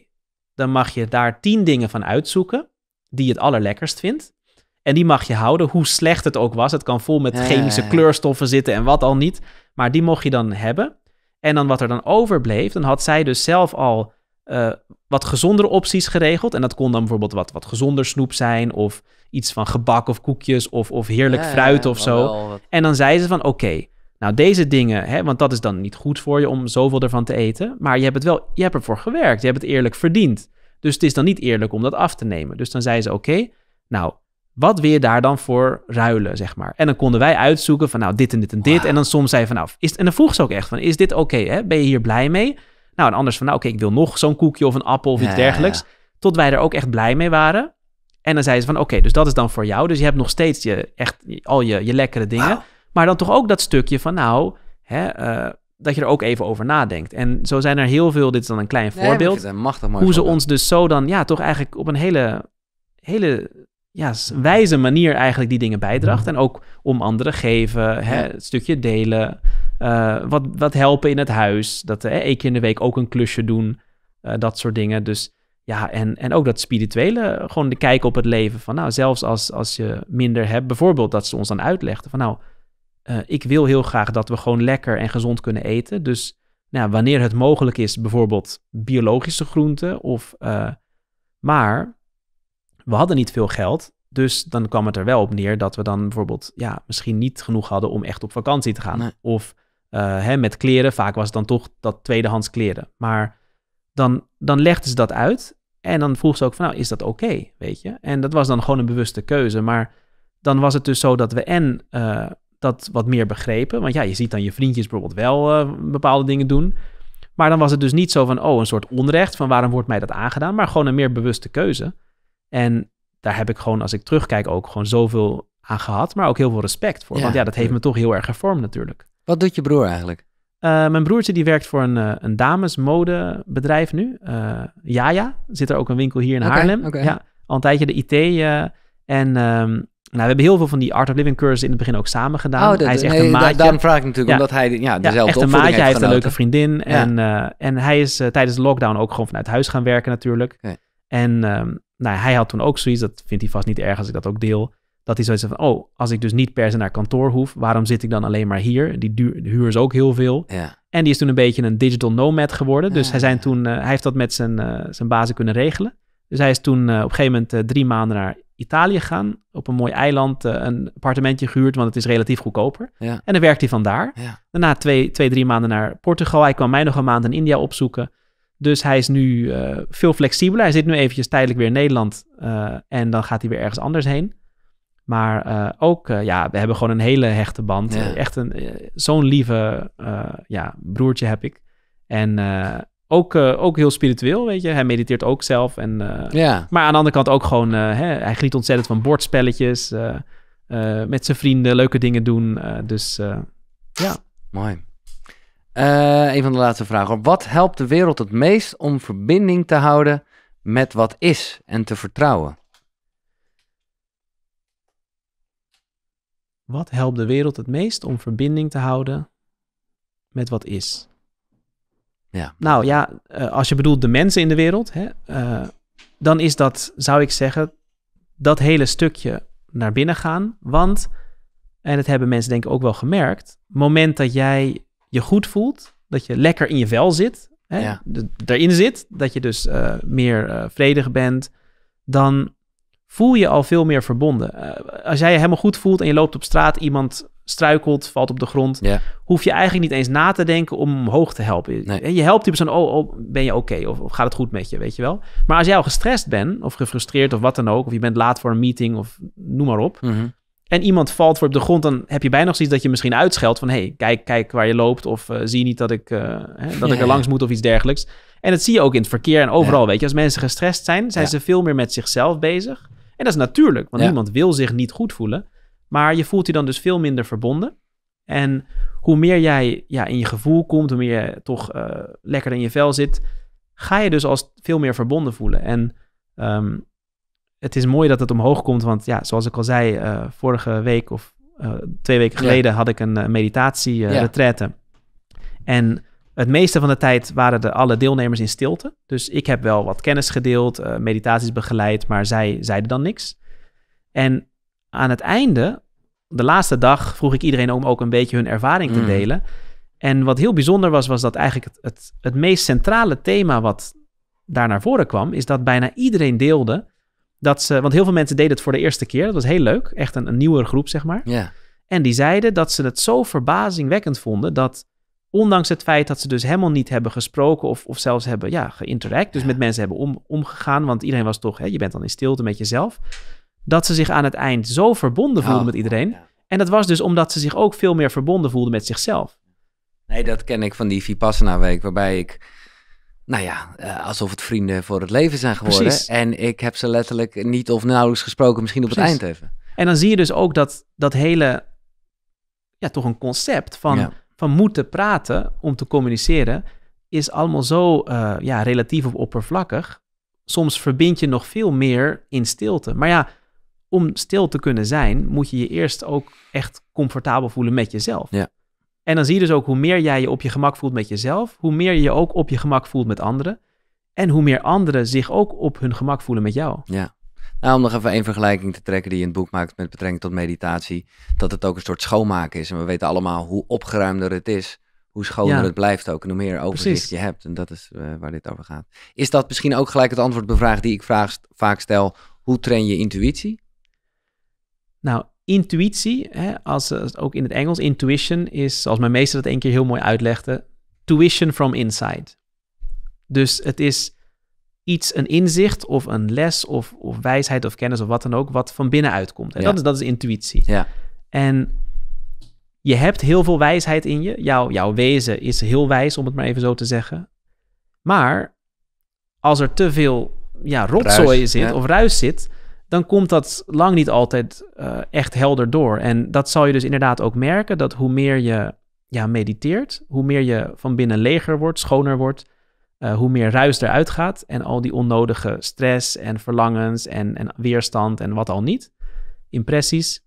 dan mag je daar tien dingen van uitzoeken die je het allerlekkerst vindt. En die mag je houden, hoe slecht het ook was. Het kan vol met chemische kleurstoffen zitten en wat al niet. Maar die mocht je dan hebben. En dan wat er dan overbleef, dan had zij dus zelf al eh, wat gezondere opties geregeld. En dat kon dan bijvoorbeeld wat, wat gezonder snoep zijn. Of iets van gebak of koekjes. Of, of heerlijk fruit of zo. En dan zei ze van oké. nou, deze dingen, hè, want dat is dan niet goed voor je om zoveel ervan te eten. Maar je hebt, het wel, je hebt ervoor gewerkt. Je hebt het eerlijk verdiend. Dus het is dan niet eerlijk om dat af te nemen. Dus dan zei ze: Oké, nou, wat wil je daar dan voor ruilen, zeg maar? En dan konden wij uitzoeken van, nou, dit en dit en dit. En dan soms zei van, nou, is, en dan vroeg ze ook echt van, is dit oké? Okay, ben je hier blij mee? Nou, en anders van, nou oké, ik wil nog zo'n koekje of een appel of iets dergelijks. Tot wij er ook echt blij mee waren. En dan zeiden ze van, oké, dus dat is dan voor jou. Dus je hebt nog steeds je, echt al je, je lekkere dingen. Maar dan toch ook dat stukje van, nou, hè, eh, dat je er ook even over nadenkt. En zo zijn er heel veel, dit is dan een klein voorbeeld, hoe ze ons dus zo dan, ja, toch eigenlijk op een hele, hele ja, wijze manier eigenlijk die dingen bijdragen. Mm. En ook om anderen geven, hè, het stukje delen. Eh, wat, wat helpen in het huis. Dat uh, één keer in de week ook een klusje doen. Eh, dat soort dingen. Dus ja, en, en ook dat spirituele. Gewoon kijken kijk op het leven. Van nou, zelfs als, als je minder hebt. Bijvoorbeeld dat ze ons dan uitlegden. Van nou, ik wil heel graag dat we gewoon lekker en gezond kunnen eten. Dus nou, wanneer het mogelijk is, bijvoorbeeld biologische groenten. Of, maar we hadden niet veel geld. Dus dan kwam het er wel op neer dat we dan bijvoorbeeld ja, misschien niet genoeg hadden om echt op vakantie te gaan. Of eh, hè, met kleren. Vaak was het dan toch dat tweedehands kleren. Maar dan, dan legden ze dat uit. En dan vroeg ze ook van, nou, is dat oké, weet je? En dat was dan gewoon een bewuste keuze. Maar dan was het dus zo dat we en eh, dat wat meer begrepen. Want ja, je ziet dan je vriendjes bijvoorbeeld wel eh, bepaalde dingen doen. Maar dan was het dus niet zo van, oh, een soort onrecht van waarom wordt mij dat aangedaan? Maar gewoon een meer bewuste keuze. En daar heb ik gewoon, als ik terugkijk, ook gewoon zoveel aan gehad. Maar ook heel veel respect voor. want ja, dat heeft me toch heel erg gevormd natuurlijk. Wat doet je broer eigenlijk? Eh, mijn broertje die werkt voor een, eh, een damesmodebedrijf nu. Uh, eh, Jaja, zit er ook een winkel hier in Haarlem. Ja, al een tijdje de IT. en ehm, nou, we hebben heel veel van die Art of Living cursussen in het begin ook samen gedaan. Oh, hij is echt een maatje. Dan vraag ik natuurlijk, omdat hij ja, dezelfde ja, echt een maatje, heeft Hij heeft een leuke vriendin. En, en hij is tijdens de lockdown ook gewoon vanuit huis gaan werken natuurlijk. En ehm, nou, hij had toen ook zoiets, dat vindt hij vast niet erg als ik dat ook deel. Dat hij zoiets van, oh, als ik dus niet per se naar kantoor hoef, waarom zit ik dan alleen maar hier? Die huur is ook heel veel. Ja. En die is toen een beetje een digital nomad geworden. Dus ah, hij, zijn toen, eh, hij heeft dat met zijn, eh, zijn bazen kunnen regelen. Dus hij is toen eh, op een gegeven moment drie maanden naar Italië gegaan. Op een mooi eiland een appartementje gehuurd, want het is relatief goedkoper. En dan werkt hij vandaar. Daarna twee, twee, drie maanden naar Portugal. Hij kwam mij nog een maand in India opzoeken. Dus hij is nu veel flexibeler. Hij zit nu eventjes tijdelijk weer in Nederland. en dan gaat hij weer ergens anders heen. Maar eh, ook, eh, ja, we hebben gewoon een hele hechte band. Echt een, eh, zo'n lieve ja, broertje heb ik. En ook, ook heel spiritueel, weet je. Hij mediteert ook zelf. En, Maar aan de andere kant ook gewoon, hè, hij geniet ontzettend van bordspelletjes. met zijn vrienden leuke dingen doen. dus ja. Mooi. Uh, een van de laatste vragen. Wat helpt de wereld het meest om verbinding te houden met wat is en te vertrouwen? Wat helpt de wereld het meest om verbinding te houden met wat is? Ja. Nou ja, eh, als je bedoelt de mensen in de wereld, hè, eh, dan is dat, zou ik zeggen, dat hele stukje naar binnen gaan. Want, en het hebben mensen denk ik ook wel gemerkt, moment dat jij je goed voelt, dat je lekker in je vel zit, hè, erin zit, dat je dus eh, meer vredig bent, dan voel je al veel meer verbonden. Eh, als jij je helemaal goed voelt en je loopt op straat, iemand struikelt, valt op de grond, hoef je eigenlijk niet eens na te denken om omhoog te helpen. Nee. Je helpt die persoon, oh, oh ben je oké of, gaat het goed met je, weet je wel. Maar als jij al gestrest bent of gefrustreerd of wat dan ook, of je bent laat voor een meeting of noem maar op, mhm. en iemand valt voor op de grond, dan heb je bijna nog iets dat je misschien uitscheldt van, hey, kijk, kijk waar je loopt of uh, zie niet dat ik, eh, hè, dat ik er langs moet of iets dergelijks. En dat zie je ook in het verkeer en overal, weet je. Als mensen gestrest zijn, zijn ze veel meer met zichzelf bezig en dat is natuurlijk, want niemand wil zich niet goed voelen. Maar je voelt je dan dus veel minder verbonden. En hoe meer jij ja, in je gevoel komt, hoe meer je toch eh, lekker in je vel zit, ga je dus als veel meer verbonden voelen. En ehm, het is mooi dat het omhoog komt, want ja, zoals ik al zei, eh, vorige week of eh, twee weken geleden had ik een meditatie-retraite. En het meeste van de tijd waren de, alle deelnemers in stilte. Dus ik heb wel wat kennis gedeeld, eh, meditaties begeleid, maar zij zeiden dan niks. En aan het einde, de laatste dag, vroeg ik iedereen om ook een beetje hun ervaring te mm. delen. En wat heel bijzonder was, was dat eigenlijk het, het, het meest centrale thema wat daar naar voren kwam, is dat bijna iedereen deelde dat ze, want heel veel mensen deden het voor de eerste keer, dat was heel leuk, echt een, een nieuwere groep, zeg maar. Ja. En die zeiden dat ze het zo verbazingwekkend vonden dat Ondanks het feit dat ze dus helemaal niet hebben gesproken of, of zelfs hebben ja, geïnteract. Dus met mensen hebben om, omgegaan. Want iedereen was toch, hè, je bent dan in stilte met jezelf. Dat ze zich aan het eind zo verbonden voelden oh, met iedereen. En dat was dus omdat ze zich ook veel meer verbonden voelden met zichzelf. Nee, dat ken ik van die Vipassana week. Waarbij ik nou ja, eh, alsof het vrienden voor het leven zijn geworden. En ik heb ze letterlijk niet of nauwelijks gesproken, misschien op het eind even. En dan zie je dus ook dat dat hele, ja, toch een concept van van moeten praten om te communiceren, is allemaal zo eh, ja, relatief of oppervlakkig. Soms verbind je nog veel meer in stilte. Maar ja, om stil te kunnen zijn, moet je je eerst ook echt comfortabel voelen met jezelf. Ja. En dan zie je dus ook hoe meer jij je op je gemak voelt met jezelf, hoe meer je je ook op je gemak voelt met anderen. En hoe meer anderen zich ook op hun gemak voelen met jou. Ja. Nou, om nog even een vergelijking te trekken die je in het boek maakt met betrekking tot meditatie. Dat het ook een soort schoonmaken is. En we weten allemaal hoe opgeruimder het is, hoe schoner het blijft ook. En hoe meer overzicht je hebt. En dat is eh, waar dit over gaat. Is dat misschien ook gelijk het antwoord op de vraag die ik vraag, vaak stel. Hoe train je intuïtie? Nou, intuïtie, hè, als, als, ook in het Engels, intuition is, zoals mijn meester dat één keer heel mooi uitlegde, tuition from inside. Dus het is iets, een inzicht of een les of, of wijsheid of kennis of wat dan ook, wat van binnenuit komt. En dat, is, dat is intuïtie. Ja. En je hebt heel veel wijsheid in je. Jouw, jouw wezen is heel wijs, om het maar even zo te zeggen. Maar als er te veel ja, rotzooi zit of ruis zit, dan komt dat lang niet altijd eh, echt helder door. En dat zal je dus inderdaad ook merken, dat hoe meer je ja, mediteert, hoe meer je van binnen leger wordt, schoner wordt, eh, hoe meer ruis eruit gaat en al die onnodige stress en verlangens en, en weerstand en wat al niet, impressies,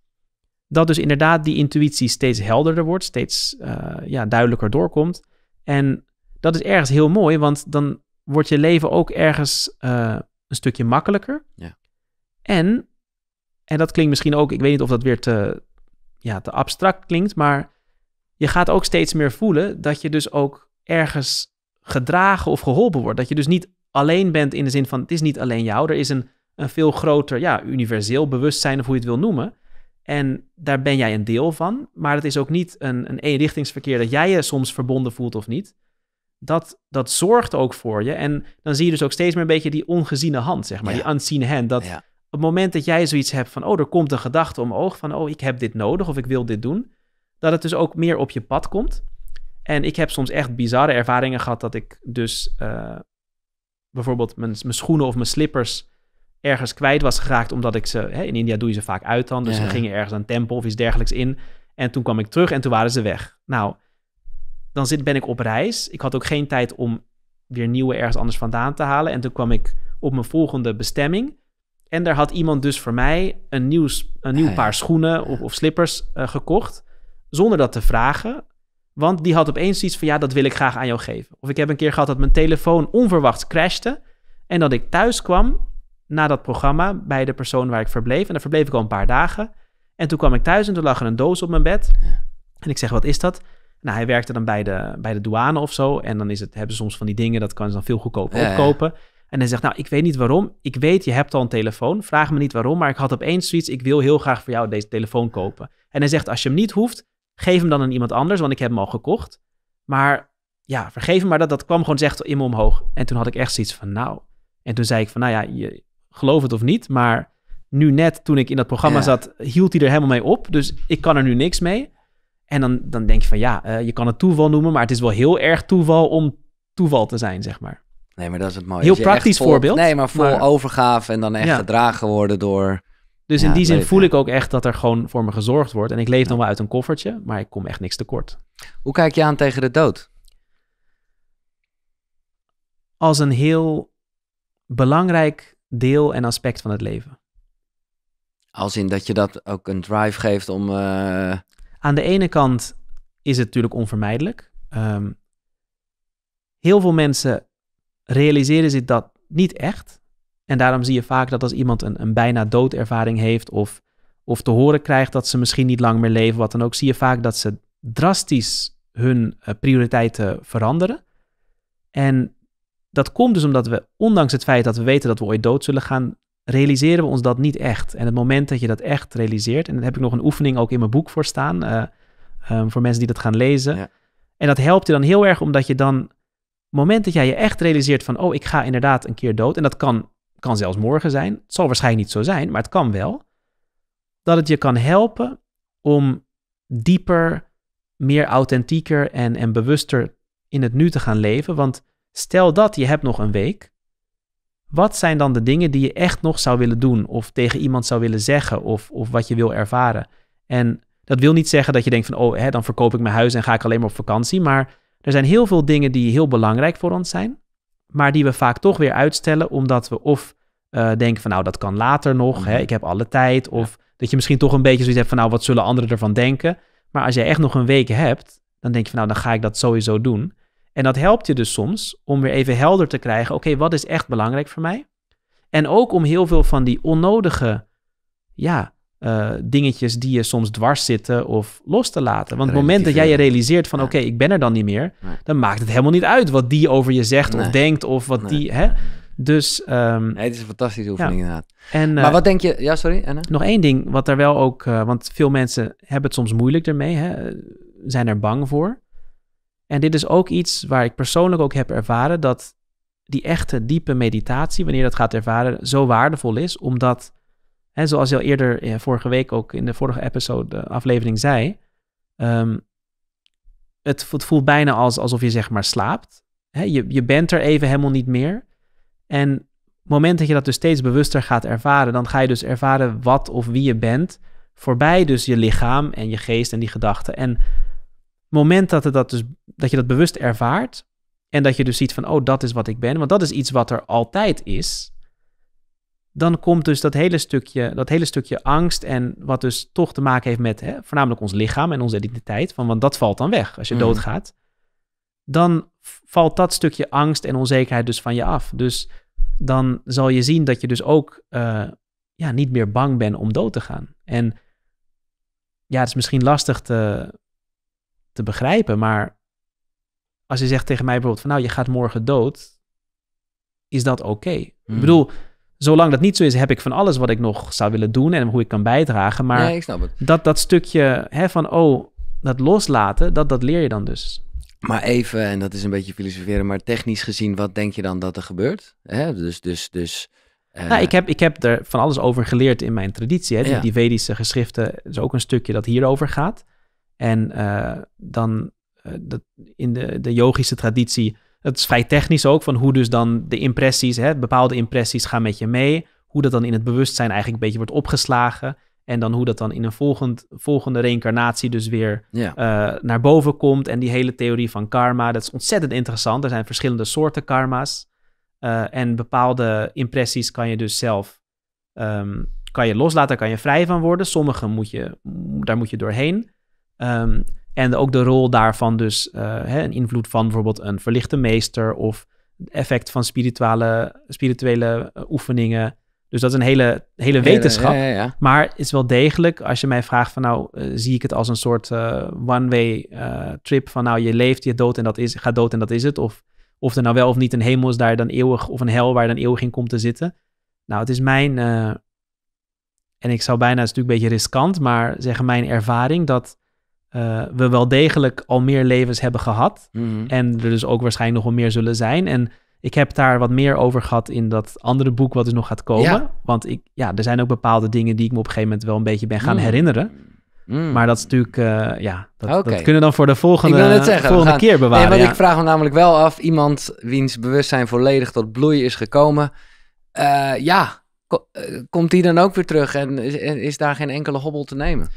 dat dus inderdaad die intuïtie steeds helderder wordt, steeds eh, ja, duidelijker doorkomt. En dat is ergens heel mooi, want dan wordt je leven ook ergens eh, een stukje makkelijker. Ja. En, en dat klinkt misschien ook, ik weet niet of dat weer te, ja, te abstract klinkt, maar je gaat ook steeds meer voelen dat je dus ook ergens gedragen of geholpen wordt. Dat je dus niet alleen bent in de zin van het is niet alleen jou. Er is een, een veel groter ja, universeel bewustzijn of hoe je het wil noemen. En daar ben jij een deel van. Maar het is ook niet een, een eenrichtingsverkeer dat jij je soms verbonden voelt of niet. Dat, dat zorgt ook voor je. En dan zie je dus ook steeds meer een beetje die ongeziene hand, zeg maar. Die unseen hand. Dat op het moment dat jij zoiets hebt van... oh, er komt een gedachte omhoog van... oh, ik heb dit nodig of ik wil dit doen. Dat het dus ook meer op je pad komt. En ik heb soms echt bizarre ervaringen gehad dat ik dus eh, bijvoorbeeld mijn, mijn, schoenen of mijn slippers ergens kwijt was geraakt, omdat ik ze, hè, in India doe je ze vaak uit dan, dus ja. ze gingen ergens een tempel of iets dergelijks in. En toen kwam ik terug en toen waren ze weg. Nou, dan zit, ben ik op reis. Ik had ook geen tijd om weer nieuwe ergens anders vandaan te halen. En toen kwam ik op mijn volgende bestemming. En daar had iemand dus voor mij een, nieuw een nieuw ah, paar schoenen of, of slippers eh, gekocht. Zonder dat te vragen. Want die had opeens iets van ja, dat wil ik graag aan jou geven. Of ik heb een keer gehad dat mijn telefoon onverwachts crashte. En dat ik thuis kwam na dat programma bij de persoon waar ik verbleef. En daar verbleef ik al een paar dagen. En toen kwam ik thuis en toen lag er een doos op mijn bed. En ik zeg, wat is dat? Nou, hij werkte dan bij de, bij de douane of zo. En dan is het, hebben ze soms van die dingen, dat kan ze dan veel goedkoper opkopen. En hij zegt, nou, ik weet niet waarom. Ik weet, je hebt al een telefoon. Vraag me niet waarom, maar ik had opeens zoiets. Ik wil heel graag voor jou deze telefoon kopen. En hij zegt, als je hem niet hoeft, Geef hem dan aan iemand anders, want ik heb hem al gekocht. Maar ja, vergeef hem. Maar dat, dat kwam gewoon echt in me omhoog. En toen had ik echt zoiets van, nou. En toen zei ik van, nou ja, je geloof het of niet, maar nu net toen ik in dat programma zat, hield hij er helemaal mee op. Dus ik kan er nu niks mee. En dan, dan denk je van, ja, eh, je kan het toeval noemen, maar het is wel heel erg toeval om toeval te zijn, zeg maar. Nee, maar dat is het mooie. Heel praktisch voorbeeld. Nee, maar vol overgave en dan echt gedragen worden door dus in die zin voel ik ook echt dat er gewoon voor me gezorgd wordt. En ik leef dan wel uit een koffertje, maar ik kom echt niks tekort. Hoe kijk je aan tegen de dood? Als een heel belangrijk deel en aspect van het leven. Als in dat je dat ook een drive geeft om. Eh, aan de ene kant is het natuurlijk onvermijdelijk. Ehm, heel veel mensen realiseren zich dat niet echt. En daarom zie je vaak dat als iemand een, een bijna doodervaring heeft of, of te horen krijgt dat ze misschien niet lang meer leven, wat dan ook, zie je vaak dat ze drastisch hun eh, prioriteiten veranderen. En dat komt dus omdat we, ondanks het feit dat we weten dat we ooit dood zullen gaan, realiseren we ons dat niet echt. En het moment dat je dat echt realiseert, en daar heb ik nog een oefening ook in mijn boek voor staan, eh, ehm, voor mensen die dat gaan lezen. Ja. En dat helpt je dan heel erg, omdat je dan, het moment dat jij je echt realiseert van, oh, ik ga inderdaad een keer dood, en dat kan kan zelfs morgen zijn. Het zal waarschijnlijk niet zo zijn, maar het kan wel. Dat het je kan helpen om dieper, meer authentieker en, en bewuster in het nu te gaan leven. Want stel dat je hebt nog een week. Wat zijn dan de dingen die je echt nog zou willen doen? Of tegen iemand zou willen zeggen? Of, of wat je wil ervaren? En dat wil niet zeggen dat je denkt van, oh, hè, dan verkoop ik mijn huis en ga ik alleen maar op vakantie. Maar er zijn heel veel dingen die heel belangrijk voor ons zijn maar die we vaak toch weer uitstellen, omdat we of eh, denken van nou, dat kan later nog, hè, mhm. ik heb alle tijd, of dat je misschien toch een beetje zoiets hebt van nou, wat zullen anderen ervan denken? Maar als jij echt nog een week hebt, dan denk je van nou, dan ga ik dat sowieso doen. En dat helpt je dus soms om weer even helder te krijgen, oké, wat is echt belangrijk voor mij? En ook om heel veel van die onnodige, ja, eh, dingetjes die je soms dwars zitten of los te laten. Want het moment dat jij je realiseert van oké, ik ben er dan niet meer, dan maakt het helemaal niet uit wat die over je zegt of denkt of wat die. Hè? Dus. Ehm, het is een fantastische oefening, inderdaad. En, maar eh, wat denk je. Ja, sorry. Nog één ding, wat er wel ook. Uh, want veel mensen hebben het soms moeilijk ermee, hè? zijn er bang voor. En dit is ook iets waar ik persoonlijk ook heb ervaren dat die echte diepe meditatie, wanneer dat gaat ervaren, zo waardevol is, omdat zoals je al eerder vorige week ook in de vorige episode, de eh, aflevering zei, ehm, het, het, voelt bijna alsof je zeg maar slaapt. je, je bent er even helemaal niet meer. En het moment dat je dat dus steeds bewuster gaat ervaren, dan ga je dus ervaren wat of wie je bent, voorbij dus je lichaam en je geest en die gedachten. En het moment dat, het dat, dus, dat je dat bewust ervaart, en dat je dus ziet van, oh, dat is wat ik ben. Want dat is iets wat er altijd is dan komt dus dat hele stukje, dat hele stukje angst en wat dus toch te maken heeft met hè, voornamelijk ons lichaam en onze identiteit, van, want dat valt dan weg als je mm. doodgaat. Dan valt dat stukje angst en onzekerheid dus van je af. Dus dan zal je zien dat je dus ook eh, ja, niet meer bang bent om dood te gaan. En ja, het is misschien lastig te, te begrijpen, maar als je zegt tegen mij bijvoorbeeld van nou, je gaat morgen dood, is dat oké? Ik mm. bedoel, zolang dat niet zo is, heb ik van alles wat ik nog zou willen doen en hoe ik kan bijdragen. Maar Dat, dat stukje hè, van, oh, dat loslaten, dat, dat leer je dan dus. Maar even, en dat is een beetje filosoferen, maar technisch gezien, wat denk je dan dat er gebeurt? Hè? Dus, dus, dus... Eh, nou, ik, heb, ik heb er van alles over geleerd in mijn traditie. Hè? Die, Vedische geschriften is ook een stukje dat hierover gaat. En eh, dan eh, dat in de, de yogische traditie het is vrij technisch ook, van hoe dus dan de impressies, hè, bepaalde impressies gaan met je mee. Hoe dat dan in het bewustzijn eigenlijk een beetje wordt opgeslagen. En dan hoe dat dan in een volgend, volgende reïncarnatie dus weer eh, naar boven komt. En die hele theorie van karma, dat is ontzettend interessant. Er zijn verschillende soorten karma's. Eh, en bepaalde impressies kan je dus zelf ehm, kan je loslaten, kan je vrij van worden. Sommige moet je, daar moet je doorheen. Um, en ook de rol daarvan dus, eh, een invloed van bijvoorbeeld een verlichte meester of het effect van spirituele, spirituele eh, oefeningen. Dus dat is een hele, hele wetenschap. Maar ja, Maar is wel degelijk, als je mij vraagt van nou, eh, zie ik het als een soort one-way trip van nou, je leeft, je dood en dat is, gaat dood en dat is het. Of, of er nou wel of niet een hemel is daar dan eeuwig, of een hel waar dan eeuwig in komt te zitten. Nou, het is mijn, en ik zou bijna, het is natuurlijk een beetje riskant, maar zeggen mijn ervaring dat uh, we wel degelijk al meer levens hebben gehad. Mhm. En er dus ook waarschijnlijk nog wel meer zullen zijn. En ik heb daar wat meer over gehad in dat andere boek wat dus nog gaat komen. Want ik, ja, er zijn ook bepaalde dingen die ik me op een gegeven moment wel een beetje ben gaan mm. herinneren. Mm. Maar dat is natuurlijk, eh, ja, dat, dat, kunnen dan voor de volgende, volgende keer bewaren. Nee, want ik vraag me namelijk wel af, iemand wiens bewustzijn volledig tot bloei is gekomen, eh, ja, komt die dan ook weer terug en is, is daar geen enkele hobbel te nemen?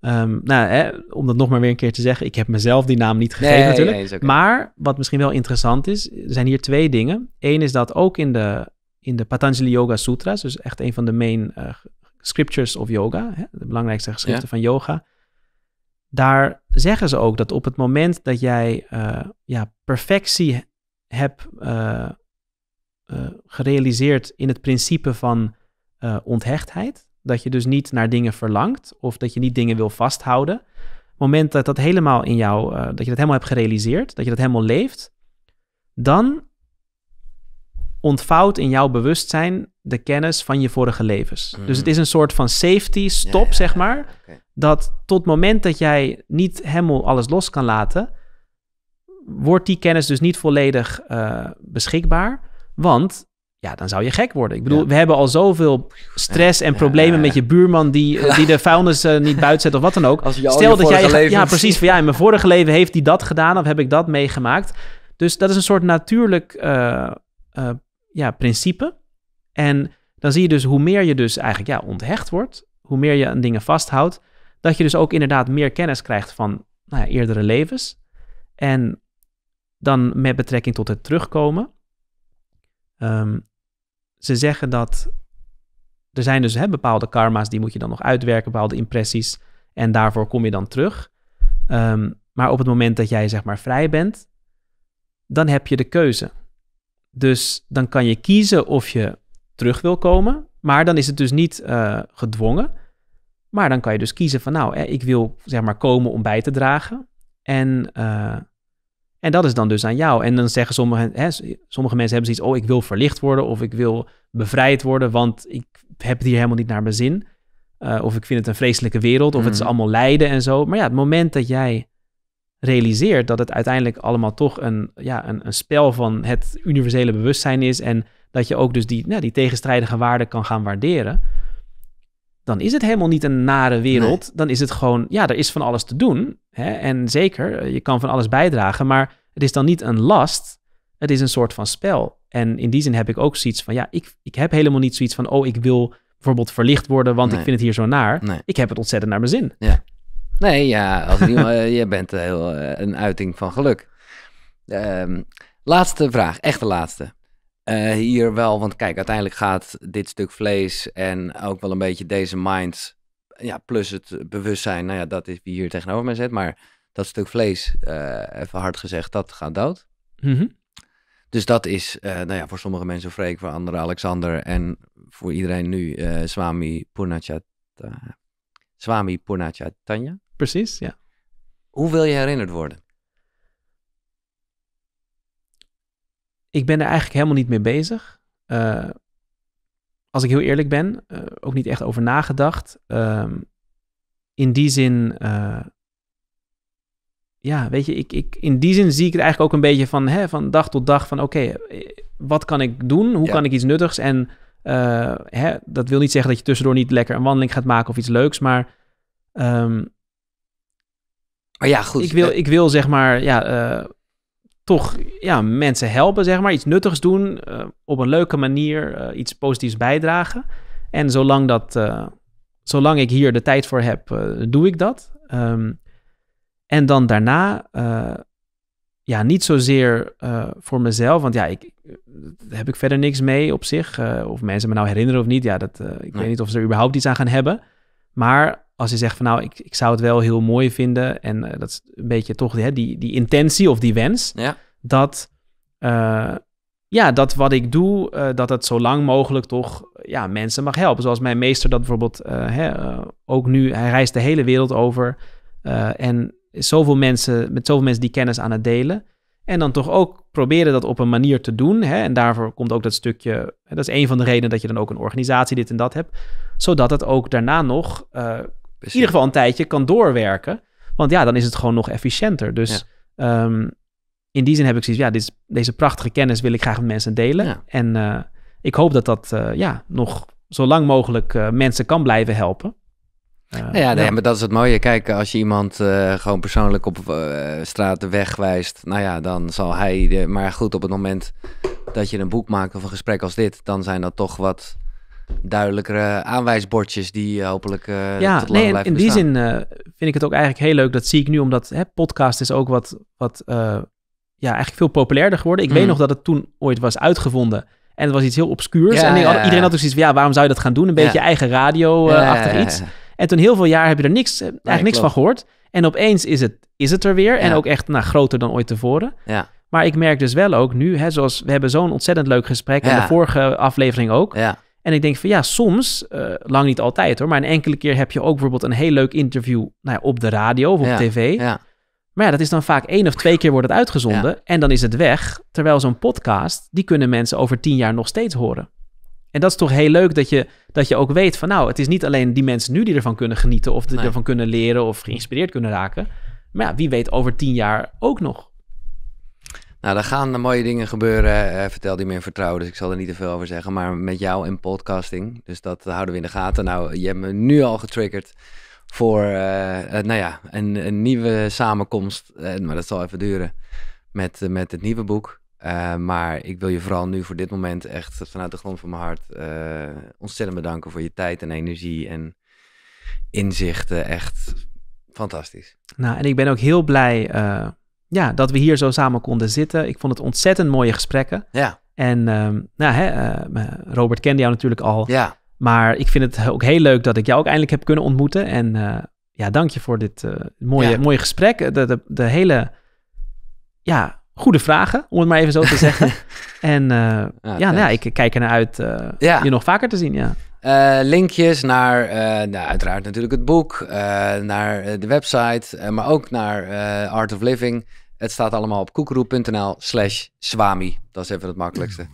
Ehm, nou, hè, om dat nog maar weer een keer te zeggen, ik heb mezelf die naam niet gegeven natuurlijk. Maar wat misschien wel interessant is, zijn hier twee dingen. Eén is dat ook in de, in de Patanjali Yoga Sutras, dus echt een van de main eh, scriptures of yoga, hè, de belangrijkste geschriften van yoga, daar zeggen ze ook dat op het moment dat jij eh, ja, perfectie hebt eh, gerealiseerd in het principe van onthechtheid, dat je dus niet naar dingen verlangt of dat je niet dingen wil vasthouden. het moment dat dat helemaal in jou, eh, dat je dat helemaal hebt gerealiseerd, dat je dat helemaal leeft, dan ontvouwt in jouw bewustzijn de kennis van je vorige levens. Dus mhm. het is een soort van safety stop, zeg maar. Dat tot het moment dat jij niet helemaal alles los kan laten, wordt die kennis dus niet volledig eh, beschikbaar. Want ja, dan zou je gek worden. Ik bedoel, we hebben al zoveel stress en problemen met je buurman die, die de vuilnis eh, niet buiten zet of wat dan ook. *laughs* Stel dat jij, leven... ja, precies, van ja, in mijn vorige leven heeft hij dat gedaan of heb ik dat meegemaakt. Dus dat is een soort natuurlijk eh, eh, ja, principe. En dan zie je dus hoe meer je dus eigenlijk ja, onthecht wordt, hoe meer je aan dingen vasthoudt, dat je dus ook inderdaad meer kennis krijgt van nou eerdere levens. En dan met betrekking tot het terugkomen. Ehm, ze zeggen dat er zijn dus hè, bepaalde karma's, die moet je dan nog uitwerken, bepaalde impressies. En daarvoor kom je dan terug. Ehm, maar op het moment dat jij zeg maar vrij bent, dan heb je de keuze. Dus dan kan je kiezen of je terug wil komen, maar dan is het dus niet eh, gedwongen. Maar dan kan je dus kiezen van nou, hè, ik wil zeg maar komen om bij te dragen. En eh, en dat is dan dus aan jou. En dan zeggen sommige, hè, sommige mensen hebben zoiets, oh, ik wil verlicht worden of ik wil bevrijd worden, want ik heb het hier helemaal niet naar mijn zin. Eh, of ik vind het een vreselijke wereld, of het is mhm. allemaal lijden en zo. Maar ja, het moment dat jij realiseert dat het uiteindelijk allemaal toch een, ja, een, een spel van het universele bewustzijn is en dat je ook dus die, nou, die tegenstrijdige waarden kan gaan waarderen, dan is het helemaal niet een nare wereld. Dan is het gewoon, ja, er is van alles te doen. Hè? En zeker, eh, je kan van alles bijdragen, maar het is dan niet een last. Het is een soort van spel. En in die zin heb ik ook zoiets van, ja, ik, ik heb helemaal niet zoiets van, oh, ik wil bijvoorbeeld verlicht worden, want ik vind het hier zo naar. Ik heb het ontzettend naar mijn zin. Nee, ja, als niemand, eh, je bent eh, heel, een uiting van geluk. Ehm, laatste vraag, echt de laatste. Eh, hier wel, want kijk, uiteindelijk gaat dit stuk vlees en ook wel een beetje deze mind, ja, plus het bewustzijn, nou ja, dat is wie hier tegenover mij zit, maar dat stuk vlees, eh, even hard gezegd, dat gaat dood. Mhm. Dus dat is, eh, nou ja, voor sommige mensen Freek, voor anderen Alexander en voor iedereen nu Swami Purnachatanya. Swami Purnachatanya. Precies, ja. Hoe wil je herinnerd worden? ik ben er eigenlijk helemaal niet mee bezig. Eh, als ik heel eerlijk ben, eh, ook niet echt over nagedacht. Ehm, in die zin, eh, ja, weet je, ik, ik, in die zin zie ik het eigenlijk ook een beetje van, hè, van dag tot dag van, oké, wat kan ik doen? Hoe kan ik iets nuttigs? En hè, dat wil niet zeggen dat je tussendoor niet lekker een wandeling gaat maken of iets leuks, maar maar ehm, oh ja, goed. Ik wil, ik wil zeg maar, ja, toch ja, mensen helpen, zeg maar. Iets nuttigs doen, eh, op een leuke manier eh, iets positiefs bijdragen. En zolang, dat, eh, zolang ik hier de tijd voor heb, doe ik dat. Ehm, en dan daarna, ja, niet zozeer voor mezelf. Want ja, ik, daar heb ik verder niks mee op zich. of mensen me nou herinneren of niet. Ja, dat, ik weet niet of ze er überhaupt iets aan gaan hebben. Maar als je zegt van nou, ik, ik zou het wel heel mooi vinden. En eh, dat is een beetje toch hè, die, die intentie of die wens. Ja. Dat, eh, ja, dat wat ik doe, eh, dat het zo lang mogelijk toch ja, mensen mag helpen. Zoals mijn meester dat bijvoorbeeld hè, ook nu, hij reist de hele wereld over. en zoveel mensen, met zoveel mensen die kennis aan het delen. En dan toch ook proberen dat op een manier te doen. Hè? En daarvoor komt ook dat stukje. Dat is een van de redenen dat je dan ook een organisatie dit en dat hebt. Zodat het ook daarna nog in ieder geval een tijdje kan doorwerken. Want ja, dan is het gewoon nog efficiënter. Dus ehm, in die zin heb ik zoiets, ja, dit, deze prachtige kennis wil ik graag met mensen delen. En eh, ik hoop dat dat eh, ja, nog zo lang mogelijk eh, mensen kan blijven helpen. Nou ja, nee, maar dat is het mooie. Kijk, als je iemand gewoon persoonlijk op straat de weg wijst, nou ja, dan zal hij. De, maar goed, op het moment dat je een boek maakt of een gesprek als dit, dan zijn dat toch wat duidelijkere aanwijsbordjes die eh, hopelijk uh, ja, nee, in, die zin eh, vind ik het ook eigenlijk heel leuk. Dat zie ik nu, omdat hè, podcast is ook wat, wat ja, eigenlijk veel populairder geworden. Ik weet hmm. nog dat het toen ooit was uitgevonden. En het was iets heel obscuurs. en iedereen had ook zoiets van, ja, waarom zou je dat gaan doen? Een beetje eigen radio-achtig iets. En toen heel veel jaar heb je er niks, eigenlijk niks van gehoord. En opeens is het, is het er weer. En ook echt nou, groter dan ooit tevoren. Ja. Maar ik merk dus wel ook nu, hè, zoals we hebben zo'n ontzettend leuk gesprek. En de vorige aflevering ook. Ja en ik denk van ja, soms, eh, lang niet altijd hoor, maar een enkele keer heb je ook bijvoorbeeld een heel leuk interview nou ja, op de radio of op tv. Ja. Maar ja, dat is dan vaak één of twee keer wordt het uitgezonden en dan is het weg. Terwijl zo'n podcast, die kunnen mensen over tien jaar nog steeds horen. En dat is toch heel leuk dat je, dat je ook weet van nou, het is niet alleen die mensen nu die ervan kunnen genieten of die ervan kunnen leren of geïnspireerd kunnen raken. Maar ja, wie weet over tien jaar ook nog. Nou, daar gaan mooie dingen gebeuren. Eh, vertel die meer vertrouwen, dus ik zal er niet te veel over zeggen. Maar met jou en podcasting, dus dat houden we in de gaten. Nou, je hebt me nu al getriggerd voor, eh, eh, nou ja, een, een nieuwe samenkomst. maar dat zal even duren met, met het nieuwe boek. maar ik wil je vooral nu voor dit moment echt vanuit de grond van mijn hart ontzettend bedanken voor je tijd en energie en inzichten. Echt fantastisch. Nou, en ik ben ook heel blij ja, dat we hier zo samen konden zitten. Ik vond het ontzettend mooie gesprekken. Ja. En ehm, nou, hè, eh, eh, Robert kende jou natuurlijk al. Ja. Maar ik vind het ook heel leuk dat ik jou ook eindelijk heb kunnen ontmoeten. En eh, ja, dank je voor dit mooie, mooie gesprek. De, de, de hele ja, goede vragen, om het maar even zo te zeggen. *laughs* en eh, ja, nou ja, ik kijk ernaar uit eh, je nog vaker te zien. Ja. Eh, linkjes naar nou, uiteraard natuurlijk het boek, naar de website, maar ook naar Art of Living. Het staat allemaal op koekeroe.nl slash swami. Dat is even het makkelijkste.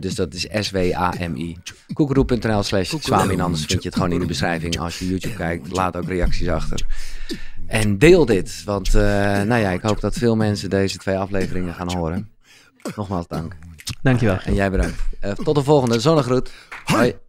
dus dat is S-W-A-M-I. Koekeroe.nl slash swami. anders vind je het gewoon in de beschrijving. Als je YouTube kijkt, laat ook reacties achter. En deel dit, want eh, nou ja, ik hoop dat veel mensen deze twee afleveringen gaan horen. Nogmaals dank. Dankjewel. En jij bedankt. Eh, tot de volgende. Zonnegroet. Hoi.